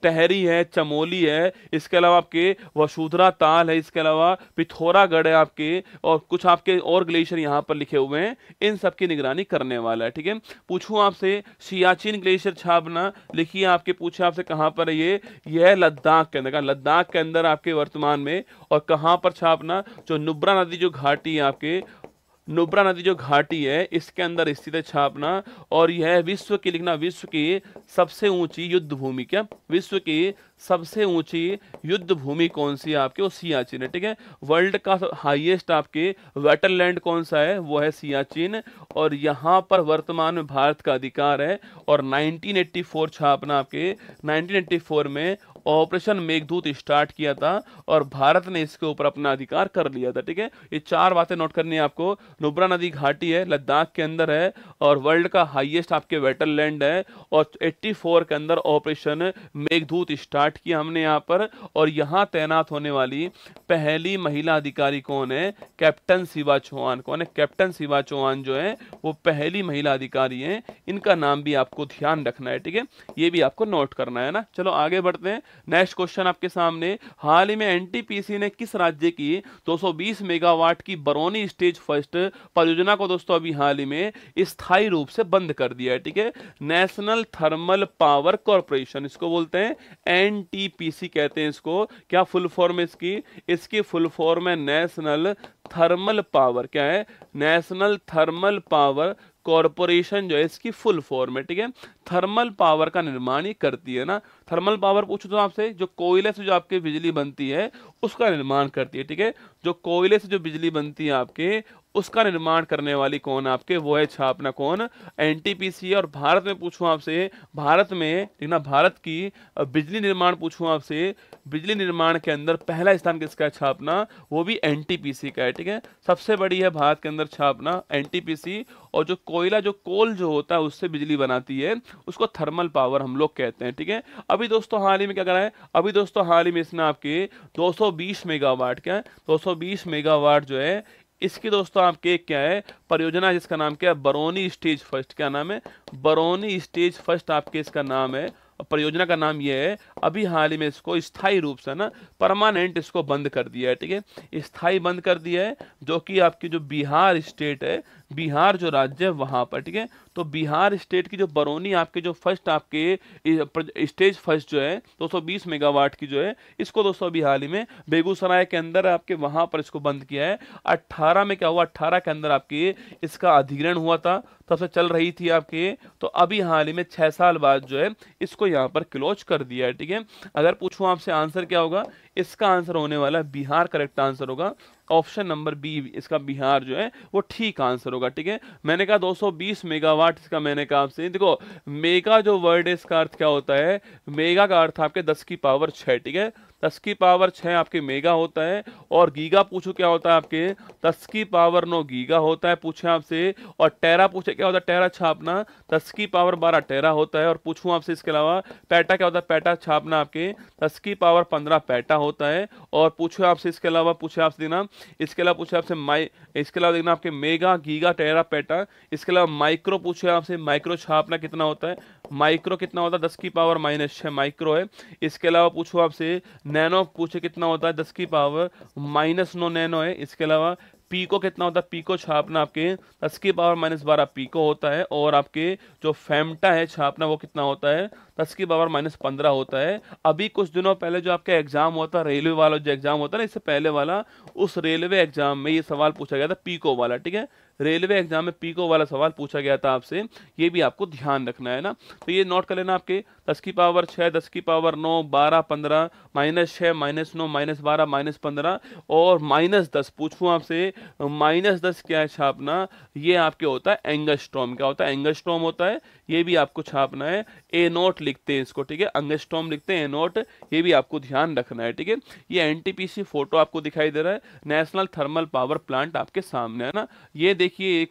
Speaker 1: तहरी है चमोली है इसके अलावा आपके वसुधरा ताल है इसके अलावा पिथौरागढ़ है आपके और कुछ आपके और ग्लेशियर यहाँ पर लिखे हुए हैं इन सब की निगरानी करने वाला है ठीक है पूछू आपसे सियाचिन ग्लेशियर छापना लिखिए आपके पूछे आपसे कहाँ पर है ये यह लद्दाख के अंदर लद्दाख के अंदर आपके वर्तमान में और कहाँ पर छापना जो नुब्रा नदी जो घाटी है आपके नुब्रा नदी जो घाटी है इसके अंदर स्थित है छापना और यह विश्व की लिखना विश्व की सबसे ऊंची युद्ध भूमि क्या विश्व की सबसे ऊंची युद्ध भूमि कौन सी है आपके वो सियाचिन है ठीक है वर्ल्ड का हाईएस्ट आपके वेटरलैंड कौन सा है वो है सियाचिन और यहाँ पर वर्तमान में भारत का अधिकार है और 1984 छापना आपके 1984 में ऑपरेशन मेघदूत स्टार्ट किया था और भारत ने इसके ऊपर अपना अधिकार कर लिया था ठीक है ये चार बातें नोट करनी है आपको नुब्रा नदी घाटी है लद्दाख के अंदर है और वर्ल्ड का हाईएस्ट आपके वेटल लैंड है और 84 के अंदर ऑपरेशन मेघदूत स्टार्ट किया हमने यहाँ पर और यहाँ तैनात होने वाली पहली महिला अधिकारी कौन है कैप्टन शिवा चौहान कौन है कैप्टन शिवा चौहान जो है वो पहली महिला अधिकारी है इनका नाम भी आपको ध्यान रखना है ठीक है ये भी आपको नोट करना है ना चलो आगे बढ़ते हैं नेक्स्ट क्वेश्चन आपके सामने हाल ही में एनटीपीसी ने किस राज्य की 220 मेगावाट की बरौनी स्टेज फर्स्ट परियोजना को दोस्तों अभी हाल ही में स्थायी रूप से बंद कर दिया है ठीक है नेशनल थर्मल पावर कॉरपोरेशन इसको बोलते हैं एनटीपीसी कहते हैं इसको क्या फुल फॉर्म है इसकी इसकी फुल फॉर्म है नेशनल थर्मल पावर क्या है नेशनल थर्मल पावर कॉरपोरेशन जो है इसकी फुल फॉर्म है ठीक है थर्मल पावर का निर्माण ही करती है ना थर्मल पावर पूछो तो आपसे जो कोयले से जो आपके बिजली बनती है उसका निर्माण करती है ठीक है जो कोयले से जो बिजली बनती है आपके उसका निर्माण करने वाली कौन आपके वो है छापना कौन एनटीपीसी और भारत में पूछूँ आपसे भारत में ठीक ना भारत की बिजली निर्माण पूछूँ आपसे बिजली निर्माण के अंदर पहला स्थान किसका है छापना वो भी एनटीपीसी का है ठीक है सबसे बड़ी है भारत के अंदर छापना एनटीपीसी और जो कोयला जो कोल जो होता है उससे बिजली बनाती है उसको थर्मल पावर हम लोग कहते हैं ठीक है अभी दोस्तों हाल ही में क्या करा है अभी दोस्तों हाल ही में इसने आपके दो मेगावाट क्या है दो मेगावाट जो है इसके दोस्तों आपके क्या है परियोजना जिसका नाम क्या है बरौनी स्टेज फर्स्ट क्या नाम है बरौनी स्टेज फर्स्ट आपके इसका नाम है परियोजना का नाम ये है अभी हाल ही में इसको स्थाई रूप से ना परमानेंट इसको बंद कर दिया है ठीक है स्थाई बंद कर दिया है जो कि आपकी जो बिहार स्टेट है बिहार जो राज्य है वहाँ पर ठीक है तो बिहार स्टेट की जो बरौनी आपके जो फर्स्ट आपके स्टेज फर्स्ट जो है 220 मेगावाट की जो है इसको दोस्तों अभी हाल ही में बेगूसराय के अंदर आपके वहाँ पर इसको बंद किया है 18 में क्या हुआ 18 के अंदर आपके इसका अधिग्रहण हुआ था तब से चल रही थी आपके तो अभी हाल ही में छः साल बाद जो है इसको यहाँ पर क्लोज कर दिया है ठीक है अगर पूछूँ आपसे आंसर क्या होगा इसका आंसर होने वाला है बिहार करेक्ट आंसर होगा ऑप्शन नंबर बी इसका बिहार जो है वो ठीक आंसर होगा ठीक है मैंने कहा 220 मेगावाट इसका मैंने कहा आपसे देखो मेगा जो वर्ड है इसका अर्थ क्या होता है मेगा का अर्थ आपके 10 की पावर 6 ठीक है दस की पावर छः आपके मेगा होता है और गीगा पूछो क्या होता है आपके दस की पावर नौ गीगा होता है पूछे आपसे और टेरा पूछे क्या होता है टेरा छापना दस की पावर बारह टेरा होता है और पूछूँ आपसे इसके अलावा पैटा क्या होता है पैटा छापना आपके दस की पावर पंद्रह पैटा होता है और पूछो आपसे इसके अलावा पूछे आपसे देना इसके अलावा पूछे आपसे माई इसके अलावा देखना आपके मेगा गीगा टेरा पैटा इसके अलावा माइक्रो पूछे आपसे माइक्रो छापना कितना होता है माइक्रो कितना होता है दस की पावर माइनस छः माइक्रो है इसके अलावा पूछो आपसे नैनो पूछे कितना होता है दस की पावर माइनस नो नैनो है इसके अलावा पीको कितना होता है पीको छापना आपके दस की पावर माइनस बारह पीको होता है और आपके जो फेमटा है छापना वो कितना होता है दस की पावर माइनस पंद्रह होता है अभी कुछ दिनों पहले जो आपका एग्जाम होता है रेलवे वाला जो एग्जाम होता है ना इससे पहले वाला उस रेलवे एग्जाम में ये सवाल पूछा गया था पीको वाला ठीक है रेलवे एग्जाम में पीको वाला सवाल पूछा गया था आपसे ये भी आपको ध्यान रखना है ना तो ये नोट कर लेना आपके दस की पावर छः दस की पावर नौ बारह पंद्रह माइनस छः माइनस नौ माइनस बारह माइनस पंद्रह और माइनस दस पूछूँ आपसे माइनस दस क्या है छापना ये आपके होता है एंगस्ट्रॉम क्या होता है एंगस्ट्रॉम होता है ये भी आपको छापना है ए नोट लिखते हैं इसको ठीक है अंगस्ट्रॉम लिखते हैं ए नोट ये भी आपको ध्यान रखना है ठीक है ये एन फोटो आपको दिखाई दे रहा है नेशनल थर्मल पावर प्लांट आपके सामने है ना ये देखिए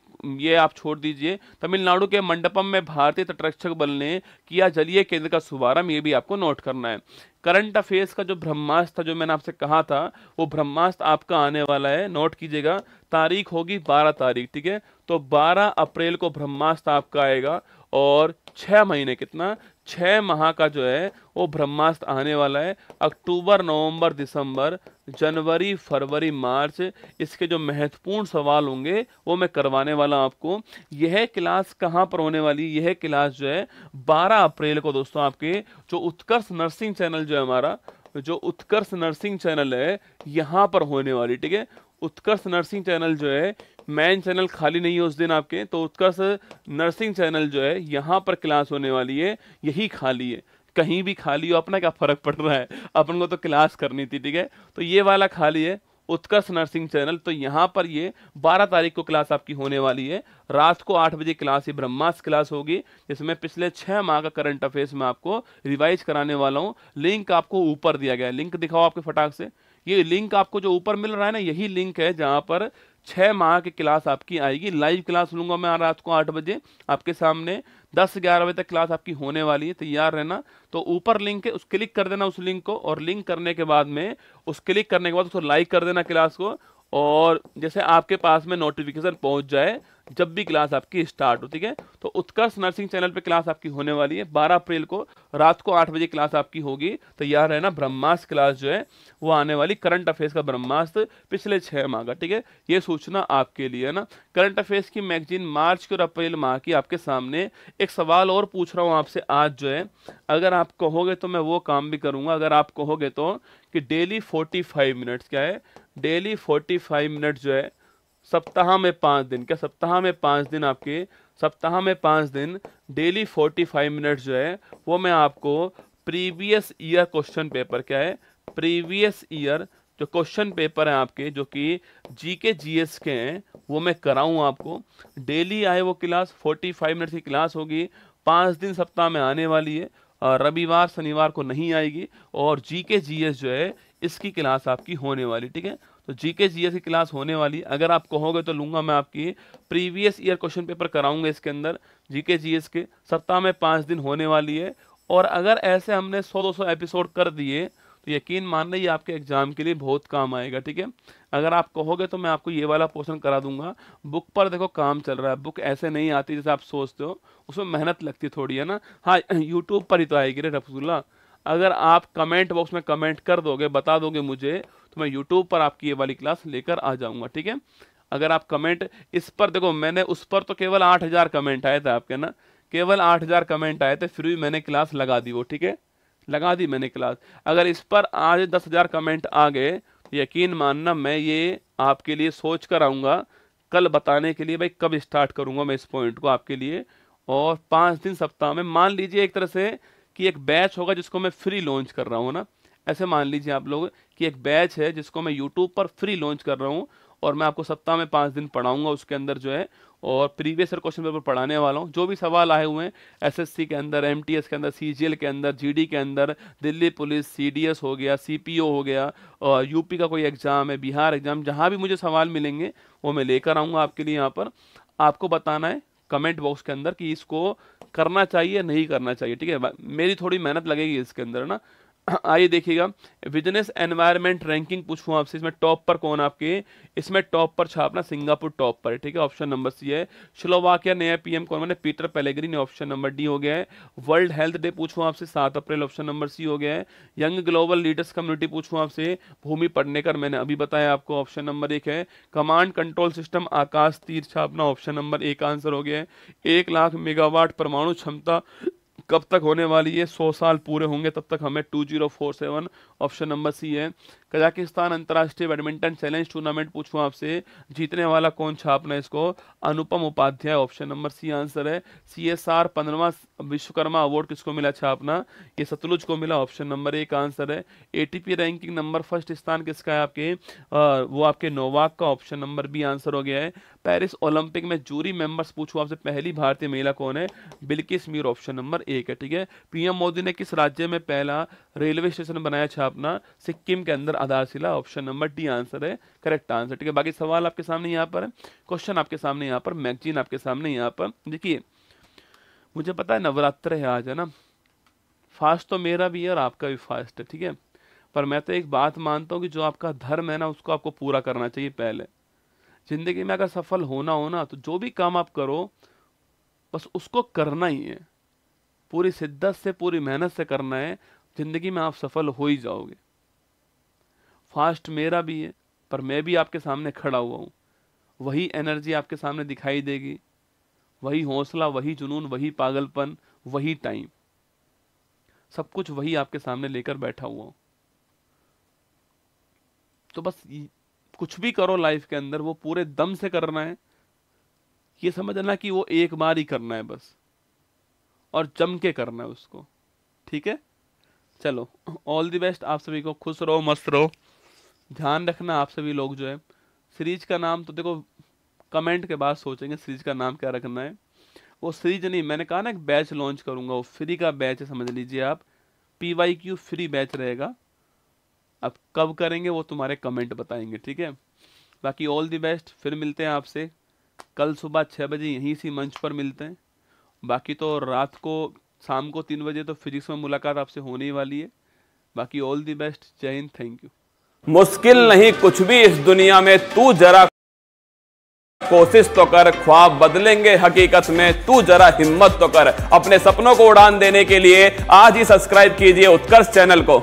Speaker 1: ये आप छोड़ दीजिए तमिलनाडु के मंडपम में भारतीय तटरक्षक बल ने किया जलीय केंद्र का शुभारंभ ये भी आपको नोट करना है करंट अफेयर्स का जो ब्रह्मास्त्र था जो मैंने आपसे कहा था वो ब्रह्मास्त्र आपका आने वाला है नोट कीजिएगा तारीख होगी 12 तारीख ठीक है तो 12 अप्रैल को ब्रह्मास्त्र आपका आएगा और छः महीने कितना छः माह का जो है वो ब्रह्मास्त्र आने वाला है अक्टूबर नवंबर दिसंबर जनवरी फरवरी मार्च इसके जो महत्वपूर्ण सवाल होंगे वो मैं करवाने वाला आपको यह क्लास कहाँ पर होने वाली यह क्लास जो है 12 अप्रैल को दोस्तों आपके जो उत्कर्ष नर्सिंग चैनल जो है हमारा जो उत्कर्ष नर्सिंग चैनल है यहाँ पर होने वाली ठीक है उत्कर्ष नर्सिंग चैनल जो है मैन चैनल खाली नहीं है उस दिन आपके तो उसका सर नर्सिंग चैनल जो है यहाँ पर क्लास होने वाली है यही खाली है कहीं भी खाली हो अपना क्या फ़र्क पड़ रहा है अपन को तो क्लास करनी थी ठीक है तो ये वाला खाली है उत्कर्ष नर्सिंग चैनल तो यहाँ पर ये 12 तारीख को क्लास आपकी होने वाली है रात को 8 बजे क्लास ये ब्रह्मास क्लास होगी जिसमें पिछले 6 माह का करंट अफेयर्स में आपको रिवाइज कराने वाला हूँ लिंक आपको ऊपर दिया गया है लिंक दिखाओ आपके फटाक से ये लिंक आपको जो ऊपर मिल रहा है ना यही लिंक है जहाँ पर छः माह की क्लास आपकी आएगी लाइव क्लास लूँगा मैं रात को आठ बजे आपके सामने दस ग्यारह बजे तक क्लास आपकी होने वाली है तैयार रहना तो ऊपर लिंक है उस क्लिक कर देना उस लिंक को और लिंक करने के बाद में उस क्लिक करने के बाद उसको लाइक कर देना क्लास को और जैसे आपके पास में नोटिफिकेशन पहुंच जाए जब भी क्लास आपकी स्टार्ट हो ठीक है तो उत्कर्ष नर्सिंग चैनल पे क्लास आपकी होने वाली है 12 अप्रैल को रात को आठ बजे क्लास आपकी होगी तैयार है ना ब्रह्मास्त्र क्लास जो है वो आने वाली करंट अफेयर्स का ब्रह्मास्त्र पिछले छः माह का ठीक है ये सूचना आपके लिए है ना करंट अफेयर्स की मैगजीन मार्च की और अप्रैल माह की आपके सामने एक सवाल और पूछ रहा हूँ आपसे आज जो है अगर आप कहोगे तो मैं वो काम भी करूँगा अगर आप कहोगे तो कि डेली फोर्टी मिनट्स क्या है डेली फोर्टी मिनट जो है सप्ताह में पाँच दिन क्या सप्ताह में पाँच दिन आपके सप्ताह में पाँच दिन डेली फोर्टी फाइव मिनट्स जो है वो मैं आपको प्रीवियस ईयर क्वेश्चन पेपर क्या है प्रीवियस ईयर जो क्वेश्चन पेपर हैं आपके जो कि जी के जी एस के हैं वो मैं कराऊँ आपको डेली आए वो क्लास फोर्टी फाइव मिनट्स की क्लास होगी पाँच दिन सप्ताह में आने वाली है रविवार शनिवार को नहीं आएगी और जी के जी एस जो है इसकी क्लास आपकी होने वाली ठीक है तो जीके जीएस की क्लास होने वाली अगर आप कहोगे तो लूँगा मैं आपकी प्रीवियस ईयर क्वेश्चन पेपर कराऊंगा इसके अंदर जीके जीएस के सप्ताह में पाँच दिन होने वाली है और अगर ऐसे हमने 100-200 एपिसोड कर दिए तो यकीन मान ये आपके एग्जाम के लिए बहुत काम आएगा ठीक है अगर आप कहोगे तो मैं आपको ये वाला पोर्शन करा दूंगा बुक पर देखो काम चल रहा है बुक ऐसे नहीं आती जैसे आप सोचते हो उसमें मेहनत लगती थोड़ी है ना हाँ यूट्यूब पर ही तो आएगी रे रफसुल्ला अगर आप कमेंट बॉक्स में कमेंट कर दोगे बता दोगे मुझे तो मैं यूट्यूब पर आपकी ये वाली क्लास लेकर आ जाऊँगा ठीक है अगर आप कमेंट इस पर देखो मैंने उस पर तो केवल आठ हज़ार कमेंट आए थे आपके ना केवल आठ हज़ार कमेंट आए थे फिर भी मैंने क्लास लगा दी वो ठीक है लगा दी मैंने क्लास अगर इस पर आज दस हज़ार कमेंट आ गए तो यकीन मानना मैं ये आपके लिए सोच कर आऊँगा कल बताने के लिए भाई कब स्टार्ट करूँगा मैं इस पॉइंट को आपके लिए और पाँच दिन सप्ताह में मान लीजिए एक तरह से कि एक बैच होगा जिसको मैं फ्री लॉन्च कर रहा हूँ ना ऐसे मान लीजिए आप लोग कि एक बैच है जिसको मैं यूट्यूब पर फ्री लॉन्च कर रहा हूँ और मैं आपको सप्ताह में पाँच दिन पढ़ाऊंगा उसके अंदर जो है और प्रीवियस क्वेश्चन पेपर पढ़ाने वाला हूँ जो भी सवाल आए हुए हैं एस के अंदर एम के अंदर सी के अंदर जी के अंदर दिल्ली पुलिस सी हो गया सी हो गया और यूपी का कोई एग्ज़ाम है बिहार एग्ज़ाम जहाँ भी मुझे सवाल मिलेंगे वो मैं लेकर आऊँगा आपके लिए यहाँ पर आपको बताना है कमेंट बॉक्स के अंदर कि इसको करना चाहिए नहीं करना चाहिए ठीक है मेरी थोड़ी मेहनत लगेगी इसके अंदर ना आइए देखिएगा बिजनेस एनवायरमेंट रैंकिंग पूछूँ आपसे इसमें टॉप पर कौन आपके इसमें टॉप पर छापना सिंगापुर टॉप पर ठीक है ऑप्शन नंबर सी है स्लोवाकिया नया पीएम कौन बने पीटर पेलेग्री ने ऑप्शन नंबर डी हो गया है वर्ल्ड हेल्थ डे पूछूँ आपसे सात अप्रैल ऑप्शन नंबर सी हो गया है यंग ग्लोबल लीडर्स कम्युनिटी पूछूँ आपसे भूमि पढ़नेकर मैंने अभी बताया आपको ऑप्शन नंबर एक है command control system Akashteer छापना ऑप्शन नंबर एक आंसर हो गया है एक लाख मेगावाट परमाणु क्षमता कब तक होने वाली है सौ साल पूरे होंगे तब तक हमें two zero four seven option number C है कजाकिस्तान अंतर्राष्ट्रीय बैडमिंटन चैलेंज टूर्नामेंट पूछूँ आपसे जीतने वाला कौन छापना है इसको Anupam Upadhyay option number C answer है सी एस आर पंद्रवा विश्वकर्मा अवार्ड किसको मिला छापना ये सतलुज को मिला ऑप्शन नंबर एक आंसर है ए रैंकिंग नंबर फर्स्ट स्थान किसका है आपके आ, वो आपके नोवाक का ऑप्शन नंबर बी आंसर हो गया है पेरिस ओलंपिक में जूरी मेंबर्स पूछो आपसे पहली भारतीय महिला कौन है बिल्किस मीर ऑप्शन नंबर एक है ठीक है पीएम मोदी ने किस राज्य में पहला रेलवे स्टेशन बनाया छापना सिक्किम के अंदर आधारशिला ऑप्शन नंबर डी आंसर है करेक्ट आंसर ठीक है बाकी सवाल आपके सामने यहाँ पर है क्वेश्चन आपके सामने यहाँ पर मैगजीन आपके सामने यहाँ पर देखिए मुझे पता है नवरात्र है आज है ना फास्ट तो मेरा भी है और आपका भी फास्ट है ठीक है पर मैं तो एक बात मानता हूँ कि जो आपका धर्म है ना उसको आपको पूरा करना चाहिए पहले ज़िंदगी में अगर सफल होना हो ना तो जो भी काम आप करो बस उसको करना ही है पूरी शिद्दत से पूरी मेहनत से करना है ज़िंदगी में आप सफल हो ही जाओगे फास्ट मेरा भी है पर मैं भी आपके सामने खड़ा हुआ हूँ वही एनर्जी आपके सामने दिखाई देगी वही हौसला वही जुनून वही पागलपन वही टाइम सब कुछ वही आपके सामने लेकर बैठा हुआ हूं तो बस कुछ भी करो लाइफ के अंदर वो पूरे दम से करना है ये समझना कि वो एक बार ही करना है बस और जम के करना है उसको ठीक है चलो ऑल द बेस्ट आप सभी को खुश रहो मस्त रहो ध्यान रखना आप सभी लोग जो है सीरीज का नाम तो देखो कमेंट के बाद सोचेंगे सीरीज का नाम क्या रखना है वो सीरीज नहीं मैंने कहा ना एक बैच लॉन्च करूंगा वो फ्री का बैच है समझ लीजिए आप P Y Q free batch रहेगा अब कब करेंगे वो तुम्हारे कमेंट बताएंगे ठीक है बाकी ऑल दी बेस्ट फिर मिलते हैं आपसे कल सुबह छः बजे यहीं इसी मंच पर मिलते हैं बाकी तो रात को शाम को तीन बजे तो फिजिक्स में मुलाकात आपसे होने ही वाली है बाकी ऑल दी बेस्ट जय हिंद थैंक यू मुश्किल नहीं कुछ भी इस दुनिया में तू जरा कोशिश तो कर ख्वाब बदलेंगे हकीकत में तू जरा हिम्मत तो कर अपने सपनों को उड़ान देने के लिए आज ही सब्सक्राइब कीजिए उत्कर्ष चैनल को